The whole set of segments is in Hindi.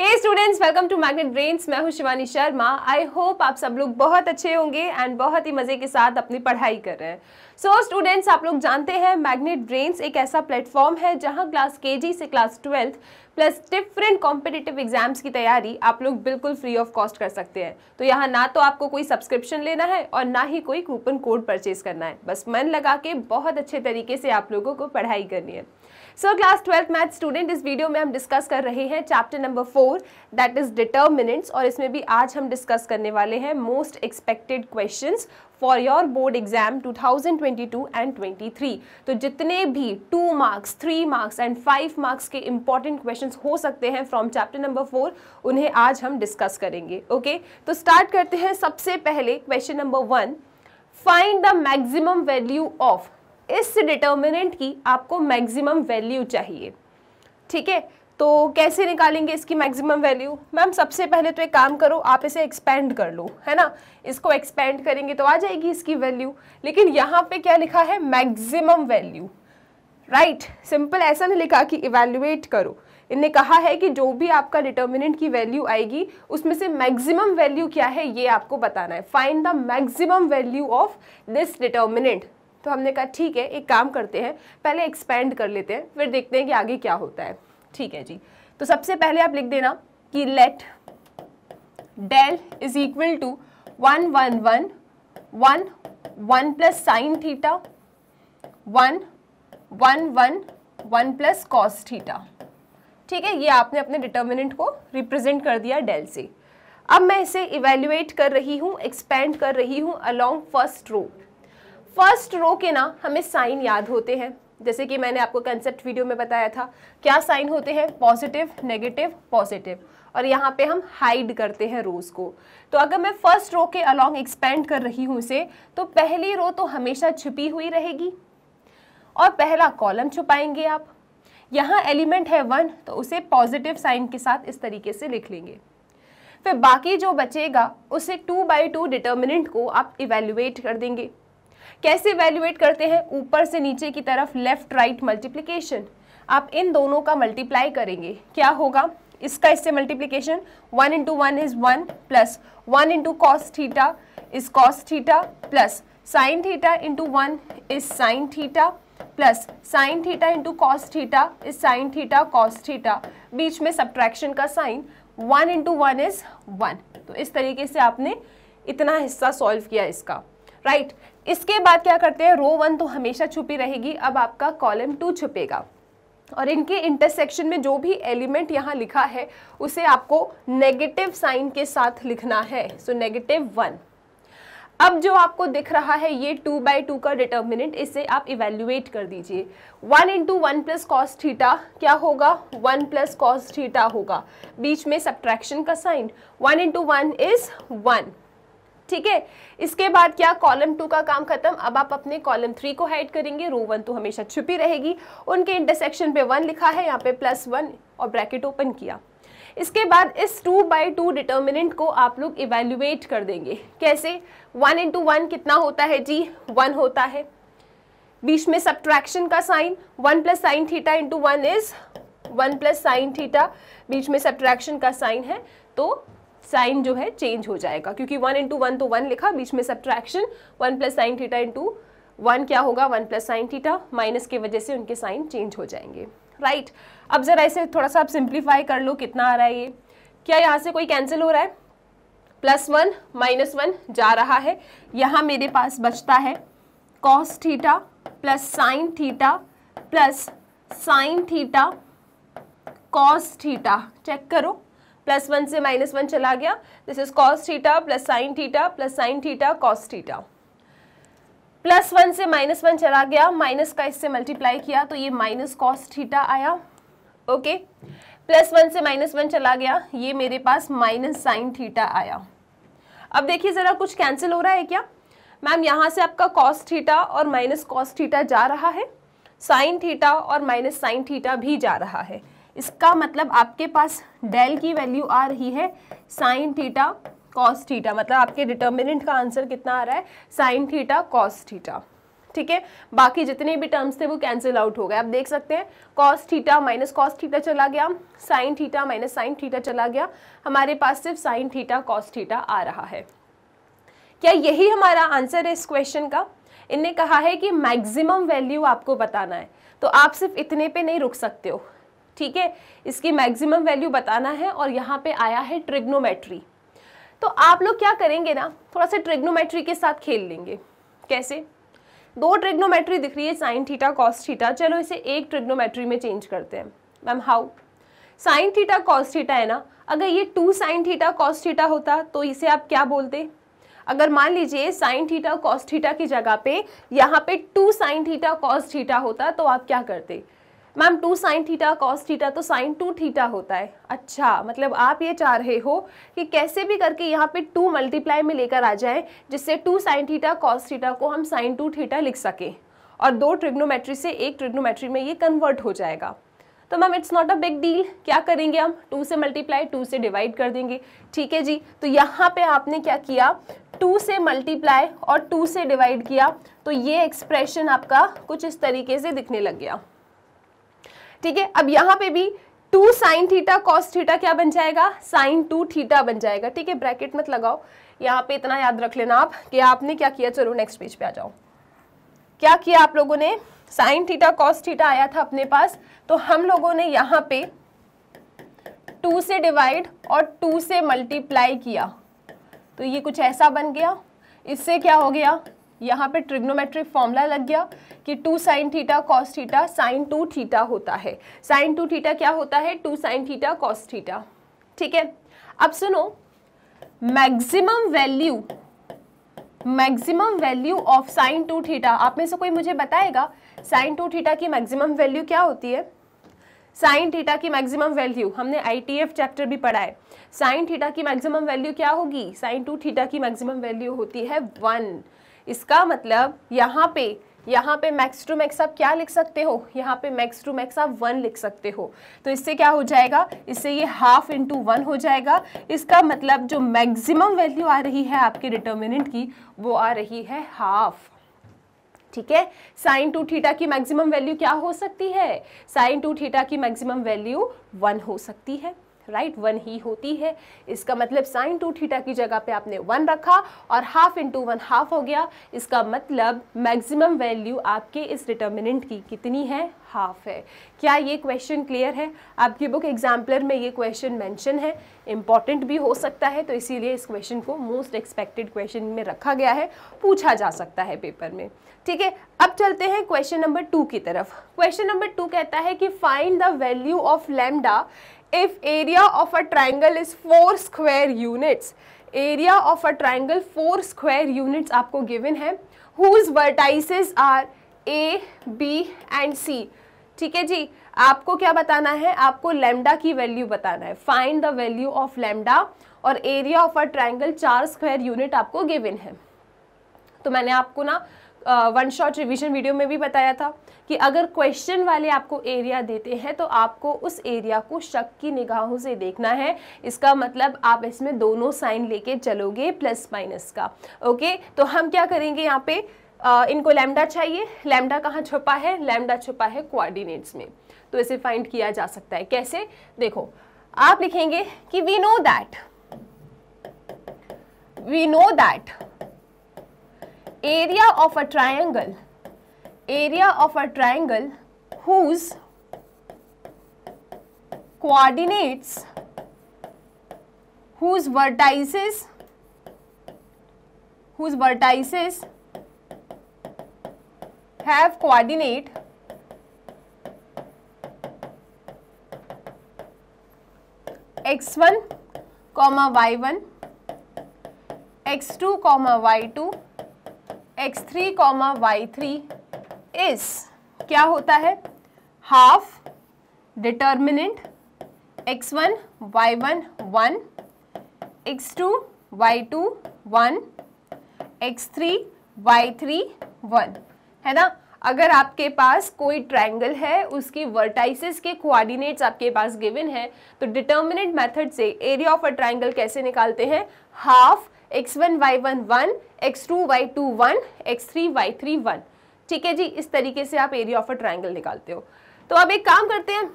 Hey students welcome to Magnet Brains मैं हूं शिवानी शर्मा आई होप आप सब लोग बहुत अच्छे होंगे एंड बहुत ही मज़े के साथ अपनी पढ़ाई कर रहे हैं सो so, स्टूडेंट्स आप लोग जानते हैं मैग्नेट ब्रेन्स एक ऐसा प्लेटफॉर्म है जहां क्लास केजी से class twelfth plus different competitive exams की तैयारी आप लोग बिल्कुल फ्री ऑफ कॉस्ट कर सकते हैं तो यहाँ ना तो आपको कोई सब्सक्रिप्शन लेना है और ना ही कोई कूपन कोड परचेज करना है बस मन लगा के बहुत अच्छे तरीके से आप लोगों को पढ़ाई करनी है so class twelfth math student इस वीडियो में हम डिस्कस कर रहे हैं chapter number four that is determinants और इसमें भी आज हम डिस्कस करने वाले हैं most expected question for your board exam 2022 and 23 तो जितने भी two marks three marks and five marks के इंपॉर्टेंट क्वेश्चन हो सकते हैं फ्रॉम चैप्टर नंबर फोर उन्हें आज हम डिस्कस करेंगे ओके okay? तो स्टार्ट करते हैं सबसे पहले question number one find the maximum value of इस डिटर्मिनेंट की आपको मैक्सिमम वैल्यू चाहिए ठीक है तो कैसे निकालेंगे इसकी मैक्सिमम वैल्यू मैम सबसे पहले तो एक काम करो आप इसे एक्सपेंड कर लो है ना इसको एक्सपेंड करेंगे तो आ जाएगी इसकी वैल्यू लेकिन यहाँ पे क्या लिखा है मैक्सिमम वैल्यू राइट सिंपल ऐसा नहीं लिखा कि इवेल्युएट करो इनने कहा है कि जो भी आपका डिटर्मिनेंट की वैल्यू आएगी उसमें से मैक्सिमम वैल्यू क्या है ये आपको बताना है find the maximum value of this determinant तो हमने कहा ठीक है एक काम करते हैं पहले एक्सपेंड कर लेते हैं फिर देखते हैं कि आगे क्या होता है ठीक है जी तो सबसे पहले आप लिख देना कि let del is equal to one one one one one plus sine theta one one one one plus cos theta ठीक है ये आपने अपने डिटर्मिनेंट को रिप्रेजेंट कर दिया डेल से अब मैं इसे इवेल्युएट कर रही हूँ एक्सपेंड कर रही हूँ along first row first row के ना हमें साइन याद होते हैं जैसे कि मैंने आपको कंसेप्ट वीडियो में बताया था क्या साइन होते हैं पॉजिटिव नेगेटिव पॉजिटिव और यहाँ पे हम हाइड करते हैं रोज़ को तो अगर मैं फर्स्ट रो के अलॉन्ग एक्सपेंड कर रही हूँ इसे तो पहली रो तो हमेशा छुपी हुई रहेगी और पहला कॉलम छुपाएंगे आप यहाँ एलिमेंट है वन तो उसे पॉजिटिव साइन के साथ इस तरीके से लिख लेंगे फिर बाकी जो बचेगा उसे टू बाई टू डिटर्मिनेंट को आप इवेल्युएट कर देंगे कैसे वैल्यूएट करते हैं ऊपर से नीचे की तरफ लेफ्ट राइट मल्टीप्लीकेशन आप इन दोनों का मल्टीप्लाई करेंगे क्या होगा इसका इससे multiplication one into one is one plus one into cos theta is cos theta plus sine theta into one is sine theta plus sine theta into cos theta is sine theta cos theta बीच में सब्ट्रैक्शन का sign one into one is one तो इस तरीके से आपने इतना हिस्सा सॉल्व किया इसका राइट right. इसके बाद क्या करते हैं रो वन तो हमेशा छुपी रहेगी अब आपका कॉलम टू छुपेगा और इनके इंटरसेक्शन में जो भी एलिमेंट यहाँ लिखा है उसे आपको नेगेटिव साइन के साथ लिखना है सो नेगेटिव वन अब जो आपको दिख रहा है ये टू बाई टू का डिटर्मिनेंट इसे आप इवेल्युएट कर दीजिए one into one plus cos theta क्या होगा वन प्लस कॉस थीटा होगा बीच में सब्ट्रैक्शन का sign one into one is one ठीक है इसके बाद क्या कॉलम टू का काम खत्म अब आप अपने कॉलम थ्री को हाइड करेंगे रो वन तो हमेशा छुपी रहेगी उनके इंटरसेक्शन पे वन लिखा है यहाँ पे प्लस वन और ब्रैकेट ओपन किया इसके बाद इस टू बाई टू डिटर्मिनेंट को आप लोग इवेल्युएट कर देंगे कैसे वन इंटू वन कितना होता है जी वन होता है बीच में सब्ट्रैक्शन का sign one plus sine theta into one is one plus sine theta बीच में सब्ट्रैक्शन का साइन है तो साइन जो है चेंज हो जाएगा क्योंकि वन इंटू वन तो वन लिखा बीच में subtraction one plus sine theta into one क्या होगा one plus sine theta minus के वजह से उनके साइन चेंज हो जाएंगे राइट right. अब ज़रा इसे थोड़ा सा आप सिंप्लीफाई कर लो कितना आ रहा है ये क्या यहाँ से कोई कैंसिल हो रहा है प्लस वन माइनस वन जा रहा है यहाँ मेरे पास बचता है cos theta plus sine theta plus sine theta cos theta check करो प्लस वन से माइनस वन चला गया this is cos theta plus sine theta plus sine theta cos theta plus one से माइनस वन चला गया माइनस का इससे मल्टीप्लाई किया तो ये माइनस कॉस थीटा आया ओके प्लस वन से माइनस वन चला गया ये मेरे पास माइनस साइन थीटा आया अब देखिए ज़रा कुछ कैंसिल हो रहा है क्या मैम यहाँ से आपका कॉस थीटा और माइनस कॉस थीटा जा रहा है साइन थीटा और माइनस साइन थीटा भी जा रहा है इसका मतलब आपके पास डेल की वैल्यू आ रही है साइन थीटा कॉस थीटा मतलब आपके डिटर्मिनेंट का आंसर कितना आ रहा है साइन थीटा कॉस थीटा ठीक है बाकी जितने भी टर्म्स थे वो कैंसिल आउट हो गए आप देख सकते हैं cos theta minus cos theta चला गया sine theta minus sine theta चला गया हमारे पास सिर्फ साइन थीटा कॉस थीटा आ रहा है क्या यही हमारा आंसर है इस क्वेश्चन का इनने कहा है कि मैक्सिमम वैल्यू आपको बताना है तो आप सिर्फ इतने पे नहीं रुक सकते हो ठीक है इसकी मैक्सिमम वैल्यू बताना है और यहाँ पे आया है ट्रिग्नोमेट्री तो आप लोग क्या करेंगे ना थोड़ा सा ट्रिग्नोमेट्री के साथ खेल लेंगे कैसे दो ट्रिग्नोमेट्री दिख रही है साइन थीटा कॉस थीटा चलो इसे एक ट्रिग्नोमेट्री में चेंज करते हैं ma'am how sine theta cos theta है ना अगर ये two sine theta cos theta होता तो इसे आप क्या बोलते अगर मान लीजिए साइन थीटा कॉस थीटा की जगह पे यहाँ पे two sine theta cos theta होता तो आप क्या करते ma'am two sine theta cos theta तो साइन टू थीटा होता है अच्छा मतलब आप ये चाह रहे हो कि कैसे भी करके यहाँ पे टू मल्टीप्लाई में लेकर आ जाए जिससे two sine theta cos theta को हम साइन टू थीटा लिख सकें और दो ट्रिग्नोमेट्री से एक ट्रिग्नोमेट्री में ये कन्वर्ट हो जाएगा तो ma'am it's not a big deal क्या करेंगे हम टू से मल्टीप्लाई टू से डिवाइड कर देंगे ठीक है जी तो यहाँ पे आपने क्या किया टू से मल्टीप्लाई और टू से डिवाइड किया तो ये एक्सप्रेशन आपका कुछ इस तरीके से दिखने लग गया ठीक है अब यहाँ पे भी two sine theta cos theta क्या बन जाएगा साइन टू थीटा बन जाएगा ठीक है ब्रैकेट मत लगाओ यहाँ पे इतना याद रख लेना आप कि आपने क्या किया चलो नेक्स्ट पेज पे आ जाओ क्या किया आप लोगों ने साइन थीटा कॉस थीटा आया था अपने पास तो हम लोगों ने यहाँ पे टू से डिवाइड और टू से मल्टीप्लाई किया तो ये कुछ ऐसा बन गया इससे क्या हो गया यहाँ पे ट्रिग्नोमेट्रिक फॉर्मूला लग गया कि two sine theta cos theta sine two theta होता है साइन टू थीटा क्या होता है two sine theta cos theta ठीक है अब सुनो maximum value maximum value of sine two theta आप में से कोई मुझे बताएगा साइन टू थीटा की मैक्सिमम वैल्यू क्या होती है साइन थीटा की मैक्सिमम वैल्यू हमने आईटीएफ चैप्टर भी पढ़ा है साइन थीटा की मैक्सिमम वैल्यू क्या होगी साइन टू थीटा की मैक्सिमम वैल्यू होती है वन इसका मतलब यहाँ पे यहाँ पे मैक्स टू मैक्स आप क्या लिख सकते हो यहाँ पे मैक्स टू मैक्स आप वन लिख सकते हो तो इससे क्या हो जाएगा इससे ये हाफ इंटू वन हो जाएगा इसका मतलब जो मैक्सिमम वैल्यू आ रही है आपके डिटर्मिनेंट की वो आ रही है हाफ ठीक है साइन टू थीटा की मैक्सिमम वैल्यू क्या हो सकती है साइन टू थीटा की मैक्सिमम वैल्यू वन हो सकती है राइट वन ही होती है इसका मतलब साइन टू थीटा की जगह पे आपने वन रखा और हाफ इंटू वन हाफ हो गया इसका मतलब मैक्सिमम वैल्यू आपके इस डिटर्मिनेंट की कितनी है हाफ है क्या ये क्वेश्चन क्लियर है आपकी बुक एग्जाम्पलर में ये क्वेश्चन मैंशन है इंपॉर्टेंट भी हो सकता है तो इसीलिए इस क्वेश्चन को मोस्ट एक्सपेक्टेड क्वेश्चन में रखा गया है पूछा जा सकता है पेपर में ठीक है अब चलते हैं क्वेश्चन नंबर टू की तरफ क्वेश्चन नंबर टू कहता है कि find the value of lambda if area of a triangle is four square units area of a triangle four square units आपको गिविन है whose vertices are A B and C ठीक है जी आपको क्या बताना है आपको लेमडा की वैल्यू बताना है find the value of lambda और एरिया ऑफ अ ट्राइंगल चार स्क्वायर यूनिट आपको गिविन है तो मैंने आपको ना वन शॉट रिवीजन वीडियो में भी बताया था कि अगर क्वेश्चन वाले आपको एरिया देते हैं तो आपको उस एरिया को शक की निगाहों से देखना है इसका मतलब आप इसमें दोनों साइन लेके चलोगे प्लस माइनस का ओके तो हम क्या करेंगे यहाँ पे आ, इनको लैमडा चाहिए लैमडा कहाँ छुपा है लैमडा छुपा है कोआर्डिनेट्स में तो इसे फाइंड किया जा सकता है कैसे देखो आप लिखेंगे कि we know that we know that area of a triangle area of a triangle whose coordinates whose vertices whose vertices have coordinate x1 comma y1 x2 comma y2 X three comma Y three is क्या होता है half determinant x1 one Y one one X two Y two one X three Y three one है ना अगर आपके पास कोई ट्रायंगल है उसकी वर्टाइसिस के कोऑर्डिनेट्स आपके पास गिवन है तो डिटर्मिनेंट मेथड से एरिया ऑफ अ ट्रायंगल कैसे निकालते हैं half X one Y one one X two Y two one X three Y three one ठीक है जी इस तरीके से आप एरिया ऑफ अ ट्राइंगल निकालते हो तो अब एक काम करते हैं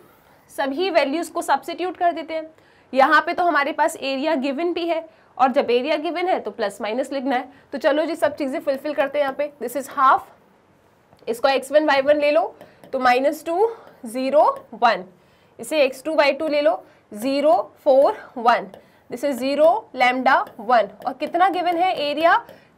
सभी वैल्यूज़ को सब्सिट्यूट कर देते हैं यहाँ पे तो हमारे पास एरिया गिवन भी है और जब एरिया गिवन है तो प्लस माइनस लिखना है तो चलो जी सब चीज़ें फुलफिल करते हैं यहाँ पे दिस इज़ हाफ इसको एक्स वन वाई वन ले लो तो माइनस टू ज़ीरो वन इसे एक्स टू वाई टू ले लो zero four one this is zero lambda one और कितना गिवन है एरिया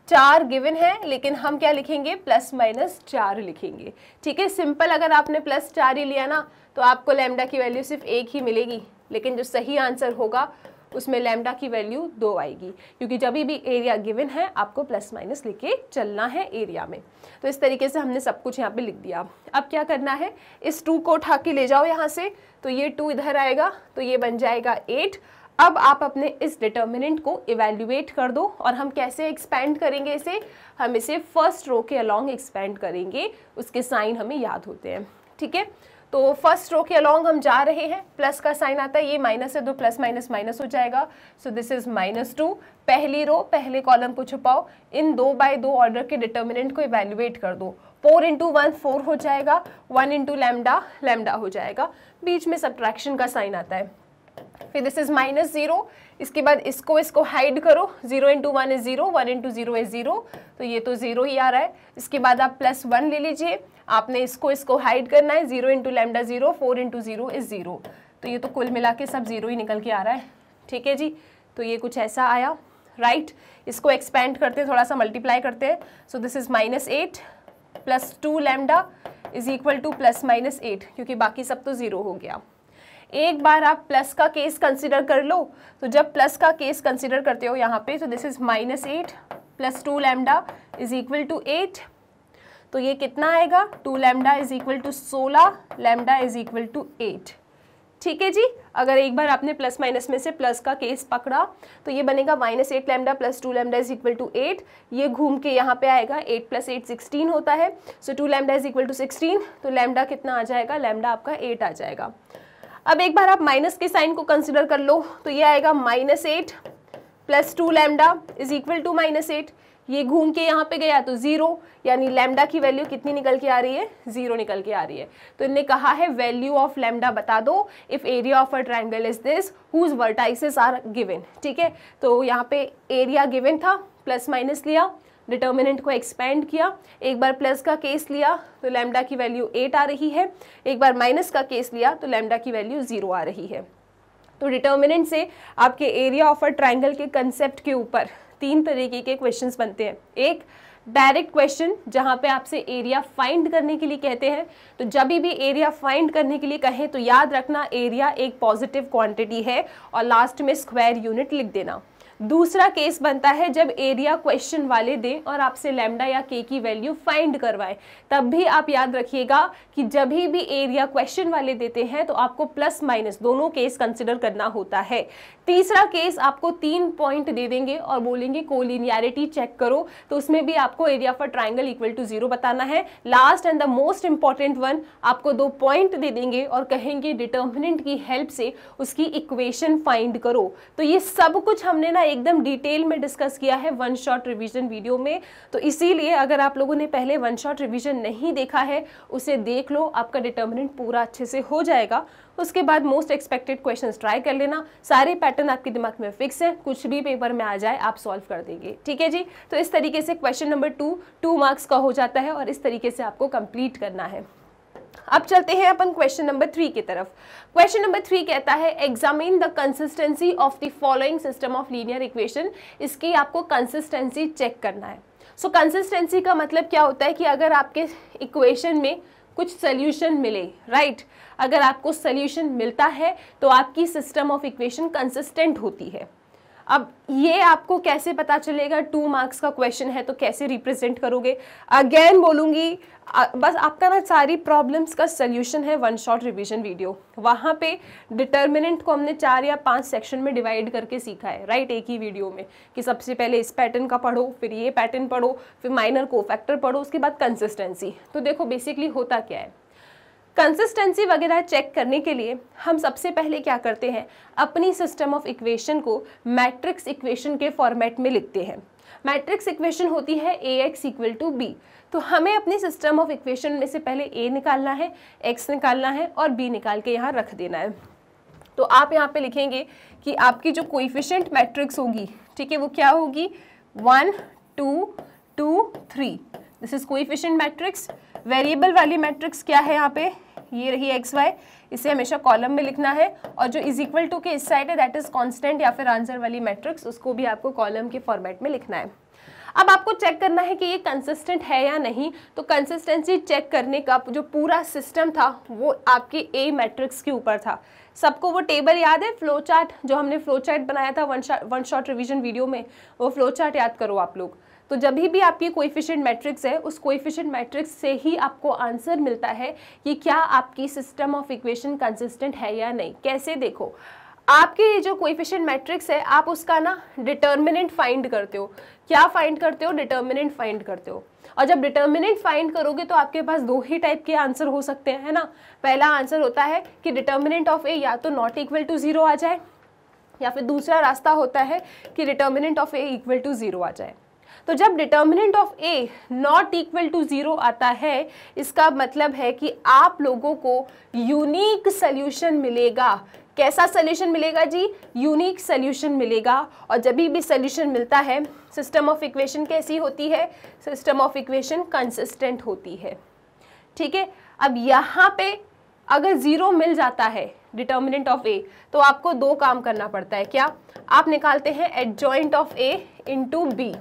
चार गिवन है लेकिन हम क्या लिखेंगे प्लस माइनस चार लिखेंगे ठीक है सिंपल अगर आपने प्लस चार ही लिया ना तो आपको लेमडा की वैल्यू सिर्फ एक ही मिलेगी लेकिन जो सही आंसर होगा उसमें लेमडा की वैल्यू दो आएगी क्योंकि जब भी एरिया गिवन है आपको प्लस माइनस लिखे चलना है एरिया में तो इस तरीके से हमने सब कुछ यहाँ पे लिख दिया अब क्या करना है इस टू को उठा के ले जाओ यहाँ से तो ये टू इधर आएगा तो ये बन जाएगा एट अब आप अपने इस डिटर्मिनेंट को इवेल्युएट कर दो और हम कैसे एक्सपेंड करेंगे इसे हम इसे फर्स्ट रो के अलॉन्ग एक्सपेंड करेंगे उसके साइन हमें याद होते हैं ठीक है तो फर्स्ट रो के अलॉन्ग हम जा रहे हैं प्लस का साइन आता है ये माइनस है तो प्लस माइनस माइनस हो जाएगा so this is minus two पहली रो पहले कॉलम को छुपाओ इन दो बाय दो ऑर्डर के डिटर्मिनेंट को इवेल्युएट कर दो फोर इंटू वन फोर हो जाएगा वन इंटू लेमडा लेमडा हो जाएगा बीच में सब्ट्रैक्शन का साइन आता है फिर दिस इज माइनस जीरो इसके बाद इसको इसको हाइड करो zero into one is zero one into zero is zero तो ये तो जीरो ही आ रहा है इसके बाद आप प्लस वन ले लीजिए आपने इसको इसको हाइड करना है zero into lambda zero four into zero is zero तो ये तो कुल मिला के सब जीरो ही निकल के आ रहा है ठीक है जी तो ये कुछ ऐसा आया राइट right? इसको एक्सपेंड करते हैं थोड़ा सा मल्टीप्लाई करते हैं so this is minus eight plus two lambda is equal to plus minus eight क्योंकि बाकी सब तो ज़ीरो हो गया एक बार आप प्लस का केस कंसिडर कर लो तो जब प्लस का केस कंसिडर करते हो यहाँ पे तो this is minus eight plus two lambda is equal to eight तो ये कितना आएगा two lambda is equal to सोलह lambda is equal to eight ठीक है जी अगर एक बार आपने प्लस माइनस में से प्लस का केस पकड़ा तो ये बनेगा minus eight lambda plus two lambda is equal to eight ये घूम के यहाँ पे आएगा एट प्लस एट सिक्सटीन होता है so two lambda is equal to sixteen तो लैमडा कितना आ जाएगा लैमडा आपका एट आ जाएगा अब एक बार आप माइनस के साइन को कंसिडर कर लो तो ये आएगा minus eight plus two lambda is equal to minus eight ये घूम के यहाँ पे गया तो ज़ीरो यानी लैमडा की वैल्यू कितनी निकल के आ रही है ज़ीरो निकल के आ रही है तो इनने कहा है वैल्यू ऑफ लैमडा बता दो if area of a triangle is this whose vertices are given ठीक है तो यहाँ पे एरिया गिवन था प्लस माइनस लिया डिटर्मिनेंट को एक्सपेंड किया एक बार प्लस का केस लिया तो लैमडा की वैल्यू एट आ रही है एक बार माइनस का केस लिया तो लेमडा की वैल्यू ज़ीरो आ रही है तो डिटर्मिनेंट से आपके एरिया ऑफ अ ट्राइंगल के कंसेप्ट के ऊपर तीन तरीके के क्वेश्चंस बनते हैं एक डायरेक्ट क्वेश्चन जहाँ पे आपसे एरिया फाइंड करने के लिए कहते हैं तो जब भी एरिया फाइंड करने के लिए कहें तो याद रखना एरिया एक पॉजिटिव क्वांटिटी है और लास्ट में स्क्वायर यूनिट लिख देना दूसरा केस बनता है जब एरिया क्वेश्चन वाले दें और आपसे लेमडा या के की वैल्यू फाइंड करवाएं तब भी आप याद रखिएगा कि जब भी एरिया क्वेश्चन वाले देते हैं तो आपको प्लस माइनस दोनों केस कंसिडर करना होता है तीसरा केस आपको तीन पॉइंट दे देंगे और बोलेंगे कोलिनियरिटी चेक करो तो उसमें भी आपको area for triangle equal to zero बताना है last and the most important one आपको दो पॉइंट दे देंगे और कहेंगे डिटर्मिनेंट की हेल्प से उसकी इक्वेशन फाइंड करो तो ये सब कुछ हमने ना एकदम डिटेल में डिस्कस किया है वन शॉट रिवीजन वीडियो में तो इसीलिए अगर आप लोगों ने पहले वन शॉट रिवीजन नहीं देखा है उसे देख लो आपका डिटर्मिनेंट पूरा अच्छे से हो जाएगा उसके बाद मोस्ट एक्सपेक्टेड क्वेश्चन ट्राई कर लेना सारे पैटर्न आपके दिमाग में फिक्स है कुछ भी पेपर में आ जाए आप सॉल्व कर देंगे ठीक है जी तो इस तरीके से question number two two marks का हो जाता है और इस तरीके से आपको कंप्लीट करना है अब चलते हैं अपन क्वेश्चन नंबर थ्री की तरफ क्वेश्चन नंबर थ्री कहता है examine the consistency of the following system of linear equation इसकी आपको कंसिस्टेंसी चेक करना है सो so, कंसिस्टेंसी का मतलब क्या होता है कि अगर आपके इक्वेशन में कुछ सोल्यूशन मिले राइट right? अगर आपको सोल्यूशन मिलता है तो आपकी सिस्टम ऑफ इक्वेशन कंसिस्टेंट होती है अब ये आपको कैसे पता चलेगा टू मार्क्स का क्वेश्चन है तो कैसे रिप्रेजेंट करोगे अगेन बोलूँगी आ, बस आपका ना सारी प्रॉब्लम्स का सोल्यूशन है वन शॉट रिवीजन वीडियो वहाँ पे डिटर्मिनेंट को हमने चार या पांच सेक्शन में डिवाइड करके सीखा है राइट एक ही वीडियो में कि सबसे पहले इस पैटर्न का पढ़ो फिर ये पैटर्न पढ़ो फिर माइनर को फैक्टर पढ़ो उसके बाद कंसिस्टेंसी तो देखो बेसिकली होता क्या है कंसिस्टेंसी वगैरह चेक करने के लिए हम सबसे पहले क्या करते हैं अपनी सिस्टम ऑफ इक्वेशन को मैट्रिक्स इक्वेशन के फॉर्मेट में लिखते हैं मैट्रिक्स इक्वेशन होती है A X equal to B तो हमें अपने सिस्टम ऑफ इक्वेशन में से पहले ए निकालना है एक्स निकालना है और बी निकाल के यहाँ रख देना है तो आप यहाँ पे लिखेंगे कि आपकी जो कोइफिशेंट मैट्रिक्स होगी ठीक है वो क्या होगी one two two three this is coefficient matrix variable वाली मैट्रिक्स क्या है यहाँ पे ये रही एक्स वाई इसे हमेशा कॉलम में लिखना है और जो इज इक्वल टू के इस साइड है दैट इज कांस्टेंट या फिर आंसर वाली मैट्रिक्स उसको भी आपको कॉलम के फॉर्मेट में लिखना है अब आपको चेक करना है कि ये कंसिस्टेंट है या नहीं तो कंसिस्टेंसी चेक करने का जो पूरा सिस्टम था वो आपके ए मैट्रिक्स के ऊपर था सबको वो टेबल याद है फ्लो चार्ट जो हमने फ्लो चार्ट बनाया था one shot one shot revision video में वो फ्लो चार्ट याद करो आप लोग तो जब भी आपकी कोइफिशेंट मैट्रिक्स है उस कोइफिशेंट मैट्रिक्स से ही आपको आंसर मिलता है कि क्या आपकी सिस्टम ऑफ इक्वेशन कंसिस्टेंट है या नहीं कैसे देखो आपके ये जो कोइफिशियंट मैट्रिक्स है आप उसका ना डिटर्मिनेंट फाइंड करते हो क्या फाइंड करते हो डिटर्मिनेंट फाइंड करते हो और जब डिटर्मिनेंट फाइंड करोगे तो आपके पास दो ही टाइप के आंसर हो सकते हैं है ना पहला आंसर होता है कि डिटर्मिनेंट ऑफ ए या तो नॉट इक्वल टू ज़ीरो आ जाए या फिर दूसरा रास्ता होता है कि determinant of A equal to zero आ जाए तो जब determinant of A not equal to zero आता है इसका मतलब है कि आप लोगों को यूनिक सल्यूशन मिलेगा कैसा सोल्यूशन मिलेगा जी यूनिक सोल्यूशन मिलेगा और जब भी सोल्यूशन मिलता है सिस्टम ऑफ इक्वेशन कैसी होती है सिस्टम ऑफ इक्वेशन कंसिस्टेंट होती है ठीक है अब यहाँ पे अगर ज़ीरो मिल जाता है डिटर्मिनेंट ऑफ ए तो आपको दो काम करना पड़ता है क्या आप निकालते हैं adjoint of A into B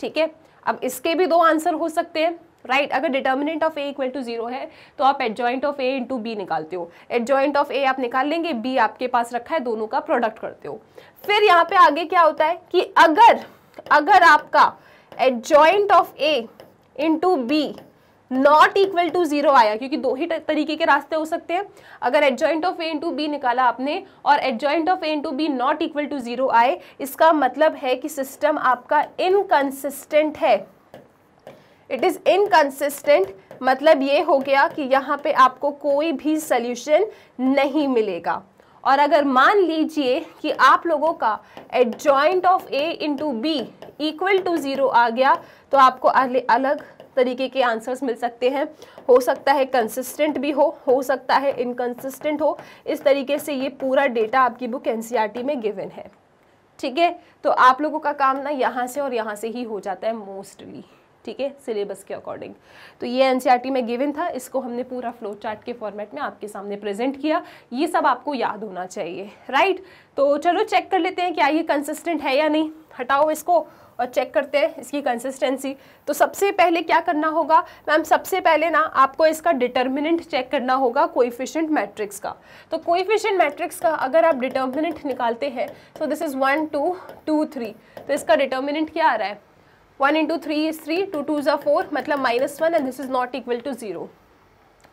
ठीक है अब इसके भी दो आंसर हो सकते हैं राइट right? अगर determinant of A equal to zero है तो आप adjoint of A into B निकालते हो एडजॉइंट ऑफ ए आप निकाल लेंगे बी आपके पास रखा है दोनों का प्रोडक्ट करते हो फिर यहाँ पे आगे क्या होता है कि अगर अगर आपका adjoint of A into B not equal to zero आया क्योंकि दो ही तरीके के रास्ते हो सकते हैं अगर adjoint of A into B निकाला आपने और adjoint of A into B not equal to zero आए इसका मतलब है कि सिस्टम आपका इनकन्सिस्टेंट है इट इज़ इनकन्सिस्टेंट मतलब ये हो गया कि यहाँ पे आपको कोई भी सल्यूशन नहीं मिलेगा और अगर मान लीजिए कि आप लोगों का adjoint of A into B equal to zero आ गया तो आपको अलग तरीके के आंसर्स मिल सकते हैं हो सकता है कंसिस्टेंट भी हो हो सकता है इनकन्सिस्टेंट हो इस तरीके से ये पूरा डेटा आपकी बुक एन e में गिवन है ठीक है तो आप लोगों का काम ना यहाँ से और यहाँ से ही हो जाता है मोस्टली ठीक है सिलेबस के अकॉर्डिंग तो ये एनसीईआरटी e में गिवन था इसको हमने पूरा फ्लो चार्ट के फॉर्मेट में आपके सामने प्रेजेंट किया ये सब आपको याद होना चाहिए राइट तो चलो चेक कर लेते हैं क्या ये कंसिस्टेंट है या नहीं हटाओ इसको और चेक करते हैं इसकी कंसिस्टेंसी तो सबसे पहले क्या करना होगा मैम सबसे पहले ना आपको इसका डिटर्मिनेंट चेक करना होगा कोइफिशियंट मैट्रिक्स का तो कोइफिशियंट मैट्रिक्स का अगर आप डिटर्मिनेंट निकालते हैं तो this is one two two three तो इसका डिटर्मिनेंट क्या आ रहा है one into three is three two two ज़ा फोर मतलब minus one and this is not equal to zero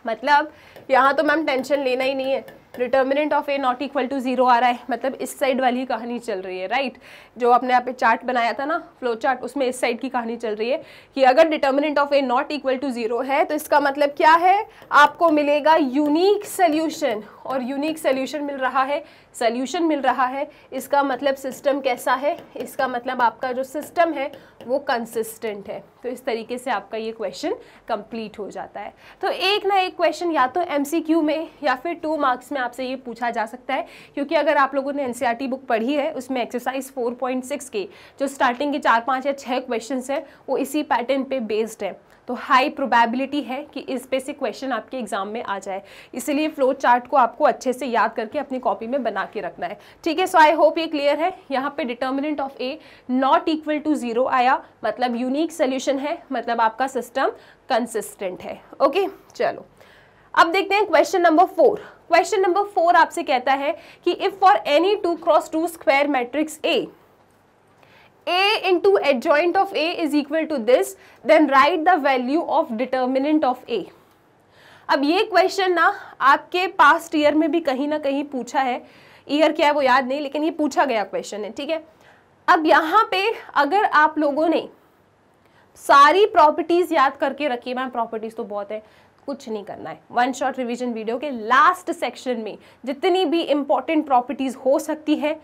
मतलब यहाँ तो मैम टेंशन लेना ही नहीं है determinant of A not equal to zero आ रहा है मतलब इस साइड वाली कहानी चल रही है राइट जो आपने यहाँ पे चार्ट बनाया था ना फ्लो चार्ट उसमें इस साइड की कहानी चल रही है कि अगर determinant of A not equal to zero है तो इसका मतलब क्या है आपको मिलेगा यूनिक सल्यूशन और यूनिक सल्यूशन मिल रहा है सल्यूशन मिल रहा है इसका मतलब सिस्टम कैसा है इसका मतलब आपका जो सिस्टम है वो कंसिस्टेंट है तो इस तरीके से आपका ये क्वेश्चन कंप्लीट हो जाता है तो एक ना एक क्वेश्चन या तो एमसीक्यू में या फिर टू मार्क्स में आपसे ये पूछा जा सकता है क्योंकि अगर आप लोगों ने एन बुक e पढ़ी है उसमें एक्सरसाइज फोर के जो स्टार्टिंग के चार पाँच या छः क्वेश्चन हैं वो इसी पैटर्न पर बेस्ड है तो हाई प्रोबेबिलिटी है कि इस पे से क्वेश्चन आपके एग्जाम में आ जाए इसलिए फ्लो चार्ट को आपको अच्छे से याद करके अपनी कॉपी में बना के रखना है ठीक है सो आई होप ये क्लियर है यहाँ पे determinant of A not equal to zero आया मतलब यूनिक सोल्यूशन है मतलब आपका सिस्टम कंसिस्टेंट है ओके चलो अब देखते हैं question number four question number four आपसे कहता है कि if for any two cross two square matrix A a into adjoint of A is equal to this then write the value of determinant of A अब ये क्वेश्चन ना आपके पास्ट ईयर में भी कहीं ना कहीं पूछा है ईयर क्या है वो याद नहीं लेकिन ये पूछा गया क्वेश्चन है ठीक है अब यहाँ पे अगर आप लोगों ने सारी प्रॉपर्टीज़ याद करके रखी है मैम प्रॉपर्टीज़ तो बहुत है कुछ नहीं करना है वन शॉट रिविजन वीडियो के लास्ट सेक्शन में जितनी भी इंपॉर्टेंट प्रॉपर्टीज़ हो सकती है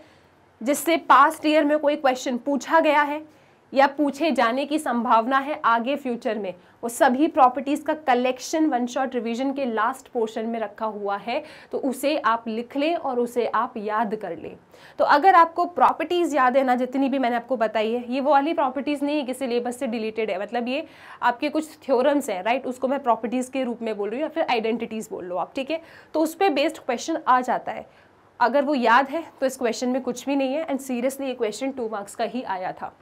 जिससे पास्ट ईयर में कोई क्वेश्चन पूछा गया है या पूछे जाने की संभावना है आगे फ्यूचर में वो सभी प्रॉपर्टीज़ का कलेक्शन वन शॉट रिविजन के लास्ट पोर्शन में रखा हुआ है तो उसे आप लिख लें और उसे आप याद कर लें तो अगर आपको प्रॉपर्टीज़ याद है ना जितनी भी मैंने आपको बताई है ये वो वाली प्रॉपर्टीज़ नहीं है कि सिलेबस से डिलीटेड है मतलब ये आपके कुछ थ्योरम्स हैं राइट उसको मैं प्रॉपर्टीज़ के रूप में बोल रही हूँ या फिर आइडेंटिटीज़ बोल लो आप ठीक है तो उस पर बेस्ड क्वेश्चन आ जाता है अगर वो याद है तो इस क्वेश्चन में कुछ भी नहीं है एंड सीरियसली ये क्वेश्चन टू मार्क्स का ही आया था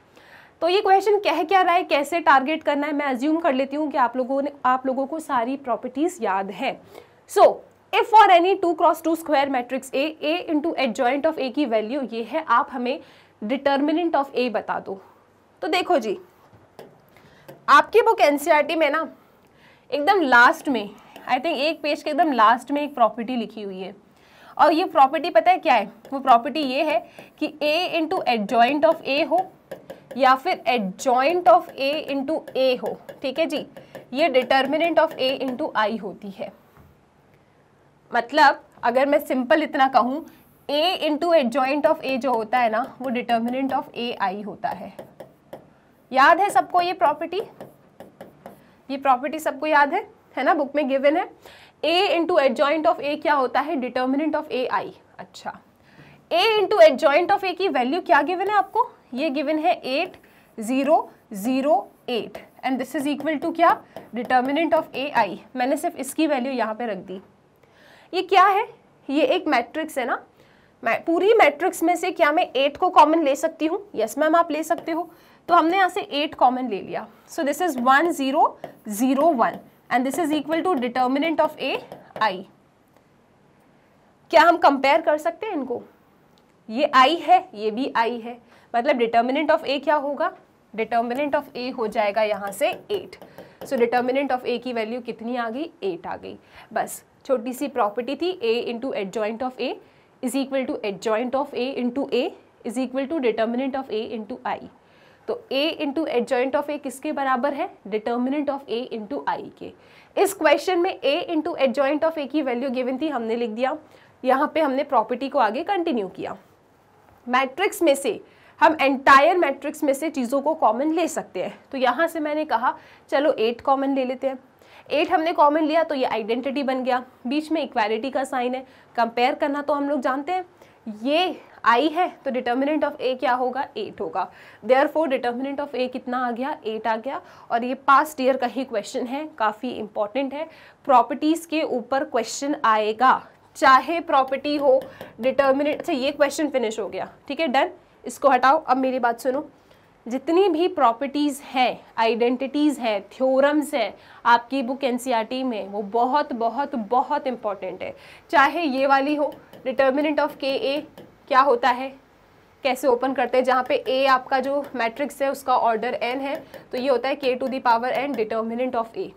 तो ये क्वेश्चन कह क्या रहा है कैसे टारगेट करना है मैं अज्यूम कर लेती हूँ कि आप लोगों ने आप लोगों को सारी प्रॉपर्टीज याद है so if for any two cross two square matrix A A into adjoint of A की वैल्यू ये है आप हमें डिटर्मिनेंट ऑफ ए बता दो तो देखो जी आपकी बुक एनसीईआरटी e में ना एकदम लास्ट में आई थिंक एक पेज के एकदम लास्ट में एक प्रॉपर्टी लिखी हुई है और ये प्रॉपर्टी पता है क्या है वो प्रॉपर्टी ये है कि A into adjoint of A हो या फिर adjoint of A into A हो ठीक है जी ये determinant of A into I होती है मतलब अगर मैं सिंपल इतना कहूँ A into adjoint of A जो होता है ना वो डिटर्मिनेंट ऑफ ए आई होता है याद है सबको ये प्रॉपर्टी ये प्रॉपर्टी सबको याद है है ना बुक में गिवन है A into adjoint of A क्या होता है डिटर्मिनेंट ऑफ ए आई अच्छा A into adjoint of A की वैल्यू क्या गिवन है आपको ये गिवन है eight zero zero eight and this is equal to क्या डिटर्मिनेंट ऑफ ए आई मैंने सिर्फ इसकी वैल्यू यहाँ पे रख दी ये क्या है ये एक मैट्रिक्स है ना मैं पूरी मैट्रिक्स में से क्या मैं एट को कॉमन ले सकती हूँ यस मैम आप ले सकते हो तो हमने यहाँ से एट कॉमन ले लिया so this is one zero zero one and this is equal to determinant of A I क्या हम कंपेयर कर सकते हैं इनको ये आई है ये भी आई है मतलब डिटर्मिनेंट ऑफ ए क्या होगा डिटर्मिनेंट ऑफ ए हो जाएगा यहाँ से eight so determinant of A की वैल्यू कितनी आ गई एट आ गई बस छोटी सी प्रॉपर्टी थी A into joint of A is equal to joint of A into A is equal to determinant of A into I तो A into joint of A किसके बराबर है determinant of A into I के इस क्वेश्चन में A into joint of A की वैल्यू गिवन थी हमने लिख दिया यहाँ पे हमने प्रॉपर्टी को आगे कंटिन्यू किया मैट्रिक्स में से हम एंटायर मैट्रिक्स में से चीज़ों को कॉमन ले सकते हैं तो यहाँ से मैंने कहा चलो एट कॉमन ले लेते हैं एट हमने कॉमन लिया तो ये आइडेंटिटी बन गया बीच में इक्वालिटी का साइन है कंपेयर करना तो हम लोग जानते हैं ये आई है तो डिटर्मिनेंट ऑफ ए क्या होगा एट होगा therefore determinant of A कितना आ गया एट आ गया और ये पास्ट ईयर का ही क्वेश्चन है काफ़ी इंपॉर्टेंट है प्रॉपर्टीज़ के ऊपर क्वेश्चन आएगा चाहे प्रॉपर्टी हो डिटर्मिनेंट अच्छा ये क्वेश्चन फिनिश हो गया ठीक है डन इसको हटाओ अब मेरी बात सुनो जितनी भी प्रॉपर्टीज़ हैं आइडेंटिटीज़ हैं थ्योरम्स हैं आपकी बुक एन e में वो बहुत बहुत बहुत इम्पॉर्टेंट है चाहे ये वाली हो डिटर्मिनेंट ऑफ के ए क्या होता है कैसे ओपन करते हैं जहाँ पे ए आपका जो मैट्रिक्स है उसका ऑर्डर एन है तो ये होता है K to the power N determinant of A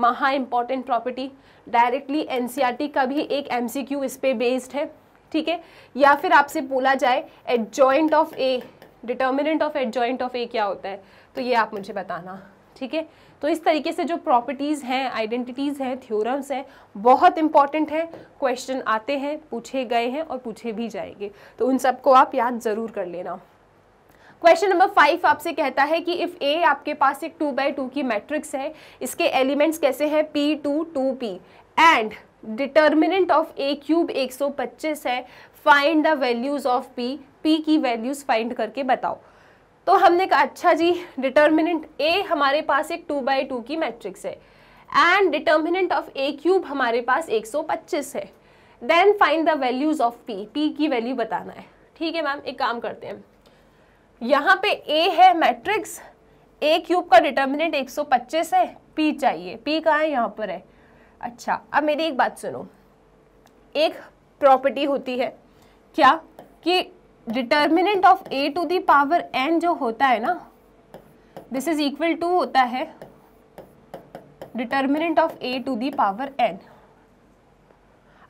महा इम्पॉर्टेंट प्रॉपर्टी डायरेक्टली एन का भी एक एम इस पर बेस्ड है ठीक है या फिर आपसे बोला जाए adjoint of A determinant of adjoint of A क्या होता है तो ये आप मुझे बताना ठीक है तो इस तरीके से जो प्रॉपर्टीज़ हैं आइडेंटिटीज़ हैं थ्योरम्स हैं बहुत इंपॉर्टेंट हैं क्वेश्चन आते हैं पूछे गए हैं और पूछे भी जाएंगे तो उन सबको आप याद ज़रूर कर लेना क्वेश्चन नंबर फाइव आपसे कहता है कि इफ़ ए आपके पास एक टू बाई टू की मैट्रिक्स है इसके एलिमेंट्स कैसे हैं P two two P and determinant of A cube 125 है find the values of P P की वैल्यूज़ फाइंड करके बताओ तो हमने कहा अच्छा जी डिटर्मिनेंट ए हमारे पास एक टू बाई टू की मैट्रिक्स है and determinant of A cube हमारे पास 125 है then find the values of P P की वैल्यू बताना है ठीक है मैम एक काम करते हैं यहाँ पे ए है मैट्रिक्स ए क्यूब का डिटर्मिनेंट 125 है पी चाहिए पी कहाँ है यहाँ पर है अच्छा अब मेरी एक बात सुनो एक प्रॉपर्टी होती है क्या कि determinant of A to the power N जो होता है ना दिस इज इक्वल टू होता है determinant of A to the power N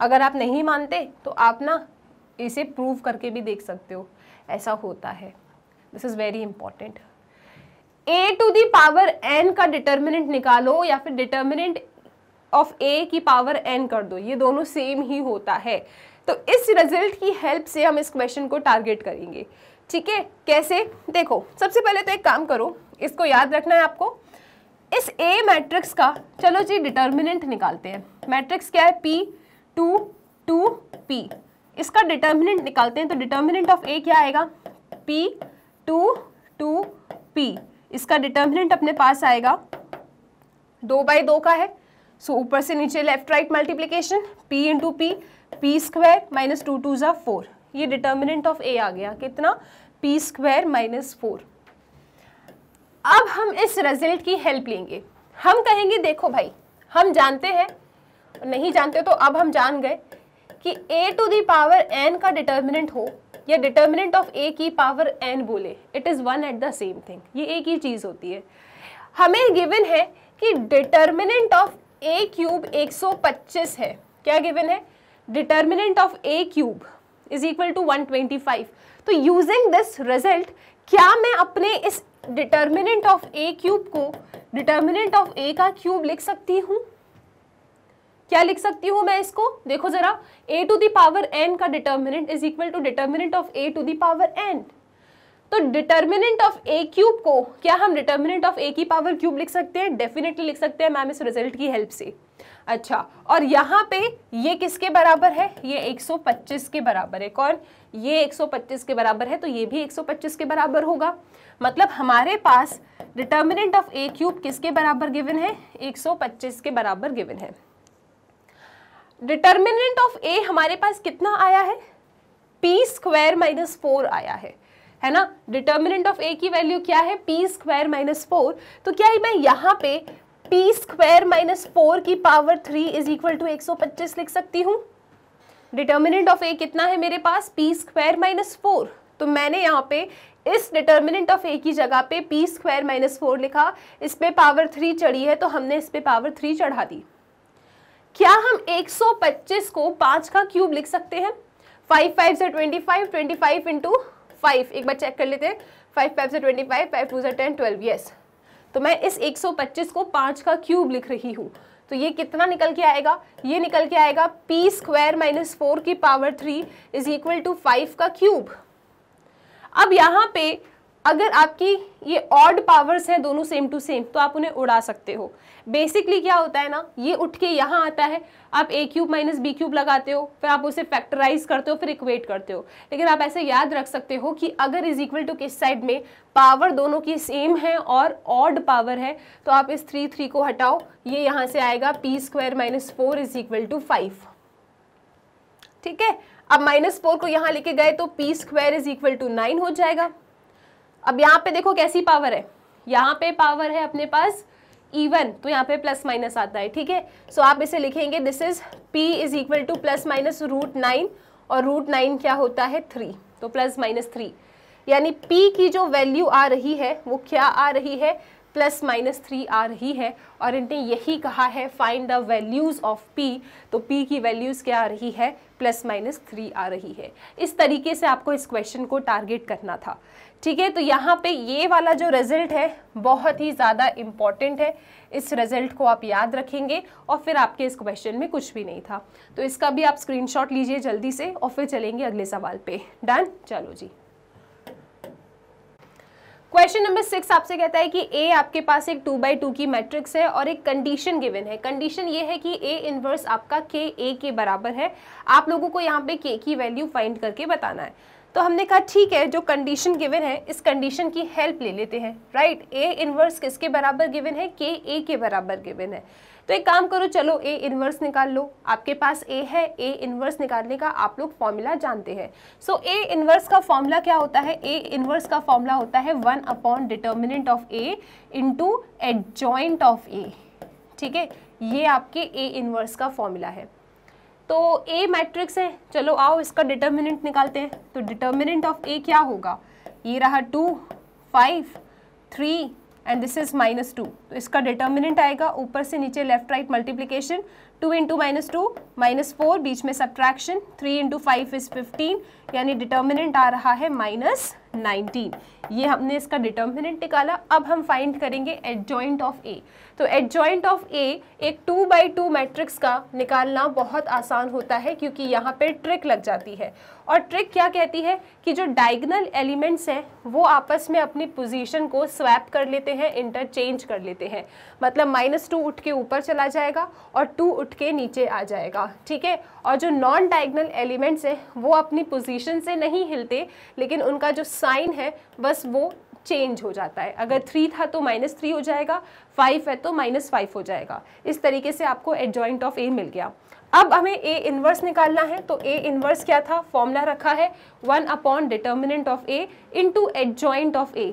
अगर आप नहीं मानते तो आप ना इसे प्रूव करके भी देख सकते हो ऐसा होता है this is very important A to the power N का डिटर्मिनेंट निकालो या फिर डिटर्मिनेंट ऑफ ए की पावर एन कर दो ये दोनों सेम ही होता है तो इस रिजल्ट की हेल्प से हम इस क्वेश्चन को टारगेट करेंगे ठीक है कैसे देखो सबसे पहले तो एक काम करो इसको याद रखना है आपको इस ए मैट्रिक्स का चलो जी डिटर्मिनेंट निकालते हैं मैट्रिक्स क्या है पी टू टू पी इसका डिटर्मिनेंट निकालते हैं तो डिटर्मिनेंट ऑफ ए क्या आएगा पी टू टू पी इसका डिटर्मिनेंट अपने पास आएगा दो बाई दो का है सो ऊपर से नीचे left right multiplication P into P P square minus two two ज़ा फोर ये डिटर्मिनेंट ऑफ ए आ गया कितना पी स्क्वायर माइनस फोर अब हम इस रिजल्ट की हेल्प लेंगे हम कहेंगे देखो भाई हम जानते हैं नहीं जानते तो अब हम जान गए कि a to the power n का डिटर्मिनेंट हो या डिटर्मिनेंट ऑफ a की पावर n बोले it is one and the same thing ये एक ही चीज़ होती है हमें गिवन है कि डिटर्मिनेंट ऑफ ए क्यूब 125 है क्या गिवन है determinant of A cube is equal to 125 तो यूजिंग दिस रिजल्ट क्या मैं अपने इस डिटर्मिनेंट ऑफ ए क्यूब को डिटर्मिनेंट ऑफ ए का क्यूब लिख सकती हूँ क्या लिख सकती हूँ मैं इसको देखो जरा ए टू दावर एन का determinant is equal to determinant of A to the power n तो डिटर्मिनेंट ऑफ ए क्यूब को क्या हम डिटर्मिनेंट ऑफ ए की पावर क्यूब लिख सकते हैं डेफिनेटली लिख सकते हैं मैम इस रिजल्ट की हेल्प से अच्छा और यहाँ पे ये किसके बराबर है ये 125 के बराबर है कौन ये 125 के बराबर है तो ये भी 125 के बराबर होगा मतलब हमारे पास डिटर्मिनेंट ऑफ ए क्यूब किसके बराबर गिवन है 125 के बराबर गिवन है डिटर्मिनेंट ऑफ ए हमारे पास कितना आया है पी स्क्वायर माइनस फोर आया है है ना डिटर्मिनेंट ऑफ ए की वैल्यू क्या है पी स्क्वायर माइनस फोर तो क्या मैं यहाँ पे पी स्क्वायर माइनस फोर की power three is equal to एक सौ पच्चीस लिख सकती हूँ डिटर्मिनेंट ऑफ ए कितना है मेरे पास पी स्क्वायर माइनस फोर तो मैंने यहाँ पे इस डिटर्मिनेंट ऑफ ए की जगह पे पी स्क्वायर माइनस फोर लिखा इस पर पावर थ्री चढ़ी है तो हमने इस पर पावर थ्री चढ़ा दी क्या हम 125 को 5 का क्यूब लिख सकते हैं 5 फाइव से 25 फाइव इंटू फाइव एक बार चेक कर लेते हैं फाइव फाइव से ट्वेंटी फाइव फाइव टू से टेन ट्वेल्व येस तो मैं इस एक सौ पच्चीस को पाँच का क्यूब लिख रही हूँ तो ये कितना निकल के आएगा ये निकल के आएगा पी स्क्वायर माइनस फोर की power three is equal to five का क्यूब अब यहाँ पे अगर आपकी ये ऑड पावर्स हैं दोनों सेम टू सेम तो आप उन्हें उड़ा सकते हो बेसिकली क्या होता है ना ये उठ के यहाँ आता है आप A cube minus B cube लगाते हो फिर आप उसे फैक्टराइज करते हो फिर इक्वेट करते हो लेकिन आप ऐसे याद रख सकते हो कि अगर इज इक्वल टू किस साइड में पावर दोनों की सेम है और ऑड पावर है तो आप इस थ्री थ्री को हटाओ ये यहाँ से आएगा P square minus four is equal to five ठीक है अब माइनस फोर को यहाँ लेके गए तो P square is equal to nine हो जाएगा अब यहाँ पे देखो कैसी पावर है यहाँ पे पावर है अपने पास इवन तो यहाँ पे प्लस माइनस आता है ठीक है सो आप इसे लिखेंगे this is P is equal to plus minus root nine और रूट नाइन क्या होता है थ्री तो प्लस माइनस थ्री यानी पी की जो वैल्यू आ रही है वो क्या आ रही है प्लस माइनस थ्री आ रही है और इनने यही कहा है find the values of P तो पी की वैल्यूज़ क्या आ रही है प्लस माइनस थ्री आ रही है इस तरीके से आपको इस क्वेश्चन को टारगेट करना था ठीक है तो यहाँ पे ये वाला जो रिजल्ट है बहुत ही ज़्यादा इम्पॉर्टेंट है इस रिजल्ट को आप याद रखेंगे और फिर आपके इस क्वेश्चन में कुछ भी नहीं था तो इसका भी आप स्क्रीनशॉट लीजिए जल्दी से और फिर चलेंगे अगले सवाल पे डन चलो जी क्वेश्चन नंबर सिक्स आपसे कहता है कि ए आपके पास एक टू बाई टू की मैट्रिक्स है और एक कंडीशन गिवन है कंडीशन ये है कि ए इन्वर्स आपका के ए के बराबर है आप लोगों को यहाँ पे के की वैल्यू फाइंड करके बताना है तो हमने कहा ठीक है जो कंडीशन गिवन है इस कंडीशन की हेल्प ले लेते हैं राइट ए इनवर्स किसके बराबर गिवन है के ए के बराबर गिवन है तो एक काम करो चलो ए इनवर्स निकाल लो आपके पास ए है ए इनवर्स निकालने का आप लोग फॉर्मूला जानते हैं सो ए इनवर्स का फॉर्मूला क्या होता है ए इनवर्स का फॉर्मूला होता है one upon determinant of A into adjoint of A ठीक है ये आपके ए इनवर्स का फॉर्मूला है तो ए मैट्रिक्स है चलो आओ इसका डिटर्मिनेंट निकालते हैं तो डिटर्मिनेंट ऑफ ए क्या होगा ये रहा two five three and this is minus two तो इसका डिटर्मिनेंट आएगा ऊपर से नीचे left right multiplication two into minus two minus four बीच में subtraction three into five is fifteen यानी डिटर्मिनेंट आ रहा है माइनस नाइनटीन ये हमने इसका डिटर्मिनेंट निकाला अब हम फाइंड करेंगे एडजॉइंट ऑफ ए तो ज्वाइंट ऑफ ए एक टू बाई टू मैट्रिक्स का निकालना बहुत आसान होता है क्योंकि यहाँ पर ट्रिक लग जाती है और ट्रिक क्या कहती है कि जो डाइगनल एलिमेंट्स हैं वो आपस में अपनी पोजीशन को स्वैप कर लेते हैं इंटरचेंज कर लेते हैं मतलब माइनस टू उठ के ऊपर चला जाएगा और टू उठ के नीचे आ जाएगा ठीक है और जो नॉन डाइगनल एलिमेंट्स हैं वो अपनी पोजीशन से नहीं हिलते लेकिन उनका जो साइन है बस वो चेंज हो जाता है अगर थ्री था तो माइनस थ्री हो जाएगा फाइव है तो माइनस फाइव हो जाएगा इस तरीके से आपको एडजॉइंट ऑफ ए मिल गया अब हमें ए इन्वर्स निकालना है तो ए इन्वर्स क्या था फॉर्मूला रखा है one upon determinant of A into adjoint of A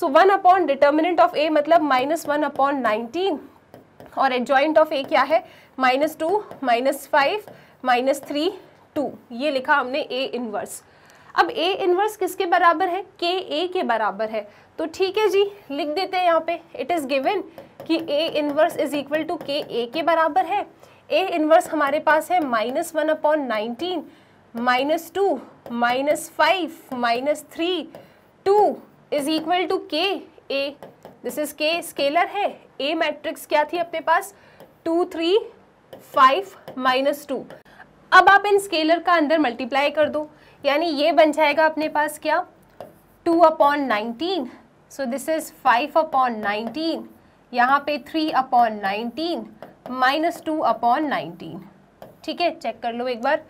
so one upon determinant of A मतलब माइनस वन अपॉन नाइनटीन और एडजॉइंट ऑफ ए क्या है minus two minus five minus three two ये लिखा हमने ए इन्वर्स अब ए इनवर्स किसके बराबर है के ए के बराबर है तो ठीक है जी लिख देते हैं यहाँ पे इट इज़ गिवन कि A inverse is equal to k A के बराबर है ए इनवर्स हमारे पास है minus one upon nineteen minus two minus five minus three two is equal to k A this is k scalar है ए मैट्रिक्स क्या थी अपने पास two three five minus two अब आप इन स्केलर का अंदर मल्टीप्लाई कर दो यानी ये बन जाएगा अपने पास क्या two upon nineteen so this is five upon nineteen यहाँ पे three upon nineteen minus two upon nineteen ठीक है चेक कर लो एक बार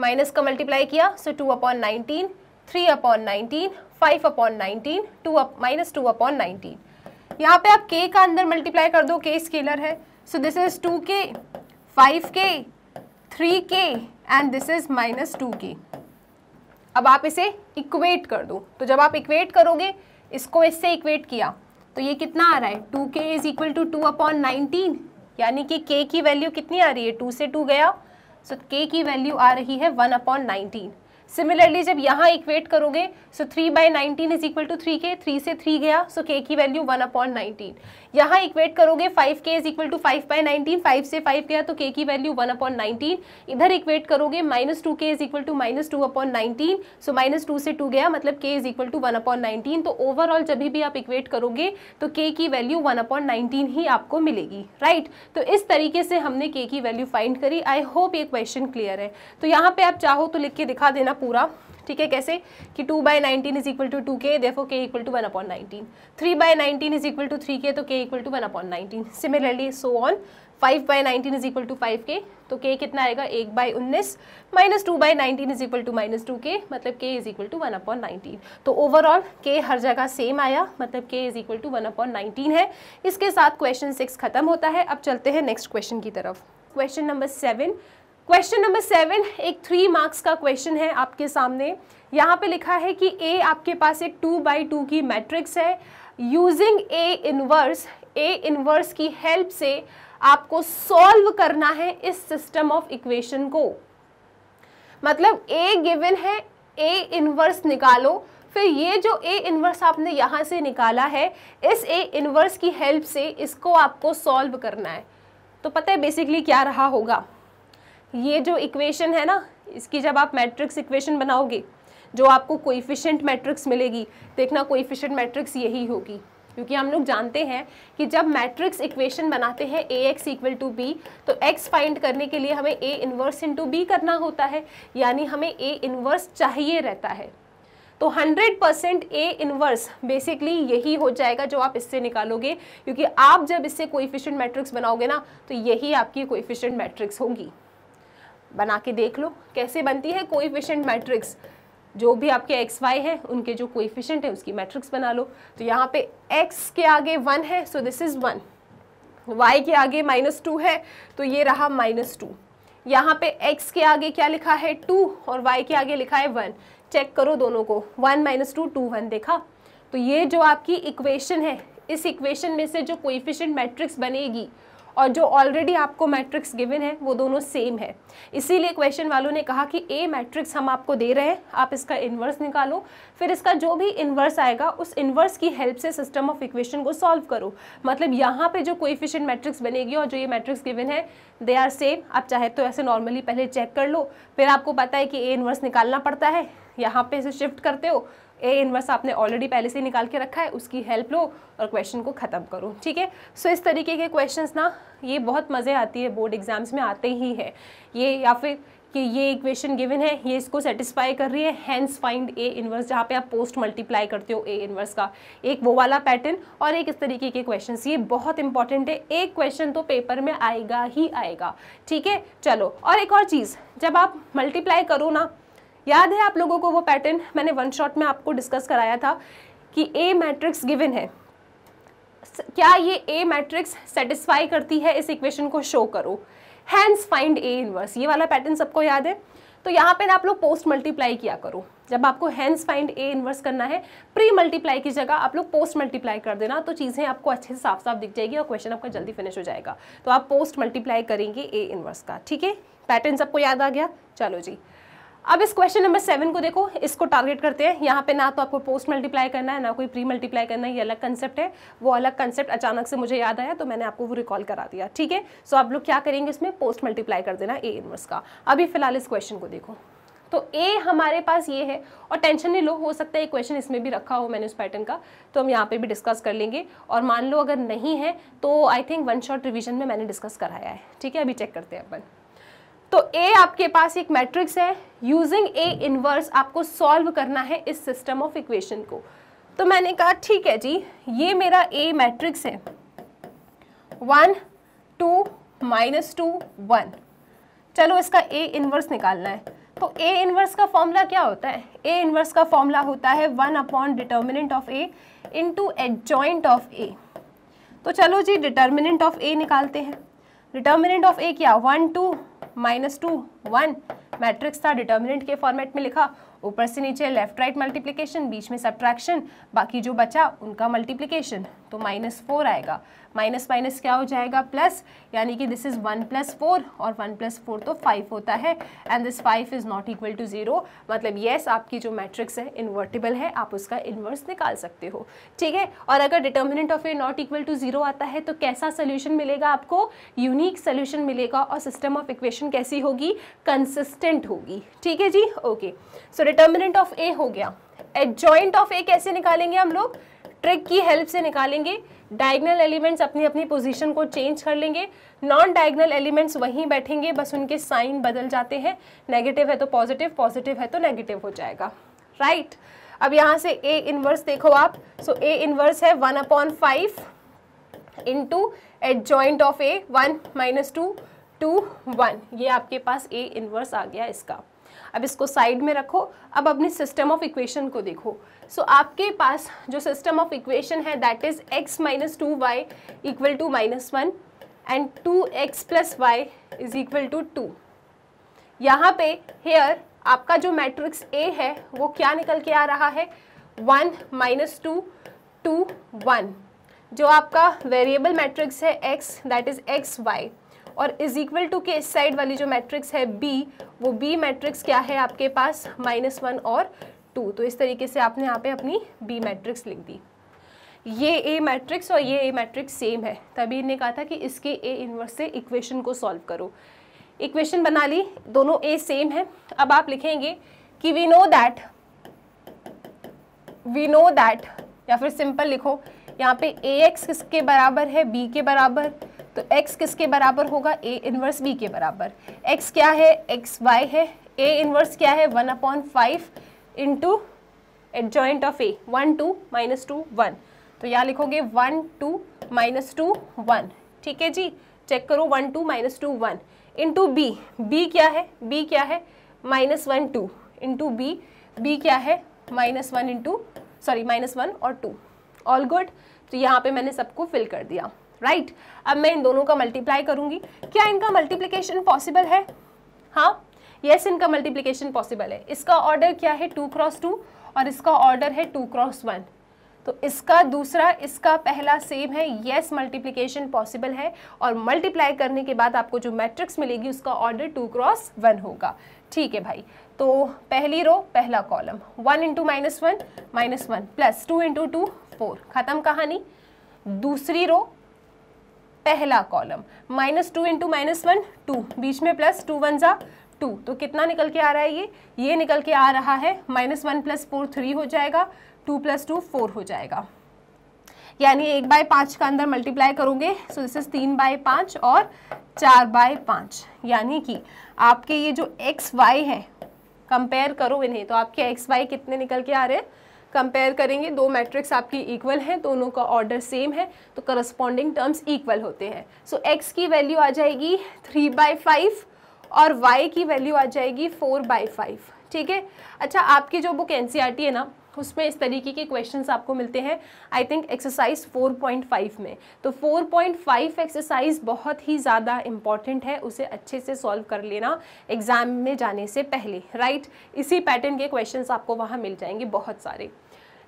माइनस का मल्टीप्लाई किया so two upon nineteen three upon nineteen five upon nineteen two minus two upon nineteen यहाँ पे आप के का अंदर मल्टीप्लाई कर दो के स्केलर है so this is two k five k three k and this is minus two k अब आप इसे इक्वेट कर दो तो जब आप इक्वेट करोगे इसको इससे इक्वेट किया तो ये कितना आ रहा है two k is equal to two upon nineteen यानी कि के की वैल्यू कितनी आ रही है टू से टू गया सो so, के की वैल्यू आ रही है वन अपॉन नाइनटीन सिमिलरली जब यहाँ इक्वेट करोगे so three by nineteen is equal to three k three से थ्री गया सो so, के की वैल्यू वन अपॉन नाइनटीन यहाँ इक्वेट करोगे five k is equal to five by nineteen five से फाइव गया तो के की वैल्यू वन अपॉन नाइनटीन इधर इक्वेट करोगे minus two k is equal to minus two upon nineteen so minus two से टू गया मतलब k is equal to one upon nineteen तो ओवरऑल जब भी आप इक्वेट करोगे तो के की वैल्यू वन अपॉन नाइनटीन ही आपको मिलेगी राइट right? तो इस तरीके से हमने के की वैल्यू फाइंड करी आई होप ये क्वेश्चन क्लियर है तो यहाँ पे आप चाहो तो लिख के दिखा देना पूरा ठीक है कैसे कि two by nineteen is equal to two k देखो k equal to one upon nineteen three by nineteen is equal to three k तो k equal to one upon nineteen similarly so on five by nineteen is equal to five k तो के कितना आएगा एक बाई उन्नीस minus two by nineteen is equal to minus two k मतलब k is equal to one upon nineteen तो ओवरऑल के हर जगह सेम आया मतलब k is equal to one upon nineteen है इसके साथ क्वेश्चन सिक्स खत्म होता है अब चलते हैं नेक्स्ट क्वेश्चन की तरफ question number seven question number seven एक थ्री मार्क्स का क्वेश्चन है आपके सामने यहाँ पे लिखा है कि ए आपके पास एक टू बाई टू की मैट्रिक्स है using A inverse A inverse की हेल्प से आपको सॉल्व करना है इस सिस्टम ऑफ इक्वेशन को मतलब ए गिवन है ए इनवर्स निकालो फिर ये जो ए इनवर्स आपने यहाँ से निकाला है इस ए इनवर्स की हेल्प से इसको आपको सॉल्व करना है तो पता है बेसिकली क्या रहा होगा ये जो इक्वेशन है ना इसकी जब आप मैट्रिक्स इक्वेशन बनाओगे जो आपको कोइफिशेंट मैट्रिक्स मिलेगी देखना कोइफिशेंट मैट्रिक्स यही होगी क्योंकि हम लोग जानते हैं कि जब मैट्रिक्स इक्वेशन बनाते हैं A X equal to B तो एक्स फाइंड करने के लिए हमें ए इन्वर्स इंटू बी करना होता है यानी हमें ए इन्वर्स चाहिए रहता है तो 100 परसेंट ए इन्वर्स बेसिकली यही हो जाएगा जो आप इससे निकालोगे क्योंकि आप जब इससे कोइफिशिएंट मैट्रिक्स बनाओगे ना तो यही आपकी कोइफिशिएंट मैट्रिक्स होगी बना के देख लो कैसे बनती है कोइफिशियंट मैट्रिक्स जो भी आपके एक्स वाई है उनके जो कोइफिशियंट है उसकी मैट्रिक्स बना लो तो यहाँ पे एक्स के आगे वन है so this is one Y के आगे माइनस टू है तो ये रहा माइनस टू यहाँ पे एक्स के आगे क्या लिखा है टू और वाई के आगे लिखा है वन चेक करो दोनों को one minus two two one देखा तो ये जो आपकी इक्वेशन है इस इक्वेशन में से जो कोइफिशियंट मैट्रिक्स बनेगी और जो ऑलरेडी आपको मैट्रिक्स गिवन है वो दोनों सेम है इसीलिए क्वेश्चन वालों ने कहा कि ए मैट्रिक्स हम आपको दे रहे हैं आप इसका इन्वर्स निकालो फिर इसका जो भी इन्वर्स आएगा उस इन्वर्स की हेल्प से सिस्टम ऑफ इक्वेशन को सॉल्व करो मतलब यहाँ पे जो कोइफिशियंट मैट्रिक्स बनेगी और जो ये मैट्रिक्स गिवन है दे आर सेम आप चाहे तो ऐसे नॉर्मली पहले चेक कर लो फिर आपको पता है कि ए इन्वर्स निकालना पड़ता है यहाँ पे इसे शिफ्ट करते हो ए इनवर्स आपने ऑलरेडी पहले से निकाल के रखा है उसकी हेल्प लो और क्वेश्चन को ख़त्म करो ठीक है सो इस तरीके के क्वेश्चंस ना ये बहुत मज़े आती है बोर्ड एग्जाम्स में आते ही है ये या फिर कि ये इक्वेशन गिवन है ये इसको सेटिस्फाई कर रही है हैंस फाइंड ए इनवर्स जहाँ पे आप पोस्ट मल्टीप्लाई करते हो ए इनवर्स का एक वो वाला पैटर्न और एक इस तरीके के क्वेश्चन ये बहुत इंपॉर्टेंट है एक क्वेश्चन तो पेपर में आएगा ही आएगा ठीक है चलो और एक और चीज़ जब आप मल्टीप्लाई करो ना याद है आप लोगों को वो पैटर्न मैंने वन शॉट में आपको डिस्कस कराया था कि ए मैट्रिक्स गिवन है क्या ये ए मैट्रिक्स सेटिस्फाई करती है इस इक्वेशन को शो करो हैंस फाइंड ए इनवर्स ये वाला पैटर्न सबको याद है तो यहाँ पे ना आप लोग पोस्ट मल्टीप्लाई किया करो जब आपको हैंस फाइंड ए इनवर्स करना है प्री मल्टीप्लाई की जगह आप लोग पोस्ट मल्टीप्लाई कर देना तो चीज़ें आपको अच्छे से साफ साफ दिख जाएगी और क्वेश्चन आपका जल्दी फिनिश हो जाएगा तो आप पोस्ट मल्टीप्लाई करेंगे ए इनवर्स का ठीक है पैटर्न सबको याद आ गया चलो जी अब इस क्वेश्चन नंबर सेवन को देखो इसको टारगेट करते हैं यहाँ पे ना तो आपको पोस्ट मल्टीप्लाई करना है ना कोई प्री मल्टीप्लाई करना है ये अलग कंसेप्ट है वो अलग कंसेप्ट अचानक से मुझे याद आया तो मैंने आपको वो रिकॉल करा दिया ठीक है सो आप लोग क्या करेंगे इसमें पोस्ट मल्टीप्लाई कर देना ए इनवर्स का अभी फिलहाल इस क्वेश्चन को देखो तो ए हमारे पास ये है और टेंशन नहीं लो हो सकता है क्वेश्चन इसमें भी रखा हो मैंने उस पैटर्न का तो हम यहाँ पे भी डिस्कस कर लेंगे और मान लो अगर नहीं है तो I think one shot revision में मैंने डिस्कस कराया है ठीक है अभी चेक करते हैं अपन तो ए आपके पास एक मैट्रिक्स है यूजिंग ए इनवर्स आपको सॉल्व करना है इस सिस्टम ऑफ इक्वेशन को तो मैंने कहा ठीक है जी ये मेरा ए मैट्रिक्स है one two minus two one चलो इसका ए इनवर्स निकालना है तो ए इनवर्स का फॉर्मूला क्या होता है ए इनवर्स का फॉर्मूला होता है one upon determinant of A into adjoint of A तो चलो जी डिटर्मिनेंट ऑफ ए निकालते हैं डिटर्मिनेंट ऑफ ए क्या one two minus two one matrix था डिटर्मिनेंट के फॉर्मेट में लिखा ऊपर से नीचे लेफ्ट राइट मल्टीप्लिकेशन बीच में सब्ट्रैक्शन बाकी जो बचा उनका मल्टीप्लिकेशन तो माइनस फोर आएगा माइनस माइनस क्या हो जाएगा प्लस यानी कि this is one plus four और वन प्लस फोर तो फाइव होता है and this five is not equal to zero मतलब येस yes, आपकी जो मैट्रिक्स है इन्वर्टेबल है आप उसका इन्वर्स निकाल सकते हो ठीक है और अगर determinant of A not equal to zero आता है तो कैसा सोल्यूशन मिलेगा आपको यूनिक सोल्यूशन मिलेगा और सिस्टम ऑफ इक्वेशन कैसी होगी कंसिस्टेंट होगी ठीक है जी okay so determinant of A हो गया एडजॉइंट ऑफ ए कैसे निकालेंगे हम लोग ट्रिक की हेल्प से निकालेंगे डायगनल एलिमेंट्स अपनी अपनी पोजीशन को चेंज कर लेंगे नॉन डायगनल एलिमेंट्स वहीं बैठेंगे बस उनके साइन बदल जाते हैं नेगेटिव है तो पॉजिटिव पॉजिटिव है तो नेगेटिव हो जाएगा राइट right. अब यहाँ से ए इन्वर्स देखो आप सो ए इन्वर्स है one upon five into adjoint of A one minus two two one ये आपके पास ए इन्वर्स आ गया इसका अब इसको साइड में रखो अब अपने सिस्टम ऑफ इक्वेशन को देखो सो so, आपके पास जो सिस्टम ऑफ इक्वेशन है that is X minus two Y equal to minus one and two X plus Y is equal to two यहाँ पे हेयर आपका जो मैट्रिक्स ए है वो क्या निकल के आ रहा है one minus two two one जो आपका वेरिएबल मैट्रिक्स है X that is X Y और इज इक्वल टू के इस साइड वाली जो मैट्रिक्स है बी वो बी मैट्रिक्स क्या है आपके पास माइनस वन और टू तो इस तरीके से आपने यहाँ पे अपनी बी मैट्रिक्स लिख दी ये ए मैट्रिक्स और ये ए मैट्रिक्स सेम है तभी ने कहा था कि इसके ए इनवर्स से इक्वेशन को सॉल्व करो इक्वेशन बना ली दोनों ए सेम है अब आप लिखेंगे कि we know that we know that या फिर सिंपल लिखो यहाँ पे ए एक्स किसके बराबर है बी के बराबर तो x किसके बराबर होगा a इनवर्स b के बराबर x क्या है एक्स वाई है a इनवर्स क्या है one upon five into joint of A one two minus two one तो यहाँ लिखोगे one two minus two one ठीक है जी चेक करो one two minus two one into B B क्या है बी क्या है minus one two into B B क्या है minus one into sorry minus one और टू ऑल गुड तो यहाँ पे मैंने सबको फिल कर दिया राइट right? अब मैं इन दोनों का मल्टीप्लाई करूँगी क्या इनका मल्टीप्लीकेशन पॉसिबल है हाँ येस इनका मल्टीप्लीकेशन पॉसिबल है इसका ऑर्डर क्या है टू क्रॉस टू और इसका ऑर्डर है टू क्रॉस वन तो इसका दूसरा इसका पहला सेम है येस मल्टीप्लीकेशन पॉसिबल है और मल्टीप्लाई करने के बाद आपको जो मैट्रिक्स मिलेगी उसका ऑर्डर टू क्रॉस वन होगा ठीक है भाई तो पहली रो पहला column one into minus one minus one plus two into two four ख़त्म कहानी दूसरी रो पहला column minus two into minus one two बीच में प्लस टू वन ज़ा टू तो कितना निकल के आ रहा है ये ये निकल के आ रहा है minus one plus four three हो जाएगा टू प्लस टू फोर हो जाएगा यानी एक बाय पाँच का अंदर मल्टीप्लाई करोगे सो दिस इज तीन बाय पाँच और चार बाय पाँच यानी कि आपके ये जो एक्स वाई है कंपेयर करो इन्हें तो आपके एक्स वाई कितने निकल के आ रहे हैं कंपेयर करेंगे दो मैट्रिक्स आपकी इक्वल हैं दोनों का ऑर्डर सेम है तो करस्पॉन्डिंग टर्म्स इक्वल होते हैं सो so, एक्स की वैल्यू आ जाएगी थ्री बाई फाइव और वाई की वैल्यू आ जाएगी फोर बाई फाइव ठीक है अच्छा आपकी जो बुक एन e है ना उसमें इस तरीके के क्वेश्चंस आपको मिलते हैं आई थिंक एक्सरसाइज 4.5 में तो 4.5 एक्सरसाइज बहुत ही ज़्यादा इम्पॉर्टेंट है उसे अच्छे से सॉल्व कर लेना एग्ज़ाम में जाने से पहले राइट इसी पैटर्न के क्वेश्चंस आपको वहाँ मिल जाएंगे बहुत सारे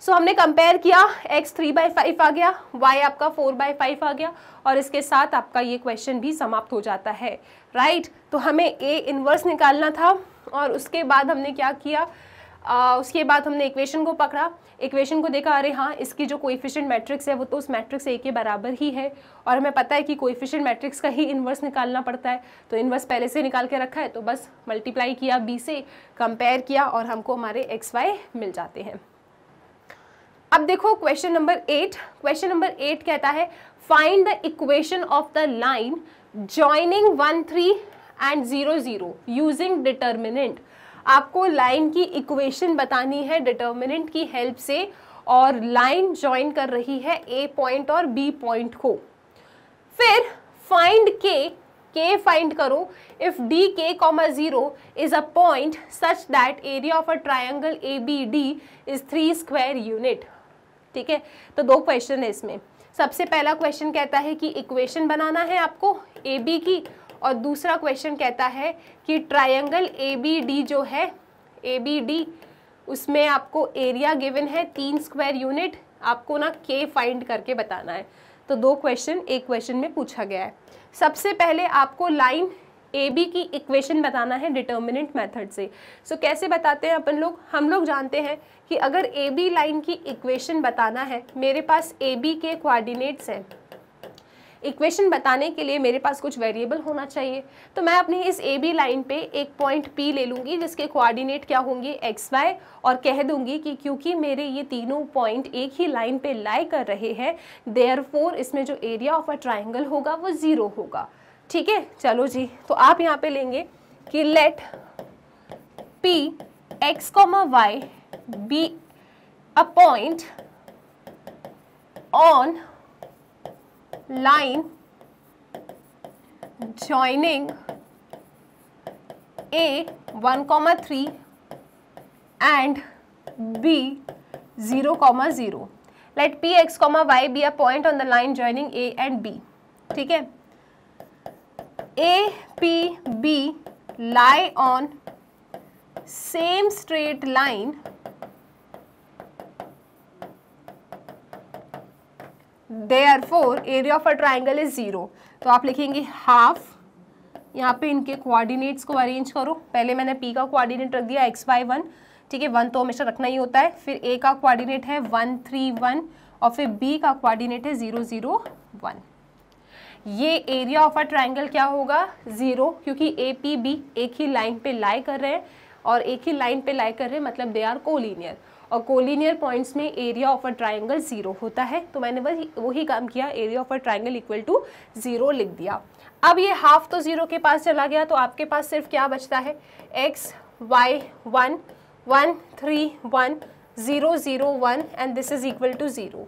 सो so, हमने कंपेयर किया x थ्री बाई फाइव आ गया y आपका फोर बाई फाइव आ गया और इसके साथ आपका ये क्वेश्चन भी समाप्त हो जाता है राइट तो हमें ए इन्वर्स निकालना था और उसके बाद हमने क्या किया आ, उसके बाद हमने इक्वेशन को पकड़ा इक्वेशन को देखा अरे हाँ इसकी जो कोइफिशिएंट मैट्रिक्स है वो तो उस मैट्रिक्स ए के बराबर ही है और हमें पता है कि कोइफिशिएंट मैट्रिक्स का ही इन्वर्स निकालना पड़ता है तो इन्वर्स पहले से निकाल के रखा है तो बस मल्टीप्लाई किया बी से कंपेयर किया और हमको हमारे एक्स वाई मिल जाते हैं अब देखो question number eight question number eight कहता है find the equation of the line joining one three and zero zero using determinant आपको लाइन की इक्वेशन बतानी है डिटर्मिनेंट की हेल्प से और लाइन ज्वाइन कर रही है ए पॉइंट और बी पॉइंट को फिर फाइंड के के फाइंड करो comma zero is a point such that area of a of A B D is three square unit ठीक है तो दो क्वेश्चन है इसमें सबसे पहला क्वेश्चन कहता है कि इक्वेशन बनाना है आपको ए बी की और दूसरा क्वेश्चन कहता है कि ट्रायंगल ए बी डी जो है ए बी डी उसमें आपको एरिया गिवन है तीन स्क्वायर यूनिट आपको ना के फाइंड करके बताना है तो दो क्वेश्चन एक क्वेश्चन में पूछा गया है सबसे पहले आपको लाइन ए बी की इक्वेशन बताना है डिटर्मिनेंट मेथड से सो so, कैसे बताते हैं अपन लोग हम लोग जानते हैं कि अगर ए बी लाइन की इक्वेशन बताना है मेरे पास ए बी के कोऑर्डिनेट्स हैं इक्वेशन बताने के लिए मेरे पास कुछ वेरिएबल होना चाहिए तो मैं अपनी इस ए बी लाइन पे एक पॉइंट पी ले लूँगी जिसके कोऑर्डिनेट क्या होंगे एक्स वाई और कह दूंगी कि क्योंकि मेरे ये तीनों पॉइंट एक ही लाइन पे लाई कर रहे हैं देयर इसमें जो एरिया ऑफ अ ट्राइंगल होगा वो ज़ीरो होगा ठीक है चलो जी तो आप यहाँ पर लेंगे कि let P x comma y be a point on line joining A 1 comma 3 and B 0 comma 0. Let P x comma y be a point on the line joining A and B. Okay, A P B lie on same straight line therefore area of a triangle is zero तो आप लिखेंगे हाफ यहाँ पे इनके कोऑर्डिनेट्स को अरेंज करो पहले मैंने पी का कोऑर्डिनेट रख दिया एक्स वाई वन ठीक है वन तो हमेशा रखना ही होता है फिर ए का कोऑर्डिनेट है वन थ्री वन और फिर बी का कोऑर्डिनेट है ज़ीरो ज़ीरो वन ये एरिया ऑफ अ ट्राइंगल क्या होगा ज़ीरो क्योंकि ए पी बी एक ही लाइन पे लाई कर रहे हैं और एक ही लाइन पे लाई कर रहे हैं मतलब दे आर कोलिनियर और कोलिनियर पॉइंट्स में area of a triangle zero होता है तो मैंने वही वही काम किया area of a triangle equal to zero लिख दिया अब ये हाफ तो ज़ीरो के पास चला गया तो आपके पास सिर्फ क्या बचता है x y one one three one zero zero one and this is equal to zero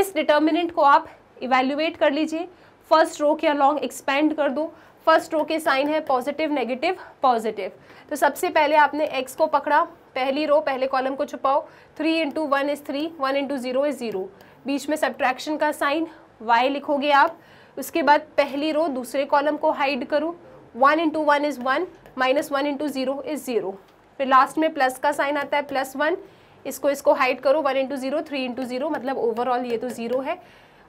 इस डिटर्मिनेंट को आप इवेल्यूएट कर लीजिए फर्स्ट रो के अलॉन्ग एक्सपेंड कर दो फर्स्ट रो के साइन है पॉजिटिव नेगेटिव पॉजिटिव तो सबसे पहले आपने एक्स को पकड़ा पहली रो पहले कॉलम को छुपाओ three into one is three one into zero is zero बीच में सब्ट्रैक्शन का साइन वाई लिखोगे आप उसके बाद पहली रो दूसरे कॉलम को हाइड करो one into one is one minus one into zero is zero फिर लास्ट में प्लस का साइन आता है प्लस वन इसको इसको हाइड करो one into zero three into zero मतलब ओवरऑल ये तो ज़ीरो है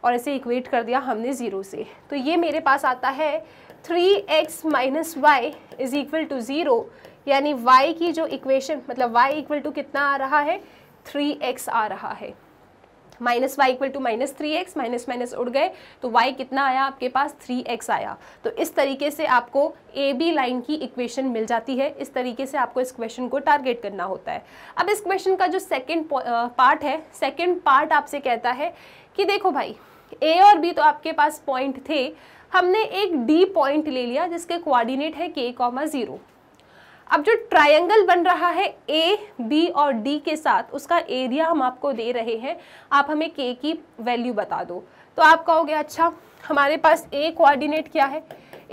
और इसे इक्वेट कर दिया हमने ज़ीरो से तो ये मेरे पास आता है three x minus y is equal to zero यानी y की जो इक्वेशन मतलब y इक्वल टू कितना आ रहा है थ्री एक्स आ रहा है minus y equal to minus three x minus minus उड़ गए तो y कितना आया आपके पास थ्री एक्स आया तो इस तरीके से आपको ए बी लाइन की इक्वेशन मिल जाती है इस तरीके से आपको इस क्वेश्चन को टारगेट करना होता है अब इस क्वेश्चन का जो सेकेंड पार्ट है सेकेंड पार्ट आपसे कहता है कि देखो भाई ए और बी तो आपके पास पॉइंट थे हमने एक डी पॉइंट ले लिया जिसके कोऑर्डिनेट है के कॉमा ज़ीरो अब जो ट्रायंगल बन रहा है ए बी और डी के साथ उसका एरिया हम आपको दे रहे हैं आप हमें के की वैल्यू बता दो तो आप कहोगे अच्छा हमारे पास ए कोऑर्डिनेट क्या है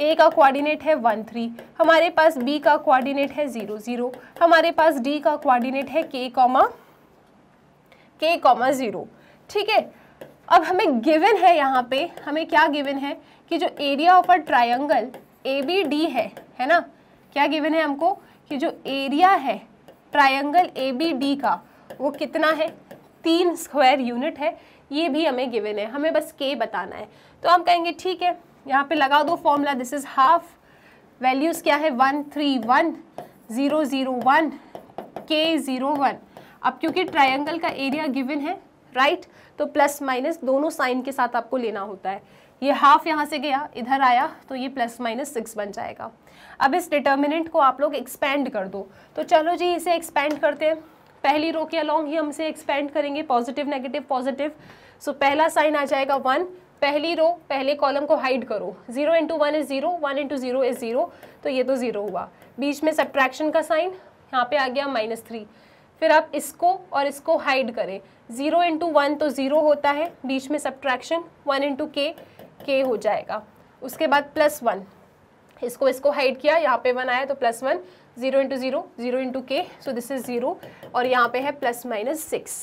ए का कोऑर्डिनेट है वन थ्री हमारे पास बी का कोऑर्डिनेट है ज़ीरो ज़ीरो हमारे पास डी का कोऑर्डिनेट है के कॉमा के कॉमा ज़ीरो ठीक है अब हमें गिवन है यहाँ पे हमें क्या गिवन है कि जो area of a triangle A B D है है ना क्या गिवन है हमको कि जो एरिया है ट्राइंगल ए बी डी का वो कितना है तीन स्क्वायर यूनिट है ये भी हमें गिवन है हमें बस के बताना है तो हम कहेंगे ठीक है यहाँ पे लगा दो formula this is half values क्या है one three one zero zero one k zero one अब क्योंकि ट्राइंगल का एरिया गिवन है राइट right? तो प्लस माइनस दोनों साइन के साथ आपको लेना होता है ये हाफ यहाँ से गया इधर आया तो ये प्लस माइनस सिक्स बन जाएगा अब इस डिटर्मिनेंट को आप लोग एक्सपेंड कर दो तो चलो जी इसे एक्सपेंड करते हैं पहली रो के अलॉन्ग ही हम इसे एक्सपेंड करेंगे पॉजिटिव नेगेटिव पॉजिटिव सो पहला साइन आ जाएगा वन पहली रो पहले कॉलम को हाइड करो zero into one is zero one into zero is zero तो ये तो ज़ीरो हुआ बीच में सब्ट्रैक्शन का साइन यहाँ पे आ गया माइनस थ्री फिर आप इसको और इसको हाइड करें ज़ीरो इंटू वन तो ज़ीरो होता है बीच में सब्ट्रैक्शन वन इंटू के के हो जाएगा उसके बाद प्लस वन इसको इसको हाइड किया यहाँ पे वन आया तो plus one zero into zero zero into k so this is zero और यहाँ पे है प्लस माइनस सिक्स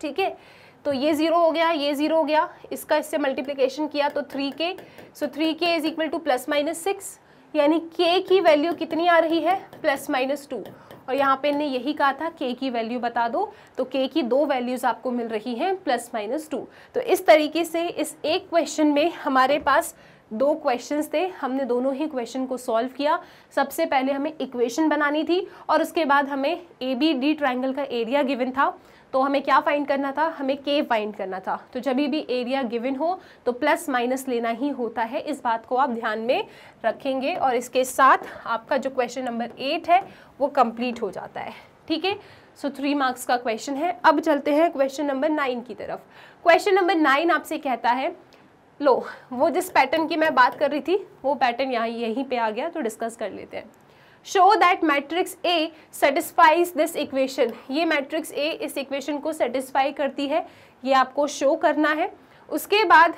ठीक है तो ये ज़ीरो हो गया ये ज़ीरो हो गया इसका इससे मल्टीप्लीकेशन किया तो three k so three k is equal to plus minus six यानी के की वैल्यू कितनी आ रही है प्लस माइनस टू और यहाँ पे इनने यही कहा था के की वैल्यू बता दो तो के की दो वैल्यूज़ आपको मिल रही हैं प्लस माइनस टू तो इस तरीके से इस एक क्वेश्चन में हमारे पास दो क्वेश्चंस थे हमने दोनों ही क्वेश्चन को सॉल्व किया सबसे पहले हमें इक्वेशन बनानी थी और उसके बाद हमें ए बी डी ट्राइंगल का एरिया गिवन था तो हमें क्या फाइंड करना था हमें के फाइंड करना था तो जब भी एरिया गिवन हो तो प्लस माइनस लेना ही होता है इस बात को आप ध्यान में रखेंगे और इसके साथ आपका जो क्वेश्चन नंबर एट है वो कंप्लीट हो जाता है ठीक है सो थ्री मार्क्स का क्वेश्चन है अब चलते हैं क्वेश्चन नंबर नाइन की तरफ क्वेश्चन नंबर नाइन आपसे कहता है लो वो जिस पैटर्न की मैं बात कर रही थी वो पैटर्न यहाँ यहीं पे आ गया तो डिस्कस कर लेते हैं show that matrix A satisfies this equation ये मैट्रिक्स ए इस इक्वेशन को सेटिस्फाई करती है ये आपको शो करना है उसके बाद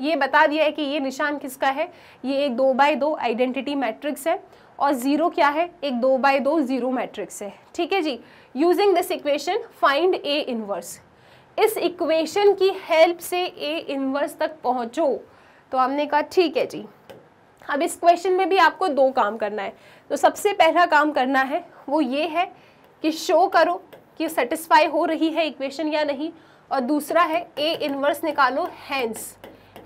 ये बता दिया है कि ये निशान किसका है ये एक दो बाय दो आइडेंटिटी मैट्रिक्स है और ज़ीरो क्या है एक दो बाय दो ज़ीरो मैट्रिक्स है ठीक है जी using this equation find A inverse इस इक्वेशन की हेल्प से ए इनवर्स तक पहुँचो तो हमने कहा ठीक है जी अब इस क्वेश्चन में भी आपको दो काम करना है तो सबसे पहला काम करना है वो ये है कि शो करो कि सेटिस्फाई हो रही है इक्वेशन या नहीं और दूसरा है ए इन्वर्स निकालो हैंस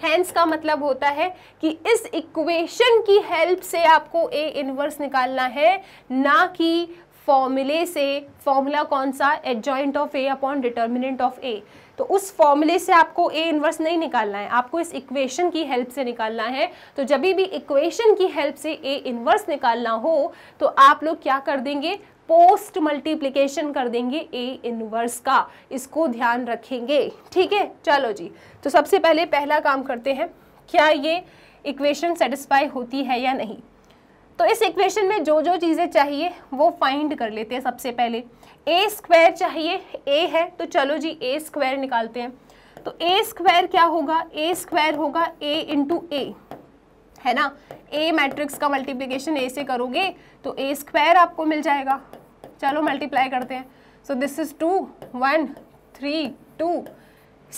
हैंस का मतलब होता है कि इस इक्वेशन की हेल्प से आपको ए इन्वर्स निकालना है ना कि फॉर्मूले से फॉर्मूला कौन सा adjoint of A upon determinant of A तो उस फॉर्मूले से आपको ए इन्वर्स नहीं निकालना है आपको इस इक्वेशन की हेल्प से निकालना है तो जब भी इक्वेशन की हेल्प से ए इन्वर्स निकालना हो तो आप लोग क्या कर देंगे पोस्ट मल्टीप्लीकेशन कर देंगे ए इनवर्स का इसको ध्यान रखेंगे ठीक है चलो जी तो सबसे पहले पहला काम करते हैं क्या ये इक्वेशन सेटिस्फाई होती है या नहीं तो इस इक्वेशन में जो जो चीज़ें चाहिए वो फाइंड कर लेते हैं सबसे पहले ए स्क्वायर चाहिए ए है तो चलो जी ए स्क्वायर निकालते हैं तो ए स्क्वायर क्या होगा ए स्क्वायर होगा ए इंटू ए है ना ए मैट्रिक्स का मल्टीप्लीकेशन ए से करोगे तो ए स्क्वायर आपको मिल जाएगा चलो मल्टीप्लाई करते हैं so this is two one three two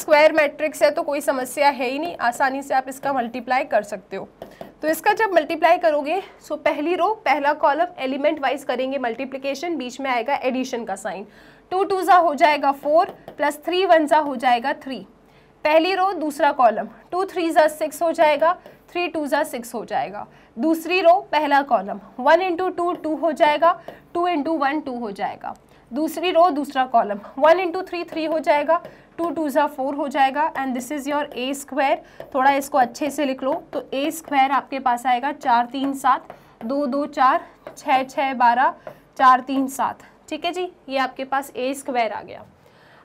square matrix है तो कोई समस्या है ही नहीं आसानी से आप इसका मल्टीप्लाई कर सकते हो तो इसका जब मल्टीप्लाई करोगे सो पहली रो पहला कॉलम एलिमेंट वाइज करेंगे मल्टीप्लीकेशन बीच में आएगा एडिशन का साइन टू टू ज़ा हो जाएगा फोर प्लस थ्री वन ज़ा हो जाएगा थ्री पहली रो दूसरा कॉलम टू थ्री ज़ा सिक्स हो जाएगा थ्री टू ज़ा सिक्स हो जाएगा दूसरी रो पहला column one into two two हो जाएगा टू इंटू वन टू हो जाएगा दूसरी रो दूसरा column one into three three हो जाएगा टू टू ज़ा फोर हो जाएगा and this is your A square थोड़ा इसको अच्छे से लिख लो तो ए स्क्वायर आपके पास आएगा चार तीन सात दो दो चार छ छ बारह चार तीन सात ठीक है जी ये आपके पास ए स्क्वायर आ गया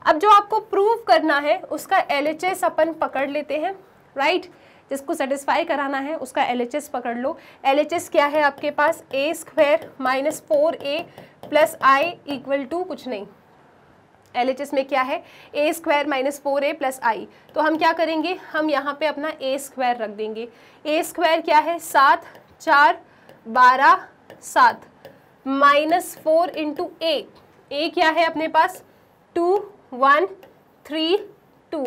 अब जो आपको प्रूव करना है उसका एल अपन पकड़ लेते हैं राइट जिसको सेटिस्फाई कराना है उसका एल पकड़ लो एल क्या है आपके पास A square minus four A plus I equal to कुछ नहीं एल में क्या है A square minus four A plus I तो हम क्या करेंगे हम यहाँ पे अपना ए स्क्वायर रख देंगे ए स्क्वायर क्या है सात चार बारह सात minus four into A A क्या है अपने पास टू वन थ्री टू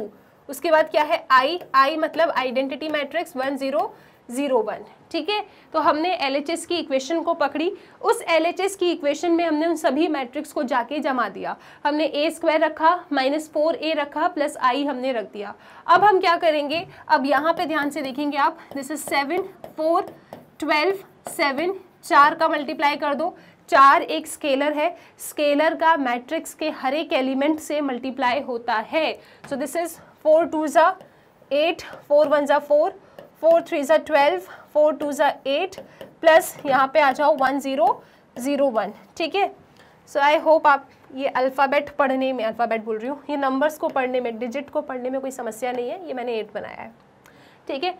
उसके बाद क्या है आई आई मतलब identity matrix one zero zero one ठीक है तो हमने एल की इक्वेशन को पकड़ी उस एल की इक्वेशन में हमने उन सभी मैट्रिक्स को जाके जमा दिया हमने ए स्क्वायर रखा माइनस फोर ए रखा प्लस आई हमने रख दिया अब हम क्या करेंगे अब यहाँ पे ध्यान से देखेंगे आप this is seven four twelve seven चार का मल्टीप्लाई कर दो चार एक स्केलर है स्केलर का मैट्रिक्स के हर एक एलिमेंट से मल्टीप्लाई होता है so this is four two ज़ा एट फोर वन ज़ा फोर फोर थ्री ज़ा ट्वेल्व फोर टू ज़ा एट प्लस यहाँ पे आ जाओ वन ज़ीरो ज़ीरो वन ठीक है सो आई होप आप ये अल्फ़ाबेट पढ़ने में अल्फ़ाबेट बोल रही हूँ ये नंबर्स को पढ़ने में डिजिट को पढ़ने में कोई समस्या नहीं है ये मैंने एट बनाया है ठीक है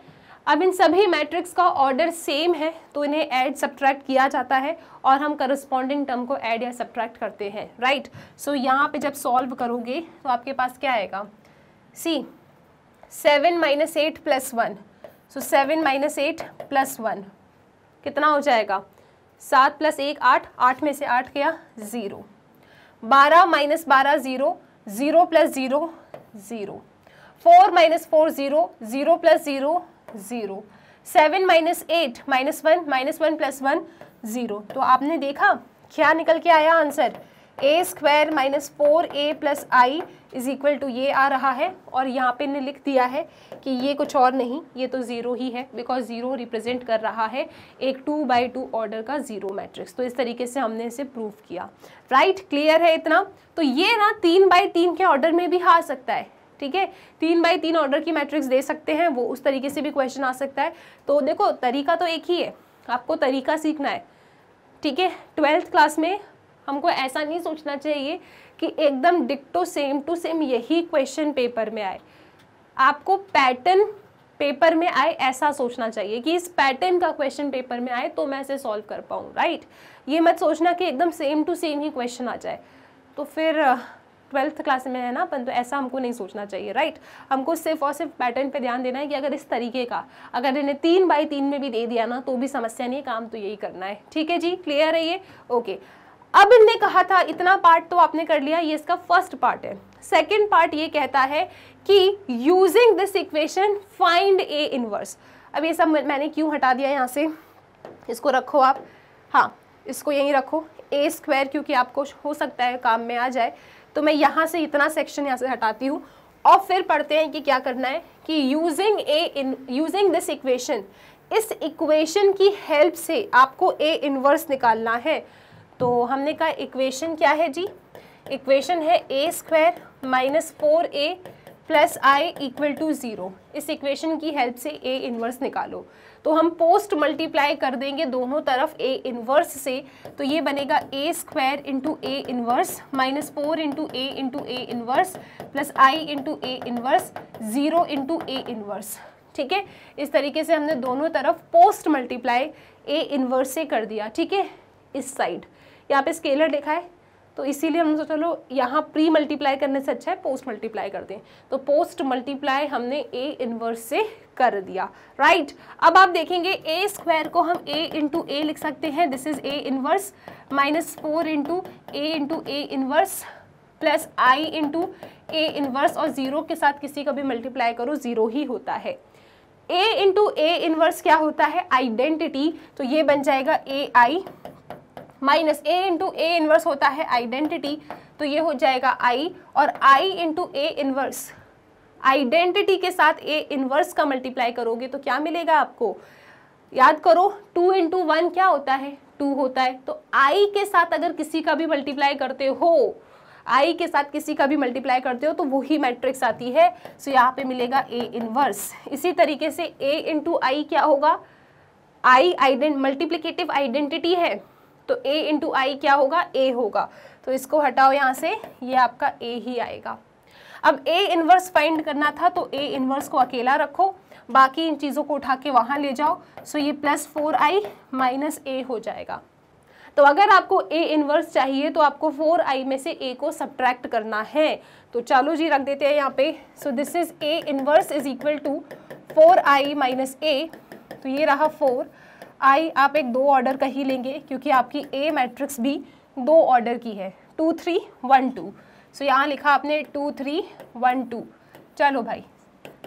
अब इन सभी मैट्रिक्स का ऑर्डर सेम है तो इन्हें ऐड सब्ट्रैक्ट किया जाता है और हम करस्पॉन्डिंग टर्म को ऐड या सब्ट्रैक्ट करते हैं राइट सो so, यहाँ पे जब सॉल्व करोगे तो आपके पास क्या आएगा see seven minus eight plus one so seven minus eight plus one कितना हो जाएगा सात प्लस एक आठ आठ में से आठ गया ज़ीरो बारह माइनस बारह zero zero plus zero zero four minus four zero zero plus zero zero seven minus eight minus one minus one plus one zero तो आपने देखा क्या निकल के आया answer A square minus four A plus I is equal to ये आ रहा है और यहाँ पे ने लिख दिया है कि ये कुछ और नहीं ये तो ज़ीरो ही है बिकॉज ज़ीरो रिप्रेजेंट कर रहा है एक टू बाई टू ऑर्डर का ज़ीरो मैट्रिक्स तो इस तरीके से हमने इसे प्रूव किया राइट right, क्लियर है इतना तो ये ना तीन बाई तीन के ऑर्डर में भी आ सकता है ठीक है तीन बाई तीन ऑर्डर की मैट्रिक्स दे सकते हैं वो उस तरीके से भी क्वेश्चन आ सकता है तो देखो तरीका तो एक ही है आपको तरीका सीखना है ठीक है ट्वेल्थ क्लास में हमको ऐसा नहीं सोचना चाहिए कि एकदम डिक्टो सेम टू सेम यही क्वेश्चन पेपर में आए आपको पैटर्न पेपर में आए ऐसा सोचना चाहिए कि इस पैटर्न का क्वेश्चन पेपर में आए तो मैं इसे सॉल्व कर पाऊँ राइट ये मत सोचना कि एकदम सेम टू सेम ही क्वेश्चन आ जाए तो फिर ट्वेल्थ क्लास में है ना अपन तो ऐसा हमको नहीं सोचना चाहिए राइट हमको सिर्फ और सिर्फ पैटर्न पे ध्यान देना है कि अगर इस तरीके का अगर इन्हें तीन बाई तीन में भी दे दिया ना तो भी समस्या नहीं है काम तो यही करना है ठीक है जी क्लियर है ये ओके अब इनने कहा था इतना पार्ट तो आपने कर लिया ये इसका फर्स्ट पार्ट है सेकेंड पार्ट ये कहता है कि using this equation find A inverse अब ये सब मैंने क्यों हटा दिया यहाँ से इसको रखो आप हाँ इसको यहीं रखो ए स्क्वायर क्योंकि आपको हो सकता है काम में आ जाए तो मैं यहाँ से इतना सेक्शन यहाँ से हटाती हूँ और फिर पढ़ते हैं कि क्या करना है कि using A in using this equation इस इक्वेशन की हेल्प से आपको ए इन्वर्स निकालना है तो हमने कहा इक्वेशन क्या है जी इक्वेशन है A square minus four A plus I equal to zero इस इक्वेशन की हेल्प से ए इन्वर्स निकालो तो हम पोस्ट मल्टीप्लाई कर देंगे दोनों तरफ ए इन्वर्स से तो ये बनेगा A square into A inverse minus four into A into A inverse plus I into A inverse zero into A inverse ठीक है इस तरीके से हमने दोनों तरफ पोस्ट मल्टीप्लाई ए इन्वर्स से कर दिया ठीक है इस साइड यहाँ पे स्केलर लिखा है तो इसीलिए हमने सोचा चलो यहाँ प्री मल्टीप्लाई करने से अच्छा है पोस्ट मल्टीप्लाई कर दें तो पोस्ट मल्टीप्लाई हमने ए इनवर्स से कर दिया राइट right? अब आप देखेंगे ए स्क्वायर को हम ए इंटू ए लिख सकते हैं this is A inverse minus four into A into A inverse plus I into A inverse और ज़ीरो के साथ किसी का भी मल्टीप्लाई करो ज़ीरो ही होता है ए इंटू ए इनवर्स क्या होता है आइडेंटिटी तो ये बन जाएगा A I minus A into A inverse होता है आइडेंटिटी तो ये हो जाएगा आई और I into A inverse identity के साथ ए इन्वर्स का मल्टीप्लाई करोगे तो क्या मिलेगा आपको याद करो टू इंटू वन क्या होता है टू होता है तो आई के साथ अगर किसी का भी मल्टीप्लाई करते हो आई के साथ किसी का भी मल्टीप्लाई करते हो तो वही मैट्रिक्स आती है सो so, यहाँ पे मिलेगा ए इनवर्स इसी तरीके से ए इंटू आई क्या होगा आई आइडेंट मल्टीप्लीकेटिव आइडेंटिटी है तो a इंटू आई क्या होगा a होगा तो इसको हटाओ यहाँ से ये आपका a ही आएगा अब a इनवर्स फाइंड करना था तो a इनवर्स को अकेला रखो बाकी इन चीज़ों को उठा के वहाँ ले जाओ सो ये plus four I minus A हो जाएगा तो अगर आपको ए इन्वर्स चाहिए तो आपको फोर आई में से ए को सब्ट्रैक्ट करना है तो चलो जी रख देते हैं यहाँ पे so this is A inverse is equal to four I minus A तो ये रहा फोर आई आप एक दो ऑर्डर का ही लेंगे क्योंकि आपकी ए मैट्रिक्स भी दो ऑर्डर की है two three one two so यहाँ लिखा आपने टू थ्री वन टू चलो भाई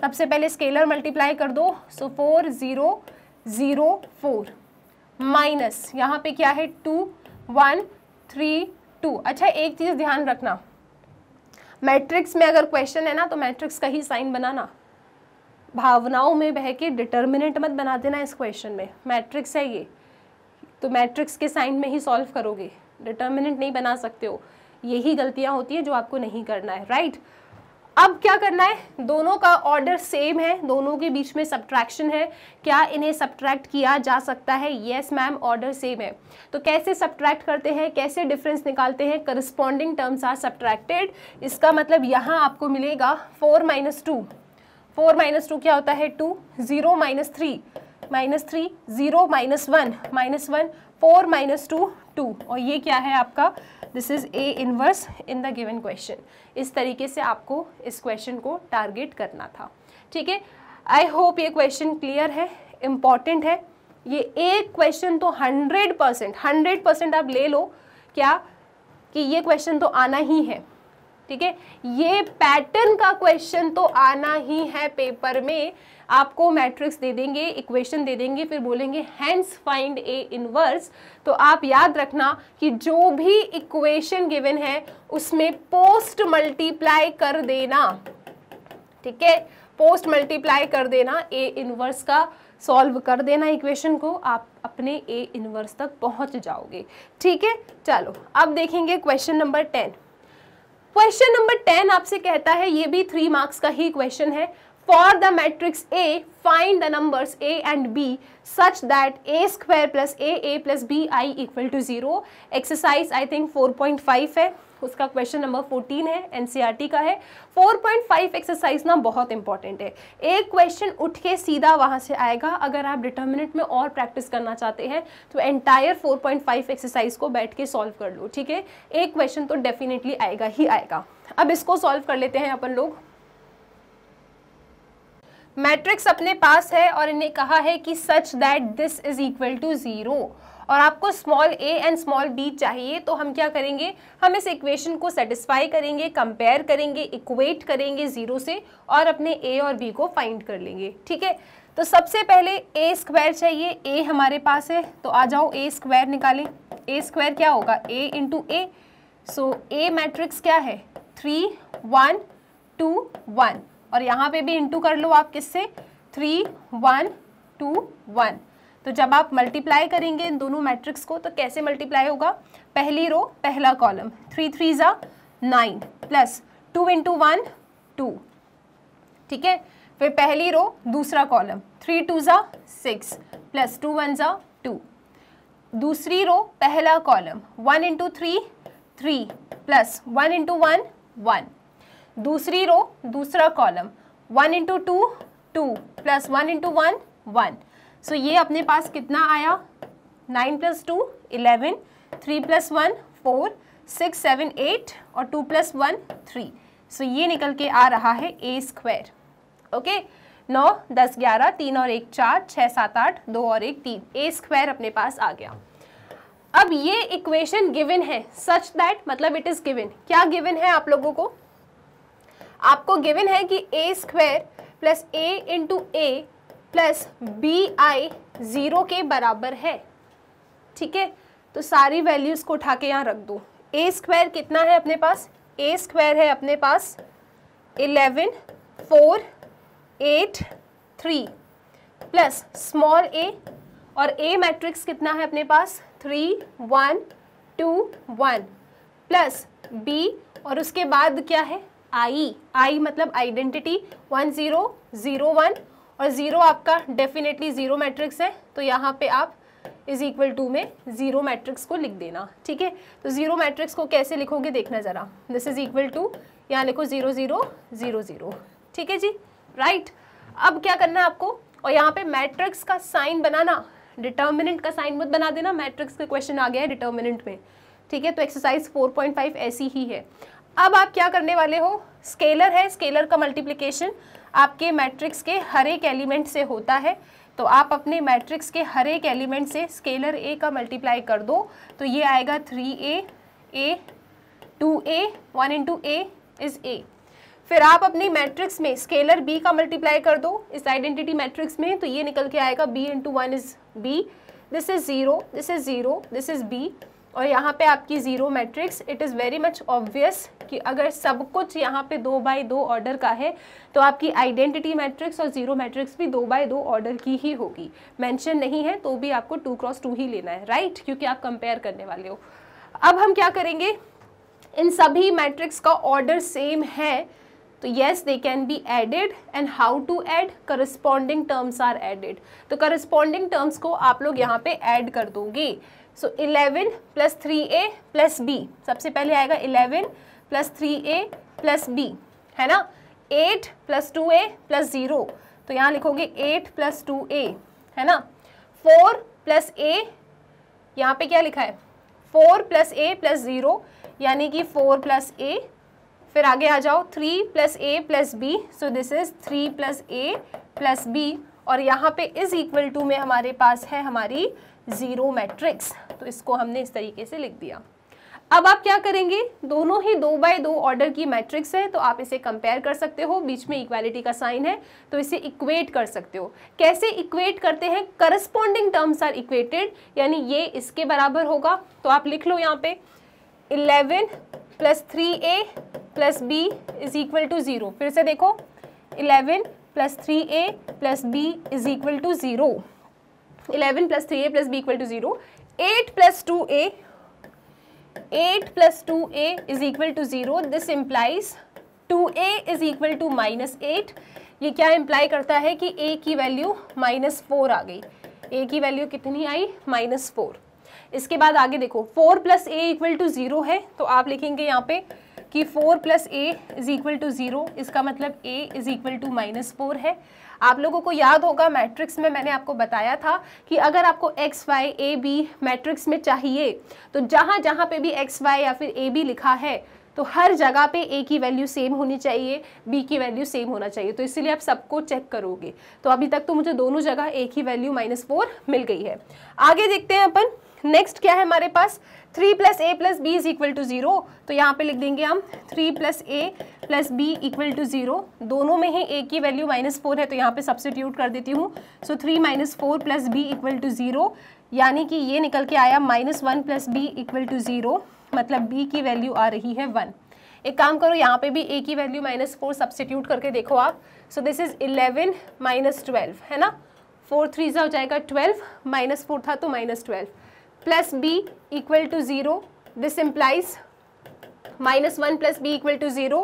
सबसे पहले स्केलर मल्टीप्लाई कर दो so four zero zero four minus यहाँ पे क्या है टू वन थ्री टू अच्छा एक चीज़ ध्यान रखना मैट्रिक्स में अगर क्वेश्चन है ना तो मैट्रिक्स का ही साइन बनाना भावनाओं में बह के डिटर्मिनेंट मत बना देना इस क्वेश्चन में मैट्रिक्स है ये तो मैट्रिक्स के साइन में ही सॉल्व करोगे डिटर्मिनेंट नहीं बना सकते हो यही गलतियां होती है जो आपको नहीं करना है राइट अब क्या करना है दोनों का ऑर्डर सेम है दोनों के बीच में सब्ट्रैक्शन है क्या इन्हें सब्ट्रैक्ट किया जा सकता है येस मैम ऑर्डर सेम है तो कैसे सब्ट्रैक्ट करते हैं कैसे डिफरेंस निकालते हैं करस्पॉन्डिंग टर्म्स आर सब्ट्रैक्टेड इसका मतलब यहाँ आपको मिलेगा four minus two four minus two क्या होता है two zero minus three minus three zero minus one minus one four minus two two और ये क्या है आपका this is A inverse in the given question इस तरीके से आपको इस क्वेश्चन को टारगेट करना था ठीक है आई होप ये क्वेश्चन क्लियर है इम्पॉर्टेंट है ये एक क्वेश्चन तो हंड्रेड परसेंट हंड्रेड परसेंट आप ले लो क्या कि ये क्वेश्चन तो आना ही है ठीक है ये पैटर्न का क्वेश्चन तो आना ही है पेपर में आपको मैट्रिक्स दे देंगे इक्वेशन दे देंगे फिर बोलेंगे हैंस फाइंड ए इनवर्स तो आप याद रखना कि जो भी इक्वेशन गिवन है उसमें पोस्ट मल्टीप्लाई कर देना ठीक है पोस्ट मल्टीप्लाई कर देना ए इनवर्स का सॉल्व कर देना इक्वेशन को आप अपने ए इनवर्स तक पहुंच जाओगे ठीक है चलो अब देखेंगे question number ten question number ten आपसे कहता है ये भी थ्री मार्क्स का ही क्वेश्चन है For the matrix A, find the numbers A and B such that A square plus I plus two equal to I Exercise I think 4.5 है उसका क्वेश्चन नंबर 14 है एनसीईआरटी e का है 4.5 एक्सरसाइज ना बहुत इंपॉर्टेंट है एक क्वेश्चन उठ के सीधा वहाँ से आएगा अगर आप डिटर्मिनेट में और प्रैक्टिस करना चाहते हैं तो एंटायर 4.5 एक्सरसाइज को बैठ के सॉल्व कर लो ठीक है एक क्वेश्चन तो डेफिनेटली आएगा ही आएगा अब इसको सॉल्व कर लेते हैं अपन लोग मैट्रिक्स अपने पास है और इन्हें कहा है कि such that this is equal to zero और आपको small A and small B चाहिए तो हम क्या करेंगे हम इस इक्वेशन को सेटिस्फाई करेंगे कंपेयर करेंगे इक्वेट करेंगे ज़ीरो से और अपने ए और बी को फाइंड कर लेंगे ठीक है तो सबसे पहले ए स्क्वायर चाहिए ए हमारे पास है तो आ जाओ ए स्क्वायर निकालें ए स्क्वायर क्या होगा ए इंटू ए सो ए मैट्रिक्स क्या है थ्री वन टू वन और यहाँ पे भी इंटू कर लो आप किससे थ्री वन टू वन तो जब आप मल्टीप्लाई करेंगे इन दोनों मैट्रिक्स को तो कैसे मल्टीप्लाई होगा पहली रो पहला कॉलम थ्री थ्री ज़ा nine plus two into one two ठीक है फिर पहली रो दूसरा कॉलम थ्री टू ज़ा सिक्स प्लस टू वन ज़ा टू दूसरी रो पहला column one into three three plus one into one one दूसरी रो दूसरा column one into two two plus one into one one so ये अपने पास कितना आया nine plus two eleven three plus one four six seven eight और two plus one three so ये निकल के आ रहा है ए स्क्वायर ओके नौ दस ग्यारह तीन और एक चार छः सात आठ दो और एक तीन ए स्क्वायर अपने पास आ गया अब ये इक्वेशन गिवन है सच दैट मतलब इट इज़ गिवन क्या गिवन है आप लोगों को आपको गिवन है कि A square plus A into A plus B I zero के बराबर है ठीक है तो सारी वैल्यूज़ को उठा के यहाँ रख दो ए स्क्वायर कितना है अपने पास ए स्क्वायर है अपने पास eleven four eight three plus small A और ए मैट्रिक्स कितना है अपने पास three one two one plus B और उसके बाद क्या है आई आई मतलब identity one zero zero one और ज़ीरो आपका डेफिनेटली ज़ीरो मैट्रिक्स है तो यहाँ पे आप इज इक्वल टू में ज़ीरो मैट्रिक्स को लिख देना ठीक है तो ज़ीरो मैट्रिक्स को कैसे लिखोगे देखना ज़रा दिस इज़ इक्वल टू यहाँ लिखो ज़ीरो ज़ीरो ज़ीरो ज़ीरो ठीक है जी राइट अब क्या करना है आपको और यहाँ पे मैट्रिक्स का साइन बनाना डिटर्मिनेंट का साइन मत बना देना मैट्रिक्स का क्वेश्चन आ गया है डिटर्मिनेंट में ठीक है तो एक्सरसाइज 4.5 ऐसी ही है अब आप क्या करने वाले हो स्केलर है स्केलर का मल्टीप्लिकेशन आपके मैट्रिक्स के हर एक एलिमेंट से होता है तो आप अपने मैट्रिक्स के हर एक एलिमेंट से स्केलर ए का मल्टीप्लाई कर दो तो ये आएगा three A A two A one into A is A फिर आप अपने मैट्रिक्स में स्केलर बी का मल्टीप्लाई कर दो इस आइडेंटिटी मैट्रिक्स में तो ये निकल के आएगा B into one is B this is zero this is zero this is B और यहाँ पे आपकी zero matrix it is very much obvious कि अगर सब कुछ यहाँ पे दो बाय दो ऑर्डर का है तो आपकी आइडेंटिटी मैट्रिक्स और ज़ीरो मैट्रिक्स भी दो बाई दो ऑर्डर की ही होगी मेंशन नहीं है तो भी आपको टू क्रॉस टू ही लेना है राइट क्योंकि आप कंपेयर करने वाले हो अब हम क्या करेंगे इन सभी मैट्रिक्स का ऑर्डर सेम है तो yes they can be added and how to add corresponding terms are added तो करस्पॉन्डिंग टर्म्स को आप लोग यहाँ पे ऐड कर दोगे so eleven plus three A plus B सबसे पहले आएगा eleven plus three A plus B है ना eight plus two A plus zero तो यहाँ लिखोगे एट प्लस टू ए है ना फोर प्लस ए यहाँ पे क्या लिखा है four plus A plus zero यानी कि फोर प्लस ए फिर आगे आ जाओ three plus A plus B so this is three plus A plus B और यहाँ पे इज इक्वल टू में हमारे पास है हमारी ज़ीरो मैट्रिक्स तो इसको हमने इस तरीके से लिख दिया अब आप क्या करेंगे दोनों ही दो बाय दो ऑर्डर की मैट्रिक्स है तो आप इसे कंपेयर कर सकते हो बीच में इक्वालिटी का साइन है तो इसे इक्वेट कर सकते हो कैसे इक्वेट करते हैं करस्पॉन्डिंग टर्म्स आर इक्वेटेड यानी ये इसके बराबर होगा तो आप लिख लो यहाँ पे 11 plus three A plus B is equal to zero फिर से देखो 11 plus three A plus B is equal to zero eleven plus three A plus B equal to zero eight plus two A eight plus two A is equal to zero this implies two A is equal to minus eight ये क्या इम्प्लाई करता है कि ए की वैल्यू माइनस फोर आ गई ए की वैल्यू कितनी आई माइनस फोर इसके बाद आगे देखो four plus A equal to zero है तो आप लिखेंगे यहाँ पे कि four plus A is equal to zero इसका मतलब A is equal to minus four है आप लोगों को याद होगा मैट्रिक्स में मैंने आपको बताया था कि अगर आपको X Y A B matrix में चाहिए तो जहाँ जहाँ पे भी एक्स वाई या फिर ए बी लिखा है तो हर जगह पे ए की वैल्यू सेम होनी चाहिए बी की वैल्यू सेम होना चाहिए तो इसीलिए आप सबको चेक करोगे तो अभी तक तो मुझे दोनों जगह ए की वैल्यू माइनस फोर मिल गई है आगे देखते हैं अपन नेक्स्ट क्या है हमारे पास three plus A plus B is equal to zero तो यहाँ पे लिख देंगे हम three plus A plus B equal to zero दोनों में ही ए की वैल्यू माइनस फोर है तो यहाँ पे सब्सिट्यूट कर देती हूँ so three minus four plus B equal to zero यानी कि ये निकल के आया minus one plus B equal to zero मतलब बी की वैल्यू आ रही है वन एक काम करो यहाँ पे भी ए की वैल्यू माइनस फोर सब्सिट्यूट करके देखो आप so this is eleven minus twelve है ना फोर थ्री जो हो जाएगा ट्वेल्व माइनस फोर था तो minus twelve plus B equal to zero this implies minus one plus B equal to zero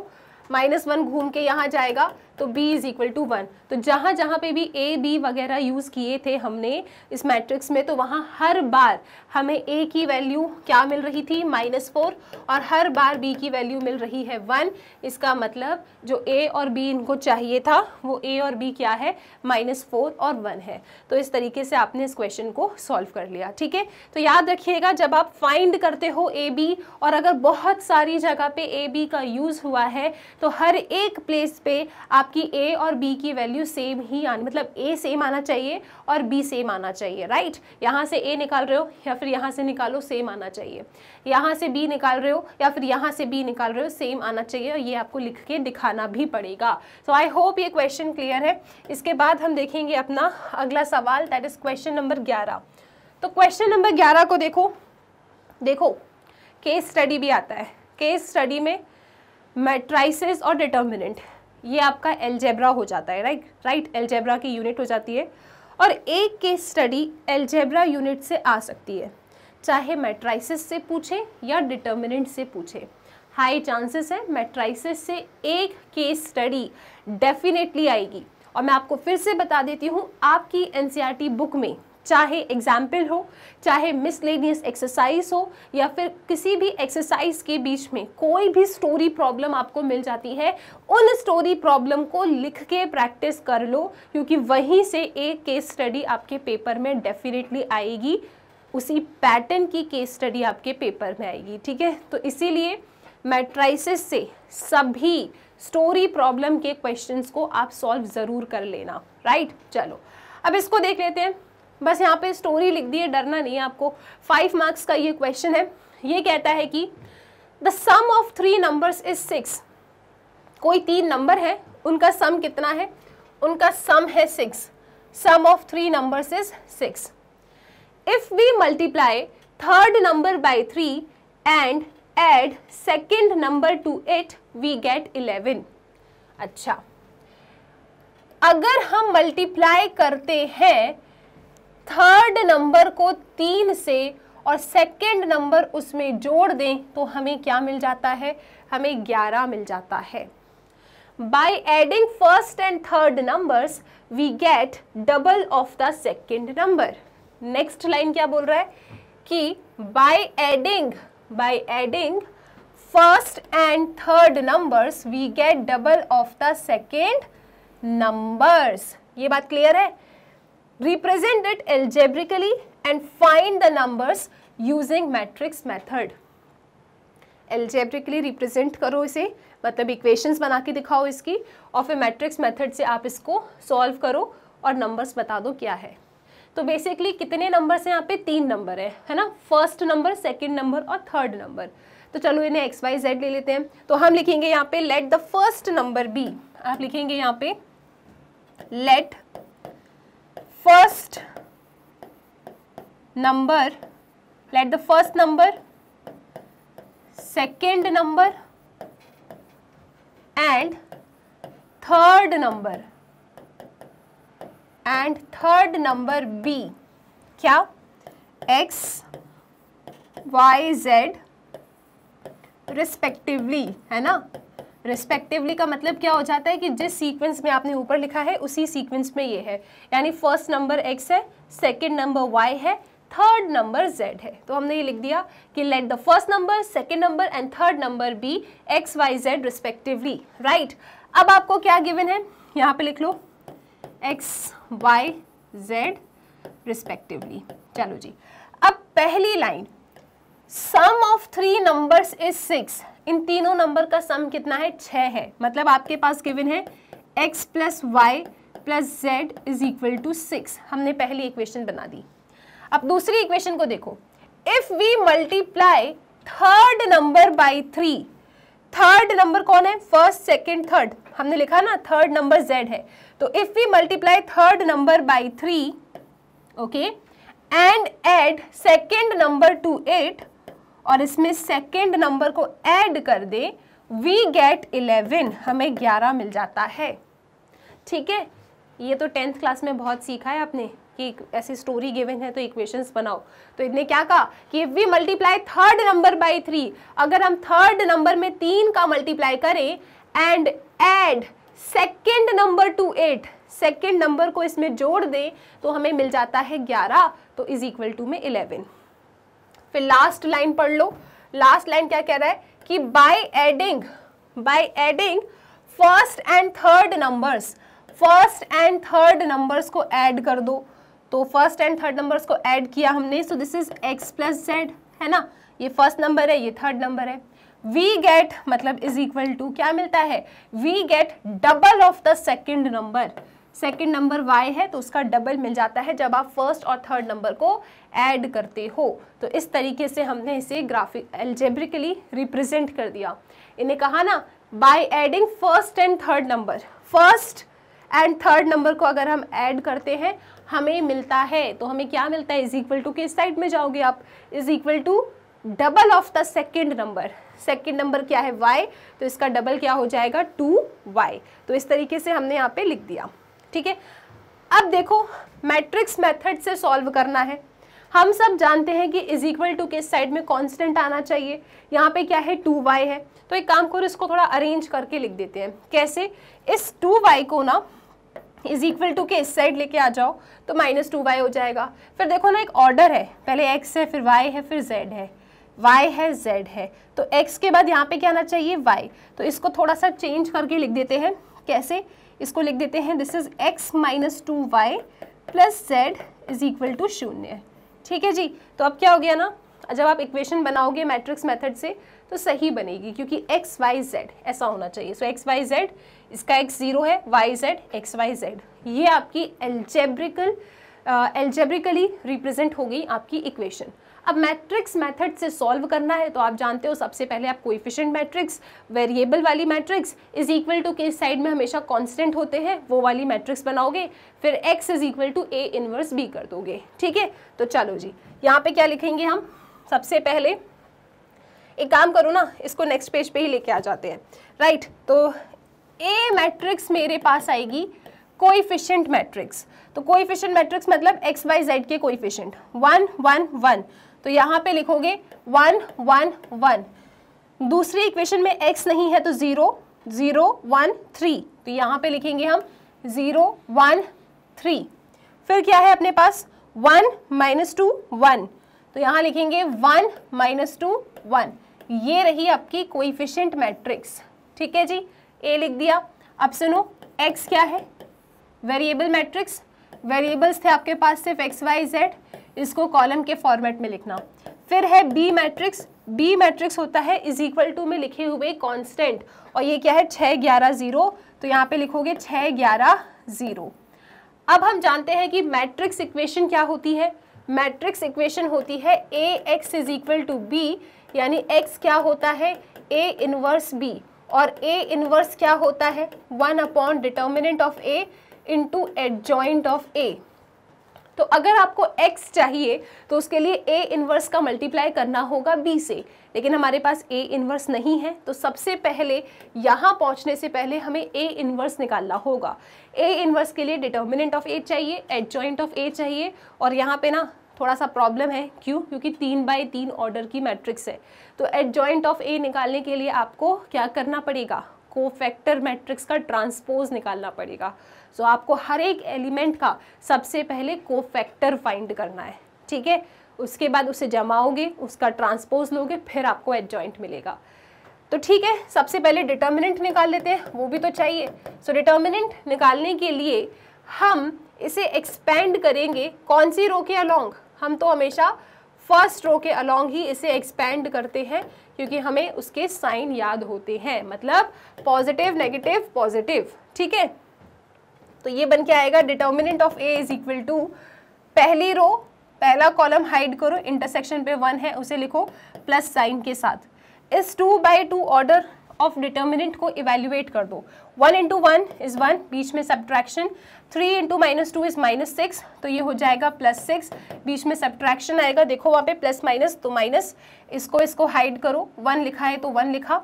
minus one घूम के यहाँ जाएगा तो b is equal to one तो जहाँ जहाँ पे भी a b वगैरह यूज़ किए थे हमने इस मैट्रिक्स में तो वहाँ हर बार हमें ए की वैल्यू क्या मिल रही थी माइनस फोर और हर बार बी की वैल्यू मिल रही है वन इसका मतलब जो ए और बी इनको चाहिए था वो ए और बी क्या है माइनस फोर और वन है तो इस तरीके से आपने इस क्वेश्चन को सॉल्व कर लिया ठीक है तो याद रखिएगा जब आप फाइंड करते हो ए बी और अगर बहुत सारी जगह पे ए बी का यूज़ हुआ है तो हर एक प्लेस पे आपकी ए और बी की वैल्यू सेम ही आनी मतलब ए सेम आना चाहिए और बी सेम आना चाहिए राइट यहाँ से ए निकाल रहे हो या फिर यहाँ से निकालो सेम आना चाहिए यहाँ से बी निकाल रहे हो या फिर यहाँ से बी निकाल रहे हो सेम आना चाहिए और ये आपको लिख के दिखाना भी पड़ेगा सो आई होप ये क्वेश्चन क्लियर है इसके बाद हम देखेंगे अपना अगला सवाल दैट इज क्वेश्चन नंबर ग्यारह तो क्वेश्चन नंबर ग्यारह को देखो देखो केस स्टडी भी आता है केस स्टडी में मेट्राइसिस और डिटर्मिनेंट ये आपका एल्जेब्रा हो जाता है राइट राइट एल्जेब्रा की यूनिट हो जाती है और एक केस स्टडी एल्जेब्रा यूनिट से आ सकती है चाहे मैट्राइसिस से पूछे या डिटर्मिनेंट से पूछे हाई चांसेस है मैट्राइसिस से एक केस स्टडी डेफिनेटली आएगी और मैं आपको फिर से बता देती हूँ आपकी एनसीईआरटी बुक e में चाहे एग्जाम्पल हो चाहे मिसलेनियस एक्सरसाइज हो या फिर किसी भी एक्सरसाइज के बीच में कोई भी स्टोरी प्रॉब्लम आपको मिल जाती है उन स्टोरी प्रॉब्लम को लिख के प्रैक्टिस कर लो क्योंकि वहीं से एक केस स्टडी आपके पेपर में डेफिनेटली आएगी उसी पैटर्न की केस स्टडी आपके पेपर में आएगी ठीक है तो इसीलिए मैट्राइसिस से सभी स्टोरी प्रॉब्लम के क्वेश्चंस को आप सॉल्व ज़रूर कर लेना राइट चलो अब इसको देख लेते हैं बस यहाँ पे स्टोरी लिख दी है डरना नहीं है आपको फाइव मार्क्स का ये क्वेश्चन है ये कहता है कि the sum of three numbers is six कोई तीन नंबर है उनका सम कितना है उनका सम है six sum of three numbers is six if we multiply third number by three and add second number to it we get eleven अच्छा अगर हम मल्टीप्लाई करते हैं थर्ड नंबर को तीन से और सेकेंड नंबर उसमें जोड़ दें तो हमें क्या मिल जाता है हमें ग्यारह मिल जाता है by adding first and third numbers we get double of the second number next line क्या बोल रहा है कि by adding by adding first and third numbers we get double of the second numbers ये बात क्लियर है represent it algebraically and find the numbers using matrix method algebraically represent करो इसे मतलब इक्वेशंस बना के दिखाओ इसकी और फिर मैट्रिक्स मेथड से आप इसको सॉल्व करो और नंबर्स बता दो क्या है तो बेसिकली कितने नंबर्स हैं यहाँ पे तीन नंबर है है ना फर्स्ट नंबर सेकंड नंबर और थर्ड नंबर तो चलो इन्हें एक्स वाई जेड ले लेते हैं तो हम लिखेंगे यहाँ पे let the first number be आप लिखेंगे यहाँ पे let first number let the first number second number and third number and third number b kya x y z respectively hai na respectively का मतलब क्या हो जाता है कि जिस सीक्वेंस में आपने ऊपर लिखा है उसी सीक्वेंस में ये है यानी फर्स्ट नंबर एक्स है सेकेंड नंबर वाई है थर्ड नंबर जेड है तो हमने ये लिख दिया कि let the first number second number and third number be X Y Z respectively right अब आपको क्या गिवन है यहाँ पे लिख लो एक्स वाई जेड रिस्पेक्टिवली चलो जी अब पहली line sum of three numbers is six इन तीनों नंबर का सम कितना है छ है मतलब आपके पास गिवन है X plus Y plus Z is equal to six हमने पहली इक्वेशन बना दी अब दूसरी इक्वेशन को देखो if we multiply third number by three third number कौन है फर्स्ट सेकंड थर्ड हमने लिखा ना थर्ड नंबर जेड है तो if we multiply third number by three okay and add second number to eight और इसमें सेकेंड नंबर को ऐड कर दें वी गेट इलेवन हमें ग्यारह मिल जाता है ठीक है ये तो टेंथ क्लास में बहुत सीखा है आपने कि ऐसी स्टोरी गिवन है तो इक्वेशंस बनाओ तो इतने क्या कहा कि we multiply third number by three अगर हम थर्ड नंबर में तीन का मल्टीप्लाई करें and add second number to eight second number को इसमें जोड़ दें तो हमें मिल जाता है ग्यारह तो इज इक्वल टू में इलेवन फिर लास्ट लाइन पढ़ लो लास्ट लाइन क्या कह रहा है कि by adding by adding first and third numbers first and third numbers को ऐड कर दो तो फर्स्ट एंड थर्ड नंबर्स को ऐड किया हमने so this is X plus Z है ना ये फर्स्ट नंबर है ये थर्ड नंबर है वी गेट मतलब इज इक्वल टू क्या मिलता है we get double of the second number second number Y है तो उसका डबल मिल जाता है जब आप फर्स्ट और थर्ड नंबर को ऐड करते हो तो इस तरीके से हमने इसे ग्राफिक एल्जेब्रिकली रिप्रेजेंट कर दिया इन्हें कहा ना by adding first and third number first and third number को अगर हम ऐड करते हैं हमें मिलता है तो हमें क्या मिलता है इज इक्वल टू किस साइड में जाओगे आप is equal to double of the second number second number क्या है वाई तो इसका डबल क्या हो जाएगा टू वाई तो इस तरीके से हमने यहाँ पे लिख दिया ठीक है अब देखो मैट्रिक्स मेथड से सॉल्व करना है हम सब जानते हैं कि इज इक्वल टू किस साइड में कांस्टेंट आना चाहिए यहाँ पे क्या है टू वाई है तो एक काम करो इसको थोड़ा अरेंज करके लिख देते हैं कैसे इस टू वाई को ना इज इक्वल टू के इस साइड लेके आ जाओ तो माइनस टू वाई हो जाएगा फिर देखो ना एक ऑर्डर है पहले एक्स है फिर वाई है फिर जेड है वाई है जेड है तो एक्स के बाद यहाँ पे क्या आना चाहिए वाई तो इसको थोड़ा सा चेंज करके लिख देते हैं कैसे इसको लिख देते हैं this is X minus two Y plus Z is equal to शून्य ठीक है जी तो अब क्या हो गया ना जब आप इक्वेशन बनाओगे मैट्रिक्स मेथड से तो सही बनेगी क्योंकि एक्स वाई जेड ऐसा होना चाहिए सो एक्स वाई जेड इसका एक्स ज़ीरो है Y Z X Y Z ये आपकी एल्जेब्रिकल एल्जेब्रिकली रिप्रेजेंट हो गई आपकी इक्वेशन अब मैट्रिक्स मेथड से सॉल्व करना है तो आप जानते हो सबसे पहले आप इफिशियंट मैट्रिक्स वेरिएबल वाली मैट्रिक्स इज इक्वल टू के साइड में हमेशा कॉन्स्टेंट होते हैं वो वाली मैट्रिक्स बनाओगे फिर X is equal to A inverse B कर दोगे ठीक है तो चलो जी यहाँ पे क्या लिखेंगे हम सबसे पहले एक काम करो ना इसको नेक्स्ट पेज पे ही लेके आ जाते हैं राइट तो ए मैट्रिक्स मेरे पास आएगी कोइफिशियंट मैट्रिक्स तो कोइफिशियंट मैट्रिक्स मतलब एक्स वाई जेड के कोइफिशियंट वन वन वन तो यहाँ पे लिखोगे वन वन वन दूसरी इक्वेशन में एक्स नहीं है तो ज़ीरो ज़ीरो वन थ्री तो यहाँ पे लिखेंगे हम ज़ीरो वन थ्री फिर क्या है अपने पास वन माइनस टू वन तो यहाँ लिखेंगे वन माइनस टू वन ये रही आपकी कोइफिशेंट मैट्रिक्स ठीक है जी ए लिख दिया अब सुनो एक्स क्या है वेरिएबल मैट्रिक्स वेरिएबल्स थे आपके पास सिर्फ एक्स वाई जेड इसको कॉलम के फॉर्मेट में लिखना फिर है बी मैट्रिक्स बी मैट्रिक्स होता है इज इक्वल टू में लिखे हुए कांस्टेंट और ये क्या है छः ग्यारह ज़ीरो तो यहाँ पे लिखोगे छः ग्यारह ज़ीरो अब हम जानते हैं कि मैट्रिक्स इक्वेशन क्या होती है मैट्रिक्स इक्वेशन होती है A X is equal to B यानी एक्स क्या होता है ए इनवर्स बी और ए इनवर्स क्या होता है one upon determinant of A into adjoint of A तो अगर आपको x चाहिए तो उसके लिए a इन्वर्स का मल्टीप्लाई करना होगा b से लेकिन हमारे पास a इन्वर्स नहीं है तो सबसे पहले यहाँ पहुँचने से पहले हमें a इन्वर्स निकालना होगा a इन्वर्स के लिए डिटर्मिनेंट ऑफ a चाहिए एडजॉइंट ऑफ a चाहिए और यहाँ पे ना थोड़ा सा प्रॉब्लम है क्यों क्योंकि तीन बाई तीन ऑर्डर की मैट्रिक्स है तो एडजॉइंट ऑफ ए निकालने के लिए आपको क्या करना पड़ेगा कोफैक्टर मैट्रिक्स का ट्रांसपोज निकालना पड़ेगा सो so, आपको हर एक एलिमेंट का सबसे पहले को फैक्टर फाइंड करना है ठीक है उसके बाद उसे जमाओगे उसका ट्रांसपोज लोगे फिर आपको एडजॉइंट मिलेगा तो ठीक है सबसे पहले डिटर्मिनेंट निकाल लेते हैं वो भी तो चाहिए सो so, डिटर्मिनेंट निकालने के लिए हम इसे एक्सपेंड करेंगे कौन सी रो के अलोंग हम तो हमेशा फर्स्ट रो के अलोंग ही इसे एक्सपेंड करते हैं क्योंकि हमें उसके साइन याद होते हैं मतलब पॉजिटिव नेगेटिव पॉजिटिव ठीक है तो ये बन के आएगा determinant of A is equal to पहली रो पहला कॉलम हाइड करो इंटरसेक्शन पे वन है उसे लिखो प्लस साइन के साथ इस two by two order of determinant को इवेल्युएट कर दो one into one is one बीच में subtraction three into minus two is minus six तो ये हो जाएगा प्लस सिक्स बीच में सब्ट्रैक्शन आएगा देखो वहाँ पे प्लस माइनस तो माइनस इसको इसको हाइड करो वन लिखा है तो वन लिखा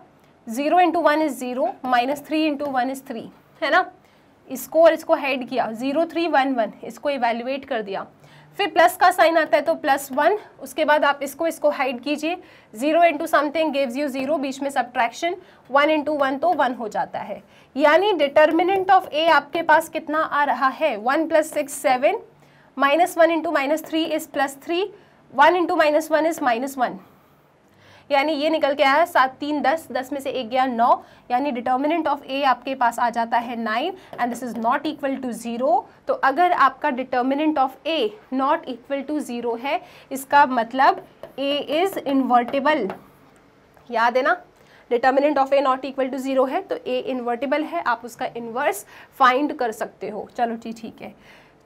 zero into one is zero minus three into one is three है ना इसको और इसको हेड किया ज़ीरो थ्री वन वन इसको इवेल्युएट कर दिया फिर प्लस का साइन आता है तो प्लस वन उसके बाद आप इसको इसको हाइड कीजिए zero into something gives you zero बीच में सब्ट्रैक्शन वन इंटू वन तो वन हो जाता है यानी डिटर्मिनेंट ऑफ ए आपके पास कितना आ रहा है one plus six seven minus one into minus three is plus three one into minus one is minus one यानी ये निकल के आया सात तीन दस दस में से एक गया नौ यानी डिटर्मिनेंट ऑफ ए आपके पास आ जाता है nine and this is not equal to zero तो अगर आपका determinant of A not equal to zero है इसका मतलब ए इज़ इन्वर्टेबल याद है ना determinant of A not equal to zero है तो ए इन्वर्टेबल है आप उसका इन्वर्स फाइंड कर सकते हो चलो जी ठीक है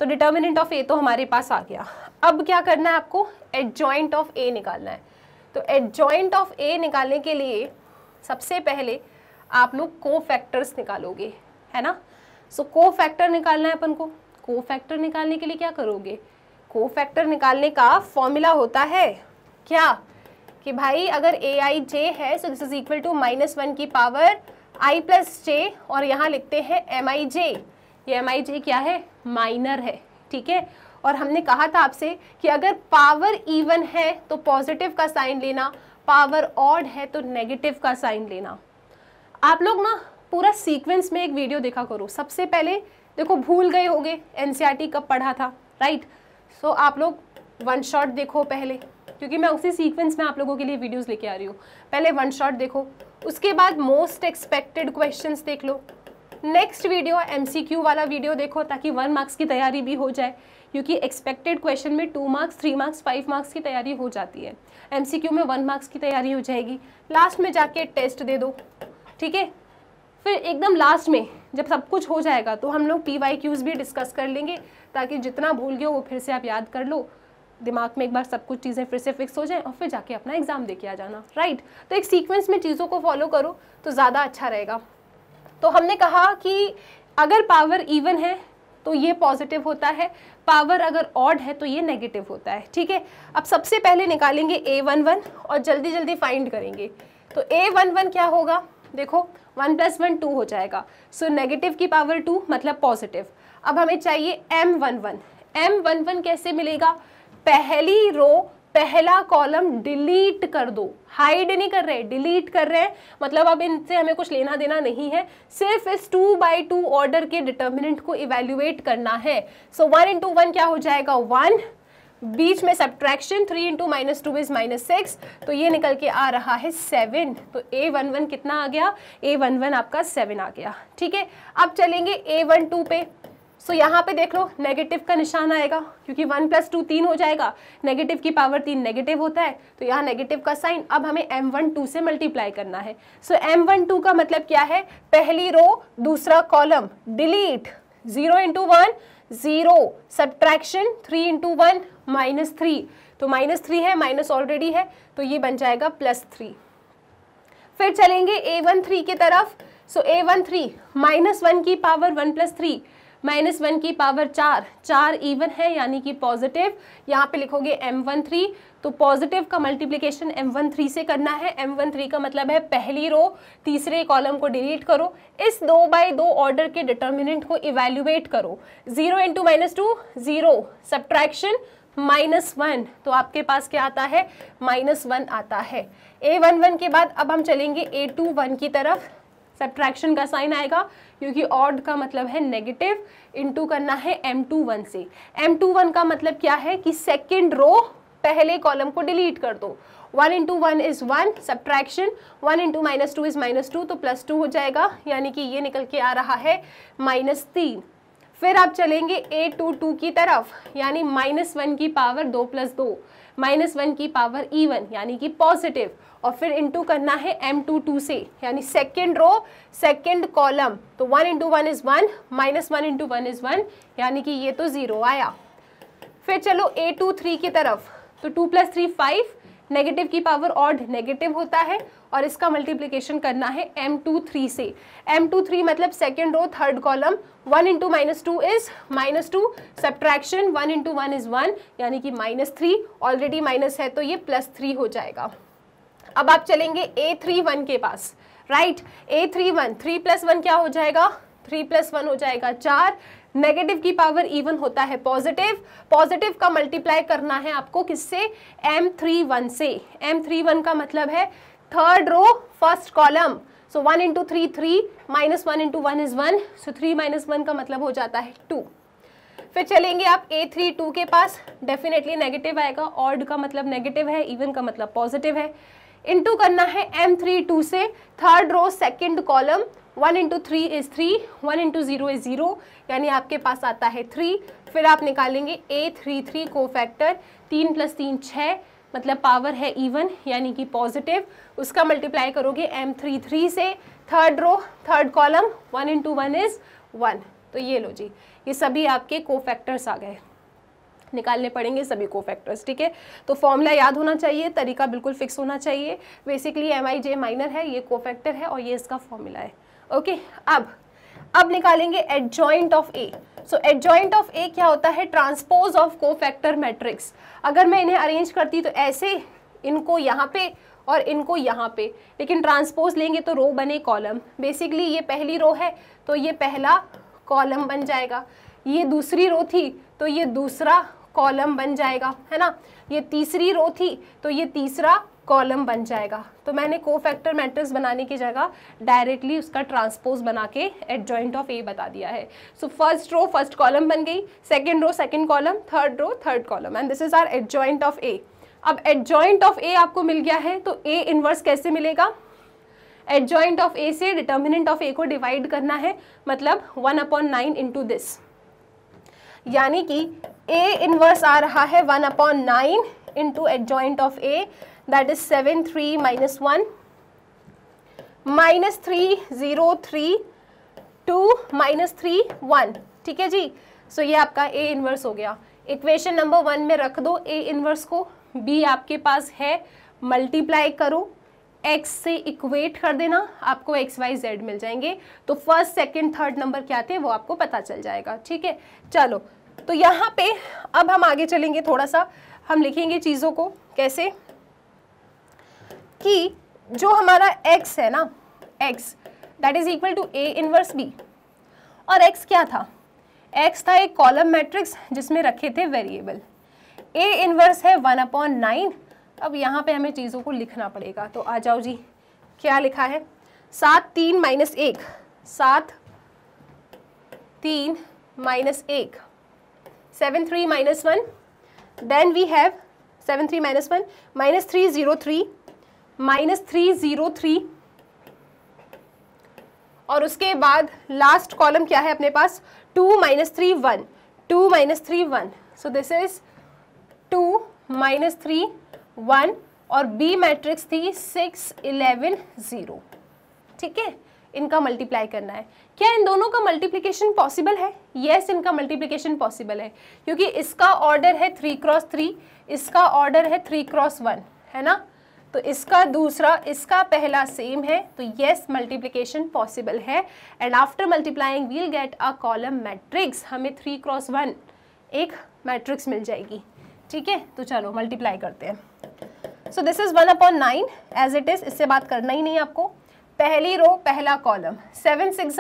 तो डिटर्मिनेंट ऑफ ए तो हमारे पास आ गया अब क्या करना है आपको एडजॉइंट ऑफ ए निकालना है तो एडजॉइंट ऑफ ए निकालने के लिए सबसे पहले आप लोग को फैक्टर्स निकालोगे है ना सो को फैक्टर निकालना है अपन को को फैक्टर निकालने के लिए क्या करोगे को फैक्टर निकालने का फॉर्मूला होता है क्या कि भाई अगर ए आई जे है so this is equal to minus one की पावर आई प्लस जे और यहाँ लिखते हैं एम आई जे ये एम आई जे क्या है माइनर है ठीक है और हमने कहा था आपसे कि अगर पावर इवन है तो पॉजिटिव का साइन लेना पावर ऑड है तो नेगेटिव का साइन लेना आप लोग ना पूरा सीक्वेंस में एक वीडियो देखा करो सबसे पहले देखो भूल गए होगे एनसीईआरटी e कब पढ़ा था राइट सो so, आप लोग वन शॉट देखो पहले क्योंकि मैं उसी सीक्वेंस में आप लोगों के लिए वीडियोस लेके आ रही हूँ पहले वन शॉट देखो उसके बाद मोस्ट एक्सपेक्टेड क्वेश्चंस देख लो नेक्स्ट वीडियो एमसीक्यू वाला वीडियो देखो ताकि वन मार्क्स की तैयारी भी हो जाए क्योंकि एक्सपेक्टेड क्वेश्चन में two marks three marks five marks की तैयारी हो जाती है एमसीक्यू में वन मार्क्स की तैयारी हो जाएगी लास्ट में जाके टेस्ट दे दो ठीक है फिर एकदम लास्ट में जब सब कुछ हो जाएगा तो हम लोग पी वाई क्यूज़ भी डिस्कस कर लेंगे ताकि जितना भूल गए वो फिर से आप याद कर लो दिमाग में एक बार सब कुछ चीज़ें फिर से फिक्स हो जाएं और फिर जाके अपना एग्ज़ाम दे के आ जाना राइट तो एक सीक्वेंस में चीज़ों को फॉलो करो तो ज़्यादा अच्छा रहेगा तो हमने कहा कि अगर पावर इवन है तो ये पॉजिटिव होता है पावर अगर ऑड है तो ये नेगेटिव होता है ठीक है अब सबसे पहले निकालेंगे ए वन वन और जल्दी जल्दी फाइंड करेंगे तो ए वन वन क्या होगा देखो वन प्लस वन टू हो जाएगा सो so, नेगेटिव की पावर टू मतलब पॉजिटिव अब हमें चाहिए M one one M one one कैसे मिलेगा पहली रो पहला कॉलम डिलीट कर दो हाइड नहीं कर रहे डिलीट कर रहे हैं मतलब अब इनसे हमें कुछ लेना देना नहीं है सिर्फ इस टू बाई टू ऑर्डर के डिटर्मिनेंट को इवेल्युएट करना है सो वन इंटू वन क्या हो जाएगा वन बीच में subtraction three into minus two is minus six तो ये निकल के आ रहा है सेवन तो ए वन वन कितना आ गया ए वन वन आपका सेवन आ गया ठीक है अब चलेंगे ए वन टू पे सो so, यहाँ पे देख लो नेगेटिव का निशान आएगा क्योंकि वन प्लस टू तीन हो जाएगा नेगेटिव की पावर तीन नेगेटिव होता है तो यहाँ नेगेटिव का साइन अब हमें एम वन टू से मल्टीप्लाई करना है सो एम वन टू का मतलब क्या है पहली रो दूसरा column delete zero into one zero subtraction three into one minus three तो माइनस थ्री है माइनस ऑलरेडी है तो ये बन जाएगा प्लस थ्री फिर चलेंगे ए वन थ्री की तरफ so A one three minus one की power one plus three minus one की पावर चार चार इवन है यानी कि पॉजिटिव यहाँ पे लिखोगे एम वन थ्री तो पॉजिटिव का मल्टीप्लिकेशन एम वन थ्री से करना है एम वन थ्री का मतलब है पहली रो तीसरे कॉलम को डिलीट करो इस दो बाय दो ऑर्डर के डिटर्मिनेंट को इवेल्युएट करो zero into minus two zero subtraction minus one तो आपके पास क्या आता है माइनस वन आता है ए वन वन के बाद अब हम चलेंगे ए टू वन की तरफ सब्ट्रैक्शन का साइन आएगा क्योंकि ऑड का मतलब है नेगेटिव इनटू करना है एम टू वन से एम टू वन का मतलब क्या है कि सेकेंड रो पहले कॉलम को डिलीट कर दो one into one is one subtraction one into minus two is minus two तो प्लस टू हो जाएगा यानी कि ये निकल के आ रहा है माइनस तीन फिर आप चलेंगे ए टू टू की तरफ यानी माइनस वन की पावर दो प्लस दो माइनस वन की पावर ई वन यानी कि पॉजिटिव और फिर इंटू करना है एम टू टू से यानी सेकेंड रो सेकेंड कॉलम तो one into one is one minus one into one is one यानी कि ये तो ज़ीरो आया फिर चलो ए टू थ्री की तरफ तो two plus three five negative की पावर ऑड नेगेटिव होता है और इसका मल्टीप्लिकेशन करना है एम टू थ्री से एम टू थ्री मतलब second row third column one into minus two is minus two subtraction one into one is one यानी कि माइनस थ्री ऑलरेडी माइनस है तो ये प्लस थ्री हो जाएगा अब आप चलेंगे ए थ्री वन के पास right A three one three plus one क्या हो जाएगा थ्री प्लस वन हो जाएगा चार नेगेटिव की पावर इवन होता है पॉजिटिव पॉजिटिव का मल्टीप्लाई करना है आपको किससे एम थ्री वन से एम थ्री वन का मतलब है third row first column so one into three three minus one into one is one so three minus one का मतलब हो जाता है टू फिर चलेंगे आप ए थ्री टू के पास डेफिनेटली नेगेटिव आएगा ऑर्ड का मतलब नेगेटिव है इवन का मतलब पॉजिटिव है इंटू करना है एम थ्री टू से third row second column one into three is three one into zero is zero यानी आपके पास आता है थ्री फिर आप निकालेंगे ए थ्री थ्री को फैक्टर तीन प्लस तीन छः मतलब पावर है इवन यानी कि पॉजिटिव उसका मल्टीप्लाई करोगे एम थ्री थ्री से third row third column one into one is one तो ये लो जी ये सभी आपके कोफैक्टर्स आ गए निकालने पड़ेंगे सभी को फैक्टर्स ठीक है तो फॉर्मूला याद होना चाहिए तरीका बिल्कुल फिक्स होना चाहिए basically M I J minor है ये को फैक्टर है और ये इसका फॉर्मूला है ओके अब अब निकालेंगे adjoint of A so adjoint of A क्या होता है ट्रांसपोज ऑफ कोफैक्टर मैट्रिक्स अगर मैं इन्हें अरेंज करती तो ऐसे इनको यहाँ पे और इनको यहाँ पे लेकिन ट्रांसपोज लेंगे तो रो बने कॉलम बेसिकली ये पहली रो है तो ये पहला कॉलम बन जाएगा ये दूसरी रो थी तो ये दूसरा कॉलम बन जाएगा है ना ये तीसरी रो थी तो ये तीसरा कॉलम बन जाएगा तो मैंने को फैक्टर मैट्रिक्स बनाने की जगह डायरेक्टली उसका ट्रांसपोज बना के एडजॉइंट ऑफ ए बता दिया है so first row first column बन गई second row second column third row third column and this is our adjoint of A अब एडजॉइंट ऑफ ए आपको मिल गया है तो ए इनवर्स कैसे मिलेगा एडजॉइंट ऑफ ए से डिटर्मिनेंट ऑफ ए को डिवाइड करना है मतलब one upon nine into this यानी कि ए इनवर्स आ रहा है one upon nine into adjoint of A that is seven three minus one minus three zero three two minus three one ठीक है जी सो so, ये आपका ए इन्वर्स हो गया इक्वेशन नंबर वन में रख दो ए इन्वर्स को बी आपके पास है मल्टीप्लाई करो एक्स से इक्वेट कर देना आपको एक्स वाई जेड मिल जाएंगे तो फर्स्ट सेकंड थर्ड नंबर क्या थे वो आपको पता चल जाएगा ठीक है चलो तो यहाँ पे अब हम आगे चलेंगे थोड़ा सा हम लिखेंगे चीज़ों को कैसे कि जो हमारा x है ना x that is equal to A inverse B और x क्या था x था एक कॉलम मैट्रिक्स जिसमें रखे थे वेरिएबल ए इनवर्स है वन अपॉन नाइन अब यहाँ पे हमें चीज़ों को लिखना पड़ेगा तो आ जाओ जी क्या लिखा है सात तीन माइनस एक सात तीन माइनस एक seven three minus one then we have seven three minus one minus three zero three minus three zero three और उसके बाद लास्ट कॉलम क्या है अपने पास two minus three one two minus three one so this is two minus three one और बी मैट्रिक्स थी सिक्स इलेवन ज़ीरो ठीक है इनका मल्टीप्लाई करना है क्या इन दोनों का मल्टीप्लिकेशन पॉसिबल है येस yes, इनका मल्टीप्लिकेशन पॉसिबल है क्योंकि इसका ऑर्डर है थ्री क्रॉस थ्री इसका ऑर्डर है थ्री क्रॉस वन है ना तो इसका दूसरा इसका पहला सेम है तो येस मल्टीप्लीकेशन पॉसिबल है and after multiplying will get a column matrix हमें थ्री क्रॉस वन एक मैट्रिक्स मिल जाएगी ठीक है तो चलो मल्टीप्लाई करते हैं so this is one upon nine as it is इससे बात करना ही नहीं आपको पहली रो पहला कॉलम seven six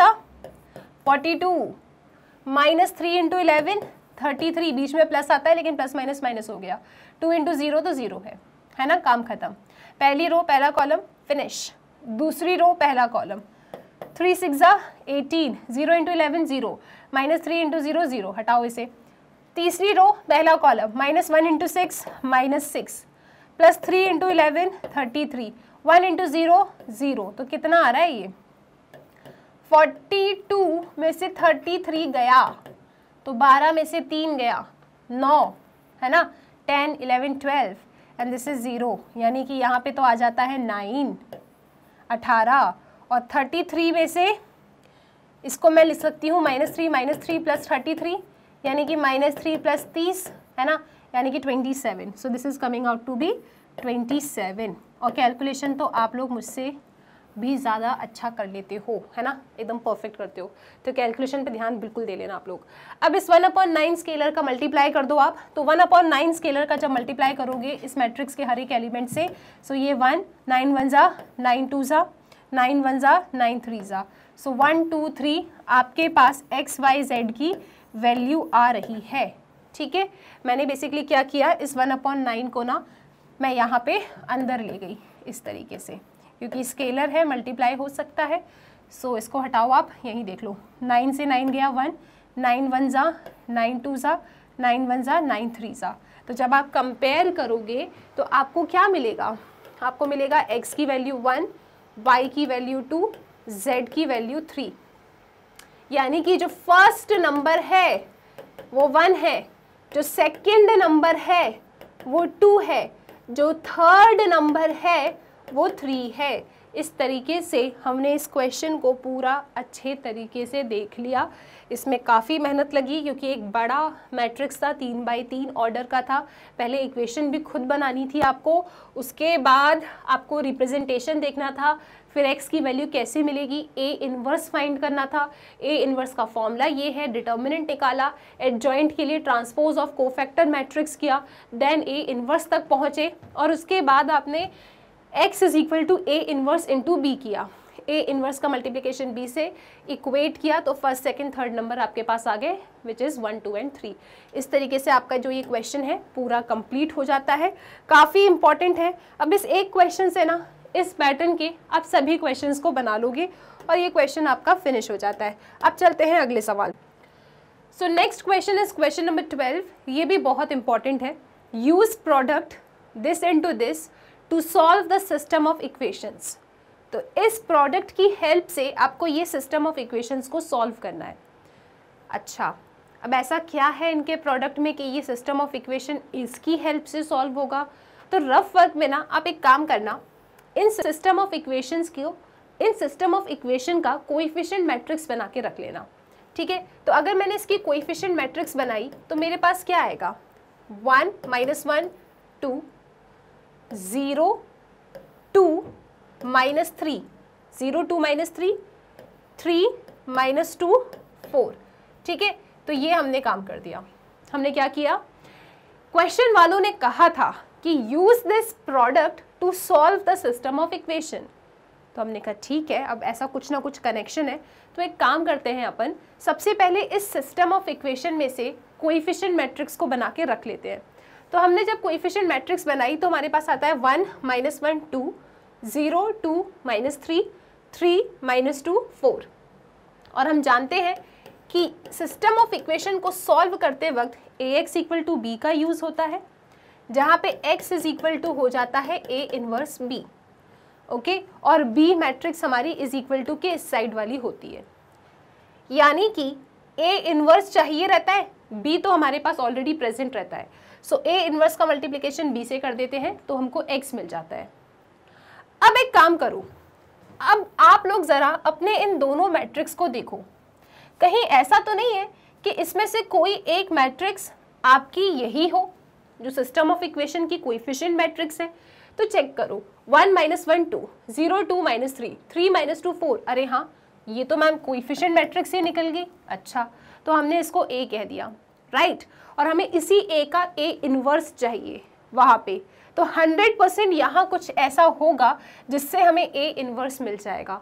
forty two minus three into eleven thirty three बीच में प्लस आता है लेकिन प्लस माइनस माइनस हो गया टू इंटू ज़ीरो तो ज़ीरो है है ना काम खत्म पहली रो पहला कॉलम फिनिश दूसरी रो पहला कॉलम थ्री सिक्स ज़ा eighteen zero into eleven zero minus three into zero zero हटाओ इसे तीसरी रो पहला column minus one into six minus six plus three into eleven thirty three one into zero zero तो कितना आ रहा है ये फोर्टी टू में से थर्टी थ्री गया तो बारह में से तीन गया नौ है ना ten eleven twelve and this is zero यानी कि यहाँ पे तो आ जाता है नाइन अठारह और थर्टी थ्री में से इसको मैं लिख सकती हूँ minus three minus three plus thirty three यानी कि माइनस थ्री प्लस तीस है ना यानी कि twenty seven so this is coming out to be twenty seven और कैलकुलेशन तो आप लोग मुझसे भी ज़्यादा अच्छा कर लेते हो है ना एकदम परफेक्ट करते हो तो कैलकुलेशन पे ध्यान बिल्कुल दे लेना आप लोग अब इस वन अपॉइंट नाइन स्केलर का मल्टीप्लाई कर दो आप तो वन अपॉइंट नाइन स्केलर का जब मल्टीप्लाई करोगे इस मैट्रिक्स के हर एक एलिमेंट से सो ये वन नाइन वन ज़ा नाइन टू ज़ा नाइन वन ज़ा नाइन थ्री ज़ा सो वन टू थ्री आपके पास एक्स वाई जेड की वैल्यू आ रही है ठीक है मैंने बेसिकली क्या किया इस वन अपॉइंट नाइन को ना मैं यहाँ पे अंदर ले गई इस तरीके से क्योंकि स्केलर है मल्टीप्लाई हो सकता है सो so, इसको हटाओ आप यहीं देख लो नाइन से नाइन गया वन नाइन वन ज़ा नाइन टू ज़ा नाइन वन ज़ा नाइन थ्री ज़ा तो जब आप कंपेयर करोगे तो आपको क्या मिलेगा आपको मिलेगा एक्स की वैल्यू वन वाई की वैल्यू टू जेड की वैल्यू थ्री यानी कि जो फर्स्ट नंबर है वो वन है जो सेकेंड नंबर है वो टू है जो थर्ड नंबर है वो थ्री है इस तरीके से हमने इस क्वेश्चन को पूरा अच्छे तरीके से देख लिया इसमें काफ़ी मेहनत लगी क्योंकि एक बड़ा मैट्रिक्स था तीन बाई तीन ऑर्डर का था पहले इक्वेशन भी खुद बनानी थी आपको उसके बाद आपको रिप्रेजेंटेशन देखना था फिर एक्स की वैल्यू कैसे मिलेगी ए इन्वर्स फाइंड करना था ए इन्वर्स का फॉर्मूला ये है डिटर्मिनेंट निकाला एट जॉइंट के लिए ट्रांसपोज ऑफ कोफैक्टर मैट्रिक्स किया देन ए इन्वर्स तक पहुँचे और उसके बाद आपने x is equal to A inverse into B किया ए इन्वर्स का मल्टीप्लीकेशन बी से इक्वेट किया तो फर्स्ट सेकेंड थर्ड नंबर आपके पास आ गए which is one two and three इस तरीके से आपका जो ये क्वेश्चन है पूरा कंप्लीट हो जाता है काफ़ी इंपॉर्टेंट है अब इस एक क्वेश्चन से ना इस पैटर्न के आप सभी क्वेश्चंस को बना लोगे और ये क्वेश्चन आपका फिनिश हो जाता है अब चलते हैं अगले सवाल so next question is question number twelve ये भी बहुत इंपॉर्टेंट है use product this into this to solve the system of equations तो इस प्रोडक्ट की हेल्प से आपको ये सिस्टम ऑफ इक्वेशंस को सॉल्व करना है अच्छा अब ऐसा क्या है इनके प्रोडक्ट में कि ये सिस्टम ऑफ इक्वेशन इसकी हेल्प से सॉल्व होगा तो रफ वर्क में ना आप एक काम करना इन सिस्टम ऑफ इक्वेशंस को इन सिस्टम ऑफ इक्वेशन का कोइफिशिएंट मैट्रिक्स बना के रख लेना ठीक है तो अगर मैंने इसकी कोइफिशिएंट मैट्रिक्स बनाई तो मेरे पास क्या आएगा one minus one two zero two minus three zero two minus three three minus two four ठीक है तो ये हमने काम कर दिया हमने क्या किया क्वेश्चन वालों ने कहा था कि use this product to solve the system of equation तो हमने कहा ठीक है अब ऐसा कुछ ना कुछ कनेक्शन है तो एक काम करते हैं अपन सबसे पहले इस सिस्टम ऑफ इक्वेशन में से कोइफिशियंट मैट्रिक्स को बना के रख लेते हैं तो हमने जब कोइफिशियंट मैट्रिक्स बनाई तो हमारे पास आता है one minus one two zero two minus three three minus two four और हम जानते हैं कि सिस्टम ऑफ इक्वेशन को सॉल्व करते वक्त A X equal to B का यूज़ होता है जहाँ पे x इज इक्वल टू हो जाता है a इनवर्स b ओके और b मैट्रिक्स हमारी इज इक्वल टू के इस साइड वाली होती है यानी कि a इनवर्स चाहिए रहता है b तो हमारे पास ऑलरेडी प्रेजेंट रहता है सो ए इनवर्स का मल्टीप्लीकेशन बी से कर देते हैं तो हमको एक्स मिल जाता है अब एक काम करो अब आप लोग ज़रा अपने इन दोनों मैट्रिक्स को देखो कहीं ऐसा तो नहीं है कि इसमें से कोई एक मैट्रिक्स आपकी यही हो जो सिस्टम ऑफ इक्वेशन की कोइफिशियंट मैट्रिक्स है तो चेक करो one minus one two zero two minus three three minus two four अरे हाँ ये तो मैम कोइफिशियंट मैट्रिक्स ही निकल गई अच्छा तो हमने इसको ए कह दिया राइट right? और हमें इसी ए का ए इन्वर्स चाहिए वहाँ पे तो 100 परसेंट यहाँ कुछ ऐसा होगा जिससे हमें ए इन्वर्स मिल जाएगा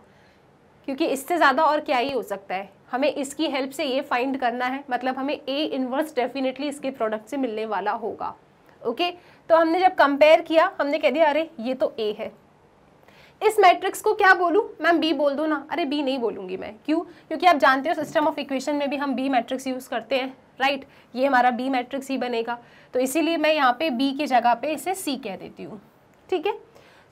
क्योंकि इससे ज़्यादा और क्या ही हो सकता है हमें इसकी हेल्प से ये फाइंड करना है मतलब हमें ए इन्वर्स डेफिनेटली इसके प्रोडक्ट से मिलने वाला होगा ओके तो हमने जब कंपेयर किया हमने कह दिया अरे ये तो ए है इस मैट्रिक्स को क्या बोलूँ मैम बी बोल दो ना अरे बी नहीं बोलूँगी मैं क्यों क्योंकि आप जानते हो सिस्टम ऑफ इक्वेशन में भी हम बी मैट्रिक्स यूज़ करते हैं राइट ये हमारा बी मैट्रिक्स ही बनेगा तो इसीलिए मैं यहाँ पे बी की जगह पे इसे सी कह देती हूँ ठीक है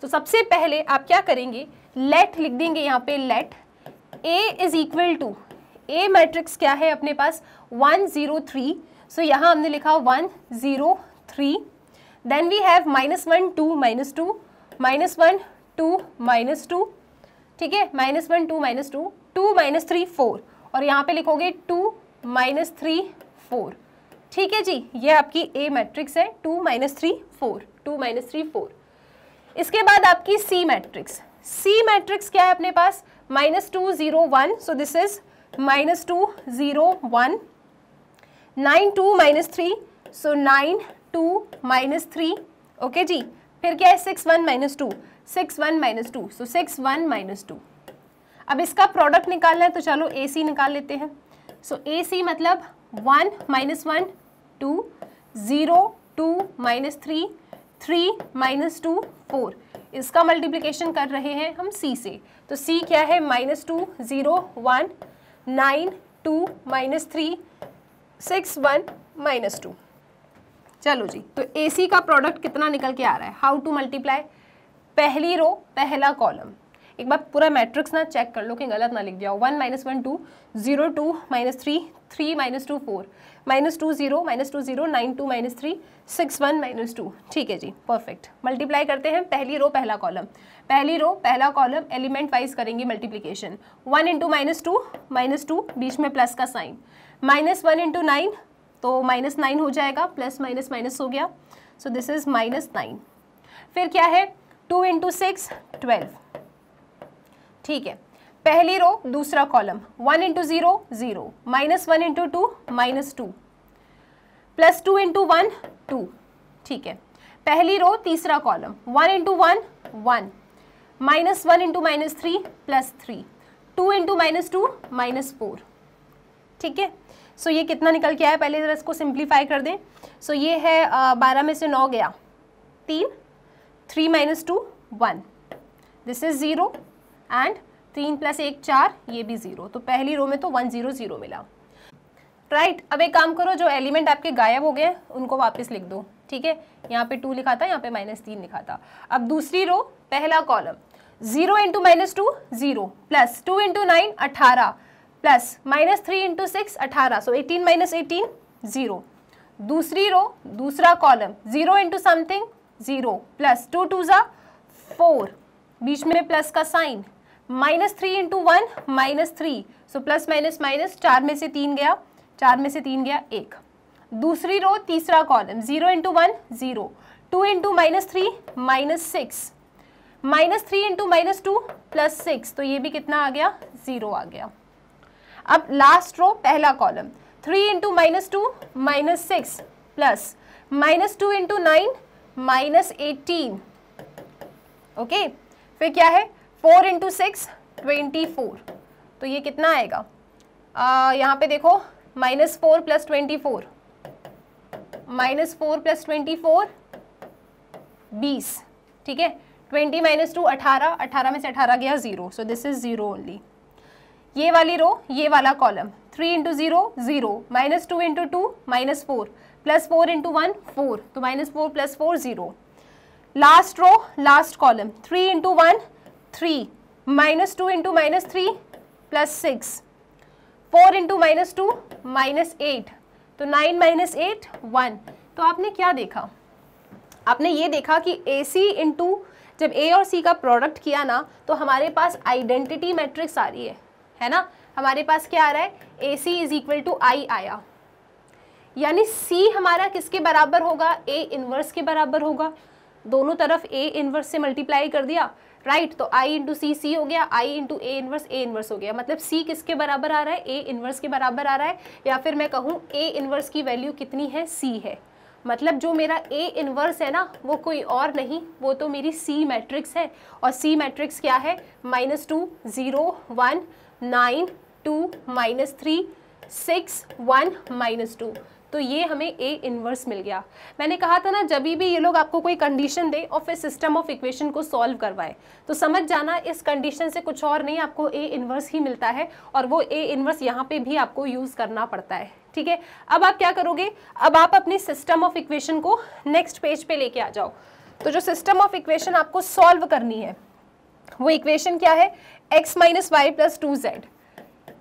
तो सबसे पहले आप क्या करेंगे लेट लिख देंगे यहाँ पे let A is equal to A matrix क्या है अपने पास वन ज़ीरो थ्री सो यहाँ हमने लिखा one zero three then we have minus one two minus two minus one two minus two ठीक है minus one two minus two two minus three four और यहाँ पे लिखोगे टू माइनस थ्री फोर ठीक है जी ये आपकी ए मैट्रिक्स है two minus three four two minus three four इसके बाद आपकी सी मैट्रिक्स सी मैट्रिक्स क्या है अपने पास minus two zero one so this is minus two zero one nine two minus three so nine two minus three okay जी फिर क्या है six one minus two six one minus two so six one minus two अब इसका प्रोडक्ट निकालना है तो चलो ए सी निकाल लेते हैं सो ए सी मतलब one minus one two zero two minus three three minus two four इसका मल्टीप्लिकेशन कर रहे हैं हम सी से तो सी क्या है minus two zero one nine two minus three six one minus two चलो जी तो ए सी का प्रोडक्ट कितना निकल के आ रहा है हाउ टू मल्टीप्लाई पहली रो पहला कॉलम एक बार पूरा मैट्रिक्स ना चेक कर लो कि गलत ना लिख दिया one minus one two zero two minus three three minus two four minus two zero minus two zero nine two minus three six one minus two ठीक है जी परफेक्ट मल्टीप्लाई करते हैं पहली रो पहला कॉलम पहली रो पहला कॉलम एलिमेंट वाइज करेंगे multiplication one into minus two minus two बीच में प्लस का sign minus one into nine तो माइनस नाइन हो जाएगा प्लस माइनस माइनस हो गया so this is minus nine फिर क्या है टू इंटू सिक्स ट्वेल्व ठीक है पहली रो दूसरा column one into zero zero minus one into two minus two plus two into one two ठीक है पहली रो तीसरा column one into one one minus one into minus three plus three two into minus two minus four ठीक है सो ये कितना निकल के आया पहले ज़रा इसको सिंप्लीफाई कर दें सो so, ये है बारह में से नौ गया तीन three minus two one this is zero and तीन प्लस एक चार ये भी ज़ीरो तो पहली रो में तो वन ज़ीरो ज़ीरो मिला राइट right, अब एक काम करो जो एलिमेंट आपके गायब हो गए हैं उनको वापस लिख दो ठीक है यहाँ पे टू लिखा था यहाँ पे माइनस तीन लिखा था अब दूसरी रो पहला column zero into minus two zero plus two into nine अठारह plus minus three into six अठारह so eighteen minus eighteen zero दूसरी रो दूसरा column zero into something zero plus two two ज़ा फोर बीच में प्लस का sign minus three into one minus three so plus minus minus चार में से तीन गया चार में से तीन गया एक दूसरी रो तीसरा column zero into one zero two into minus three minus six minus three into minus two plus six तो ये भी कितना आ गया ज़ीरो आ गया अब लास्ट रो पहला column three into minus two minus six plus minus two into nine minus eighteen okay फिर क्या है four into six twenty four तो ये कितना आएगा आ, यहाँ पे देखो minus four plus twenty four minus four plus twenty four बीस ठीक है ट्वेंटी माइनस टू अठारह अठारह में से अठारह गया zero so this is zero only ये वाली रो ये वाला column three into zero zero minus two into two minus four plus four into one four तो minus four plus four zero last row last column three into one three minus two into minus three plus six four into minus two minus eight तो नाइन माइनस एट वन तो आपने क्या देखा आपने ये देखा कि ए सी इंटू जब ए और सी का प्रोडक्ट किया ना तो हमारे पास आइडेंटिटी मैट्रिक्स आ रही है है ना हमारे पास क्या आ रहा है A C is equal to I आया यानी सी हमारा किसके बराबर होगा ए इन्वर्स के बराबर होगा दोनों तरफ ए इन्वर्स से मल्टीप्लाई कर दिया राइट तो आई इंटू सी सी हो गया I into A inverse A inverse हो गया मतलब सी किसके बराबर आ रहा है ए इनवर्स के बराबर आ रहा है या फिर मैं कहूँ ए इनवर्स की वैल्यू कितनी है सी है मतलब जो मेरा ए इनवर्स है ना वो कोई और नहीं वो तो मेरी सी मैट्रिक्स है और सी मैट्रिक्स क्या है minus two zero one nine two minus three six one minus two तो ये हमें ए इन्वर्स मिल गया मैंने कहा था ना जब भी ये लोग आपको कोई कंडीशन दे और फिर सिस्टम ऑफ इक्वेशन को सॉल्व करवाए तो समझ जाना इस कंडीशन से कुछ और नहीं आपको ए इन्वर्स ही मिलता है और वो ए इन्वर्स यहाँ पे भी आपको यूज़ करना पड़ता है ठीक है अब आप क्या करोगे अब आप अपने सिस्टम ऑफ इक्वेशन को नेक्स्ट पेज पे लेके आ जाओ तो जो सिस्टम ऑफ इक्वेशन आपको सॉल्व करनी है वो इक्वेशन क्या है X minus Y plus two Z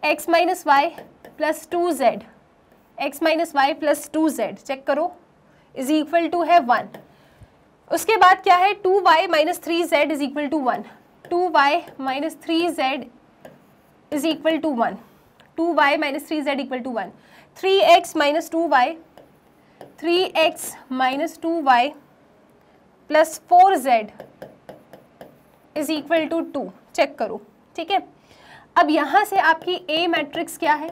X minus Y plus two Z X minus Y plus two Z check करो इज इक्वल टू है वन उसके बाद क्या है two Y minus three Z is equal to one two Y minus three Z is equal to one two Y minus three Z equal to one three x minus two Y three x minus two Y plus four Z is equal to two check करो ठीक है अब यहाँ से आपकी ए मैट्रिक्स क्या है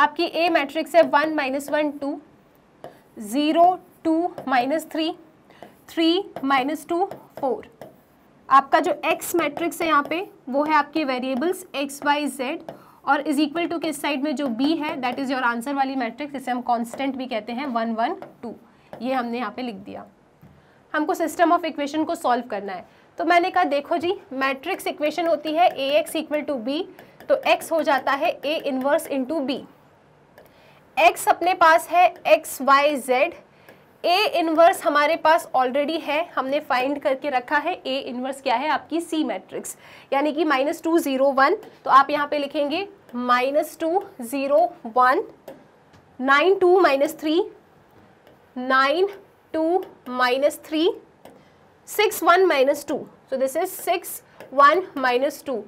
आपकी ए मैट्रिक्स है one minus one two zero two minus three three minus two four आपका जो एक्स मैट्रिक्स है यहाँ पे वो है आपके वेरिएबल्स एक्स वाई जेड और इज इक्वल टू किस साइड में जो बी है दैट इज़ योर आंसर वाली मैट्रिक्स इसे हम कॉन्स्टेंट भी कहते हैं वन वन टू ये हमने यहाँ पे लिख दिया हमको सिस्टम ऑफ इक्वेशन को सॉल्व करना है तो मैंने कहा देखो जी मैट्रिक्स इक्वेशन होती है A X equal to B तो एक्स हो जाता है A inverse into B X अपने पास है x Y Z A inverse हमारे पास ऑलरेडी है हमने फाइंड करके रखा है ए इनवर्स क्या है आपकी सी मैट्रिक्स यानी कि माइनस टू ज़ीरो वन तो आप यहाँ पे लिखेंगे minus two zero one nine two minus three nine two minus three six one minus two so this is six one minus two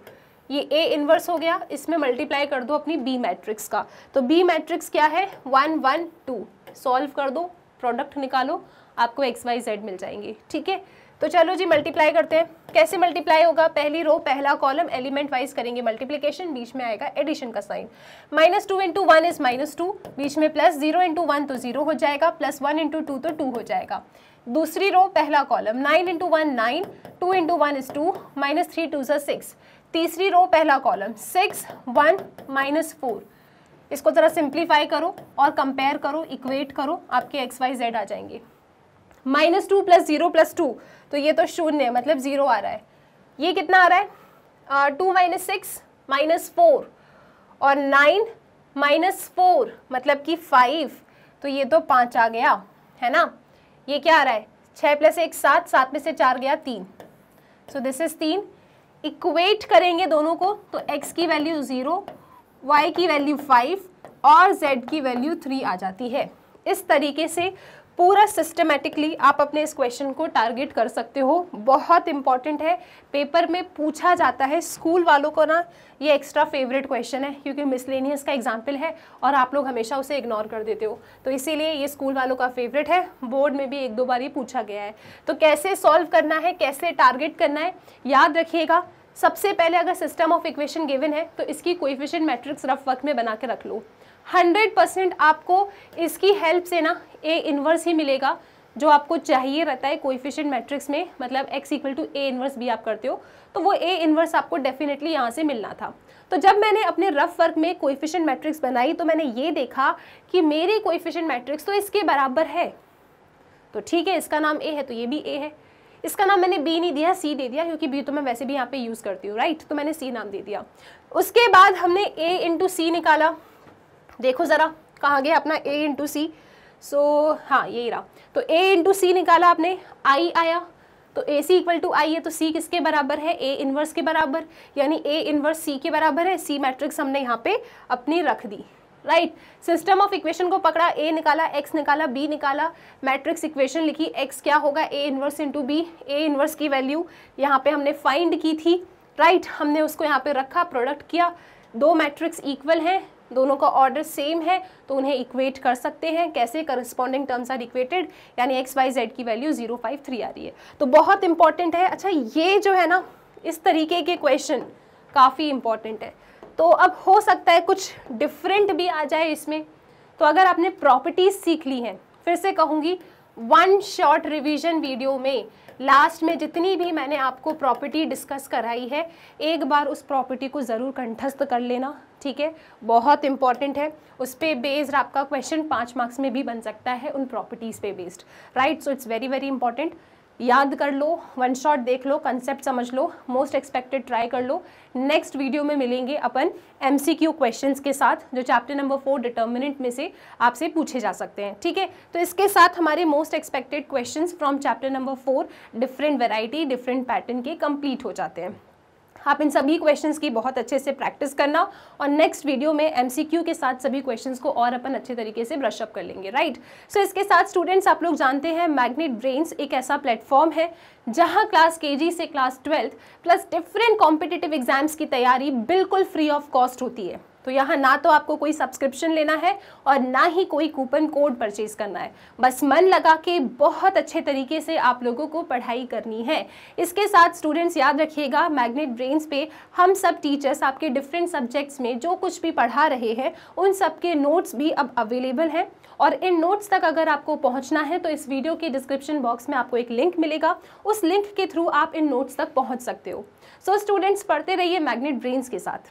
ये ए इन्वर्स हो गया इसमें मल्टीप्लाई कर दो अपनी बी मैट्रिक्स का तो बी मैट्रिक्स क्या है वन वन टू सॉल्व कर दो प्रोडक्ट निकालो आपको एक्स वाई जेड मिल जाएंगे ठीक है तो चलो जी मल्टीप्लाई करते हैं कैसे मल्टीप्लाई होगा पहली रो पहला कॉलम एलिमेंट वाइज करेंगे मल्टीप्लीकेशन बीच में आएगा एडिशन का sign minus two into one is minus two बीच में प्लस जीरो इंटू वन तो जीरो हो जाएगा प्लस वन इंटू टू तो टू हो जाएगा दूसरी रो पहला column nine into one nine two into one is two minus three two ज़ा सिक्स तीसरी रो पहला column six one minus four इसको ज़रा सिंप्लीफाई करो और कंपेयर करो इक्वेट करो आपके एक्स वाई जेड आ जाएंगे minus two plus zero plus two तो ये तो शून्य है मतलब ज़ीरो आ रहा है ये कितना आ रहा है two minus six minus four और नाइन माइनस फोर मतलब कि फाइव तो ये तो पाँच आ गया है ना ये क्या आ रहा है छः प्लस एक सात सात में से चार गया तीन सो दिस इज़ तीन इक्वेट करेंगे दोनों को तो x की वैल्यू ज़ीरो y की वैल्यू फाइव और z की वैल्यू थ्री आ जाती है इस तरीके से पूरा सिस्टमेटिकली आप अपने इस क्वेश्चन को टारगेट कर सकते हो बहुत इंपॉर्टेंट है पेपर में पूछा जाता है स्कूल वालों को ना ये एक्स्ट्रा फेवरेट क्वेश्चन है क्योंकि मिसलेनियस का एग्जाम्पल है और आप लोग हमेशा उसे इग्नोर कर देते हो तो इसीलिए ये स्कूल वालों का फेवरेट है बोर्ड में भी एक दो बार ये पूछा गया है तो कैसे सॉल्व करना है कैसे टारगेट करना है याद रखिएगा सबसे पहले अगर सिस्टम ऑफ इक्वेशन गिवन है तो इसकी कोई मैट्रिक्स रफ वक्त में बना के रख लो हंड्रेड परसेंट आपको इसकी हेल्प से ना ए इन्वर्स ही मिलेगा जो आपको चाहिए रहता है कोइफिशेंट मैट्रिक्स में मतलब X equal to A inverse भी आप करते हो तो वो ए इन्वर्स आपको डेफिनेटली यहाँ से मिलना था तो जब मैंने अपने रफ वर्क में कोइफिशेंट मैट्रिक्स बनाई तो मैंने ये देखा कि मेरी कोइफिशेंट मैट्रिक्स तो इसके बराबर है तो ठीक है इसका नाम ए है तो ये भी ए है इसका नाम मैंने बी नहीं दिया सी दे दिया क्योंकि बी तो मैं वैसे भी यहाँ पे यूज़ करती हूँ राइट तो मैंने सी नाम दे दिया उसके बाद हमने ए इंटू सी निकाला देखो ज़रा कहाँ गया अपना ए इंटू सी सो हाँ यही रहा तो ए इंटू सी निकाला आपने आई आया तो ए सी इक्वल टू आई है तो सी किसके बराबर है ए इन्वर्स के बराबर यानी ए इन्वर्स सी के बराबर है सी मैट्रिक्स हमने यहाँ पे अपनी रख दी राइट सिस्टम ऑफ इक्वेशन को पकड़ा ए निकाला एक्स निकाला बी निकाला मैट्रिक्स इक्वेशन लिखी एक्स क्या होगा A inverse into B A inverse की वैल्यू यहाँ पे हमने फाइंड की थी राइट right? हमने उसको यहाँ पे रखा प्रोडक्ट किया दो मैट्रिक्स इक्वल हैं दोनों का ऑर्डर सेम है तो उन्हें इक्वेट कर सकते हैं कैसे करस्पॉन्डिंग टर्म्स आर इक्वेटेड यानी एक्स वाई जेड की वैल्यू जीरो फाइव थ्री आ रही है तो बहुत इंपॉर्टेंट है अच्छा ये जो है ना इस तरीके के क्वेश्चन काफ़ी इंपॉर्टेंट है तो अब हो सकता है कुछ डिफरेंट भी आ जाए इसमें तो अगर आपने प्रॉपर्टीज़ सीख ली हैं फिर से कहूँगी वन शॉर्ट रिविजन वीडियो में लास्ट में जितनी भी मैंने आपको प्रॉपर्टी डिस्कस कराई है एक बार उस प्रॉपर्टी को ज़रूर कंठस्थ कर लेना ठीक है बहुत इंपॉर्टेंट है उस पर बेस्ड आपका क्वेश्चन पाँच मार्क्स में भी बन सकता है उन प्रॉपर्टीज़ पे based right so it's very very important याद कर लो वन शॉट देख लो कंसेप्ट समझ लो मोस्ट एक्सपेक्टेड ट्राई कर लो नेक्स्ट वीडियो में मिलेंगे अपन एम सी क्यू क्वेश्चन के साथ जो चैप्टर नंबर फोर डिटर्मिनेंट में से आपसे पूछे जा सकते हैं ठीक है तो इसके साथ हमारे most expected question from chapter number four different variety different pattern के कम्प्लीट हो जाते हैं आप इन सभी क्वेश्चंस की बहुत अच्छे से प्रैक्टिस करना और नेक्स्ट वीडियो में एमसीक्यू के साथ सभी क्वेश्चंस को और अपन अच्छे तरीके से ब्रशअप कर लेंगे राइट सो so, इसके साथ स्टूडेंट्स आप लोग जानते हैं मैग्नेट ब्रेन्स एक ऐसा प्लेटफॉर्म है जहां क्लास केजी से class twelfth plus different competitive exams की तैयारी बिल्कुल फ्री ऑफ कॉस्ट होती है तो यहाँ ना तो आपको कोई सब्सक्रिप्शन लेना है और ना ही कोई कूपन कोड परचेज करना है बस मन लगा के बहुत अच्छे तरीके से आप लोगों को पढ़ाई करनी है इसके साथ स्टूडेंट्स याद रखिएगा मैग्नेट ब्रेन्स पे हम सब टीचर्स आपके डिफरेंट सब्जेक्ट्स में जो कुछ भी पढ़ा रहे हैं उन सब के नोट्स भी अब अवेलेबल हैं और इन नोट्स तक अगर आपको पहुँचना है तो इस वीडियो के डिस्क्रिप्शन बॉक्स में आपको एक लिंक मिलेगा उस लिंक के थ्रू आप इन नोट्स तक पहुँच सकते हो सो so, स्टूडेंट्स पढ़ते रहिए मैग्नेट ब्रेन्स के साथ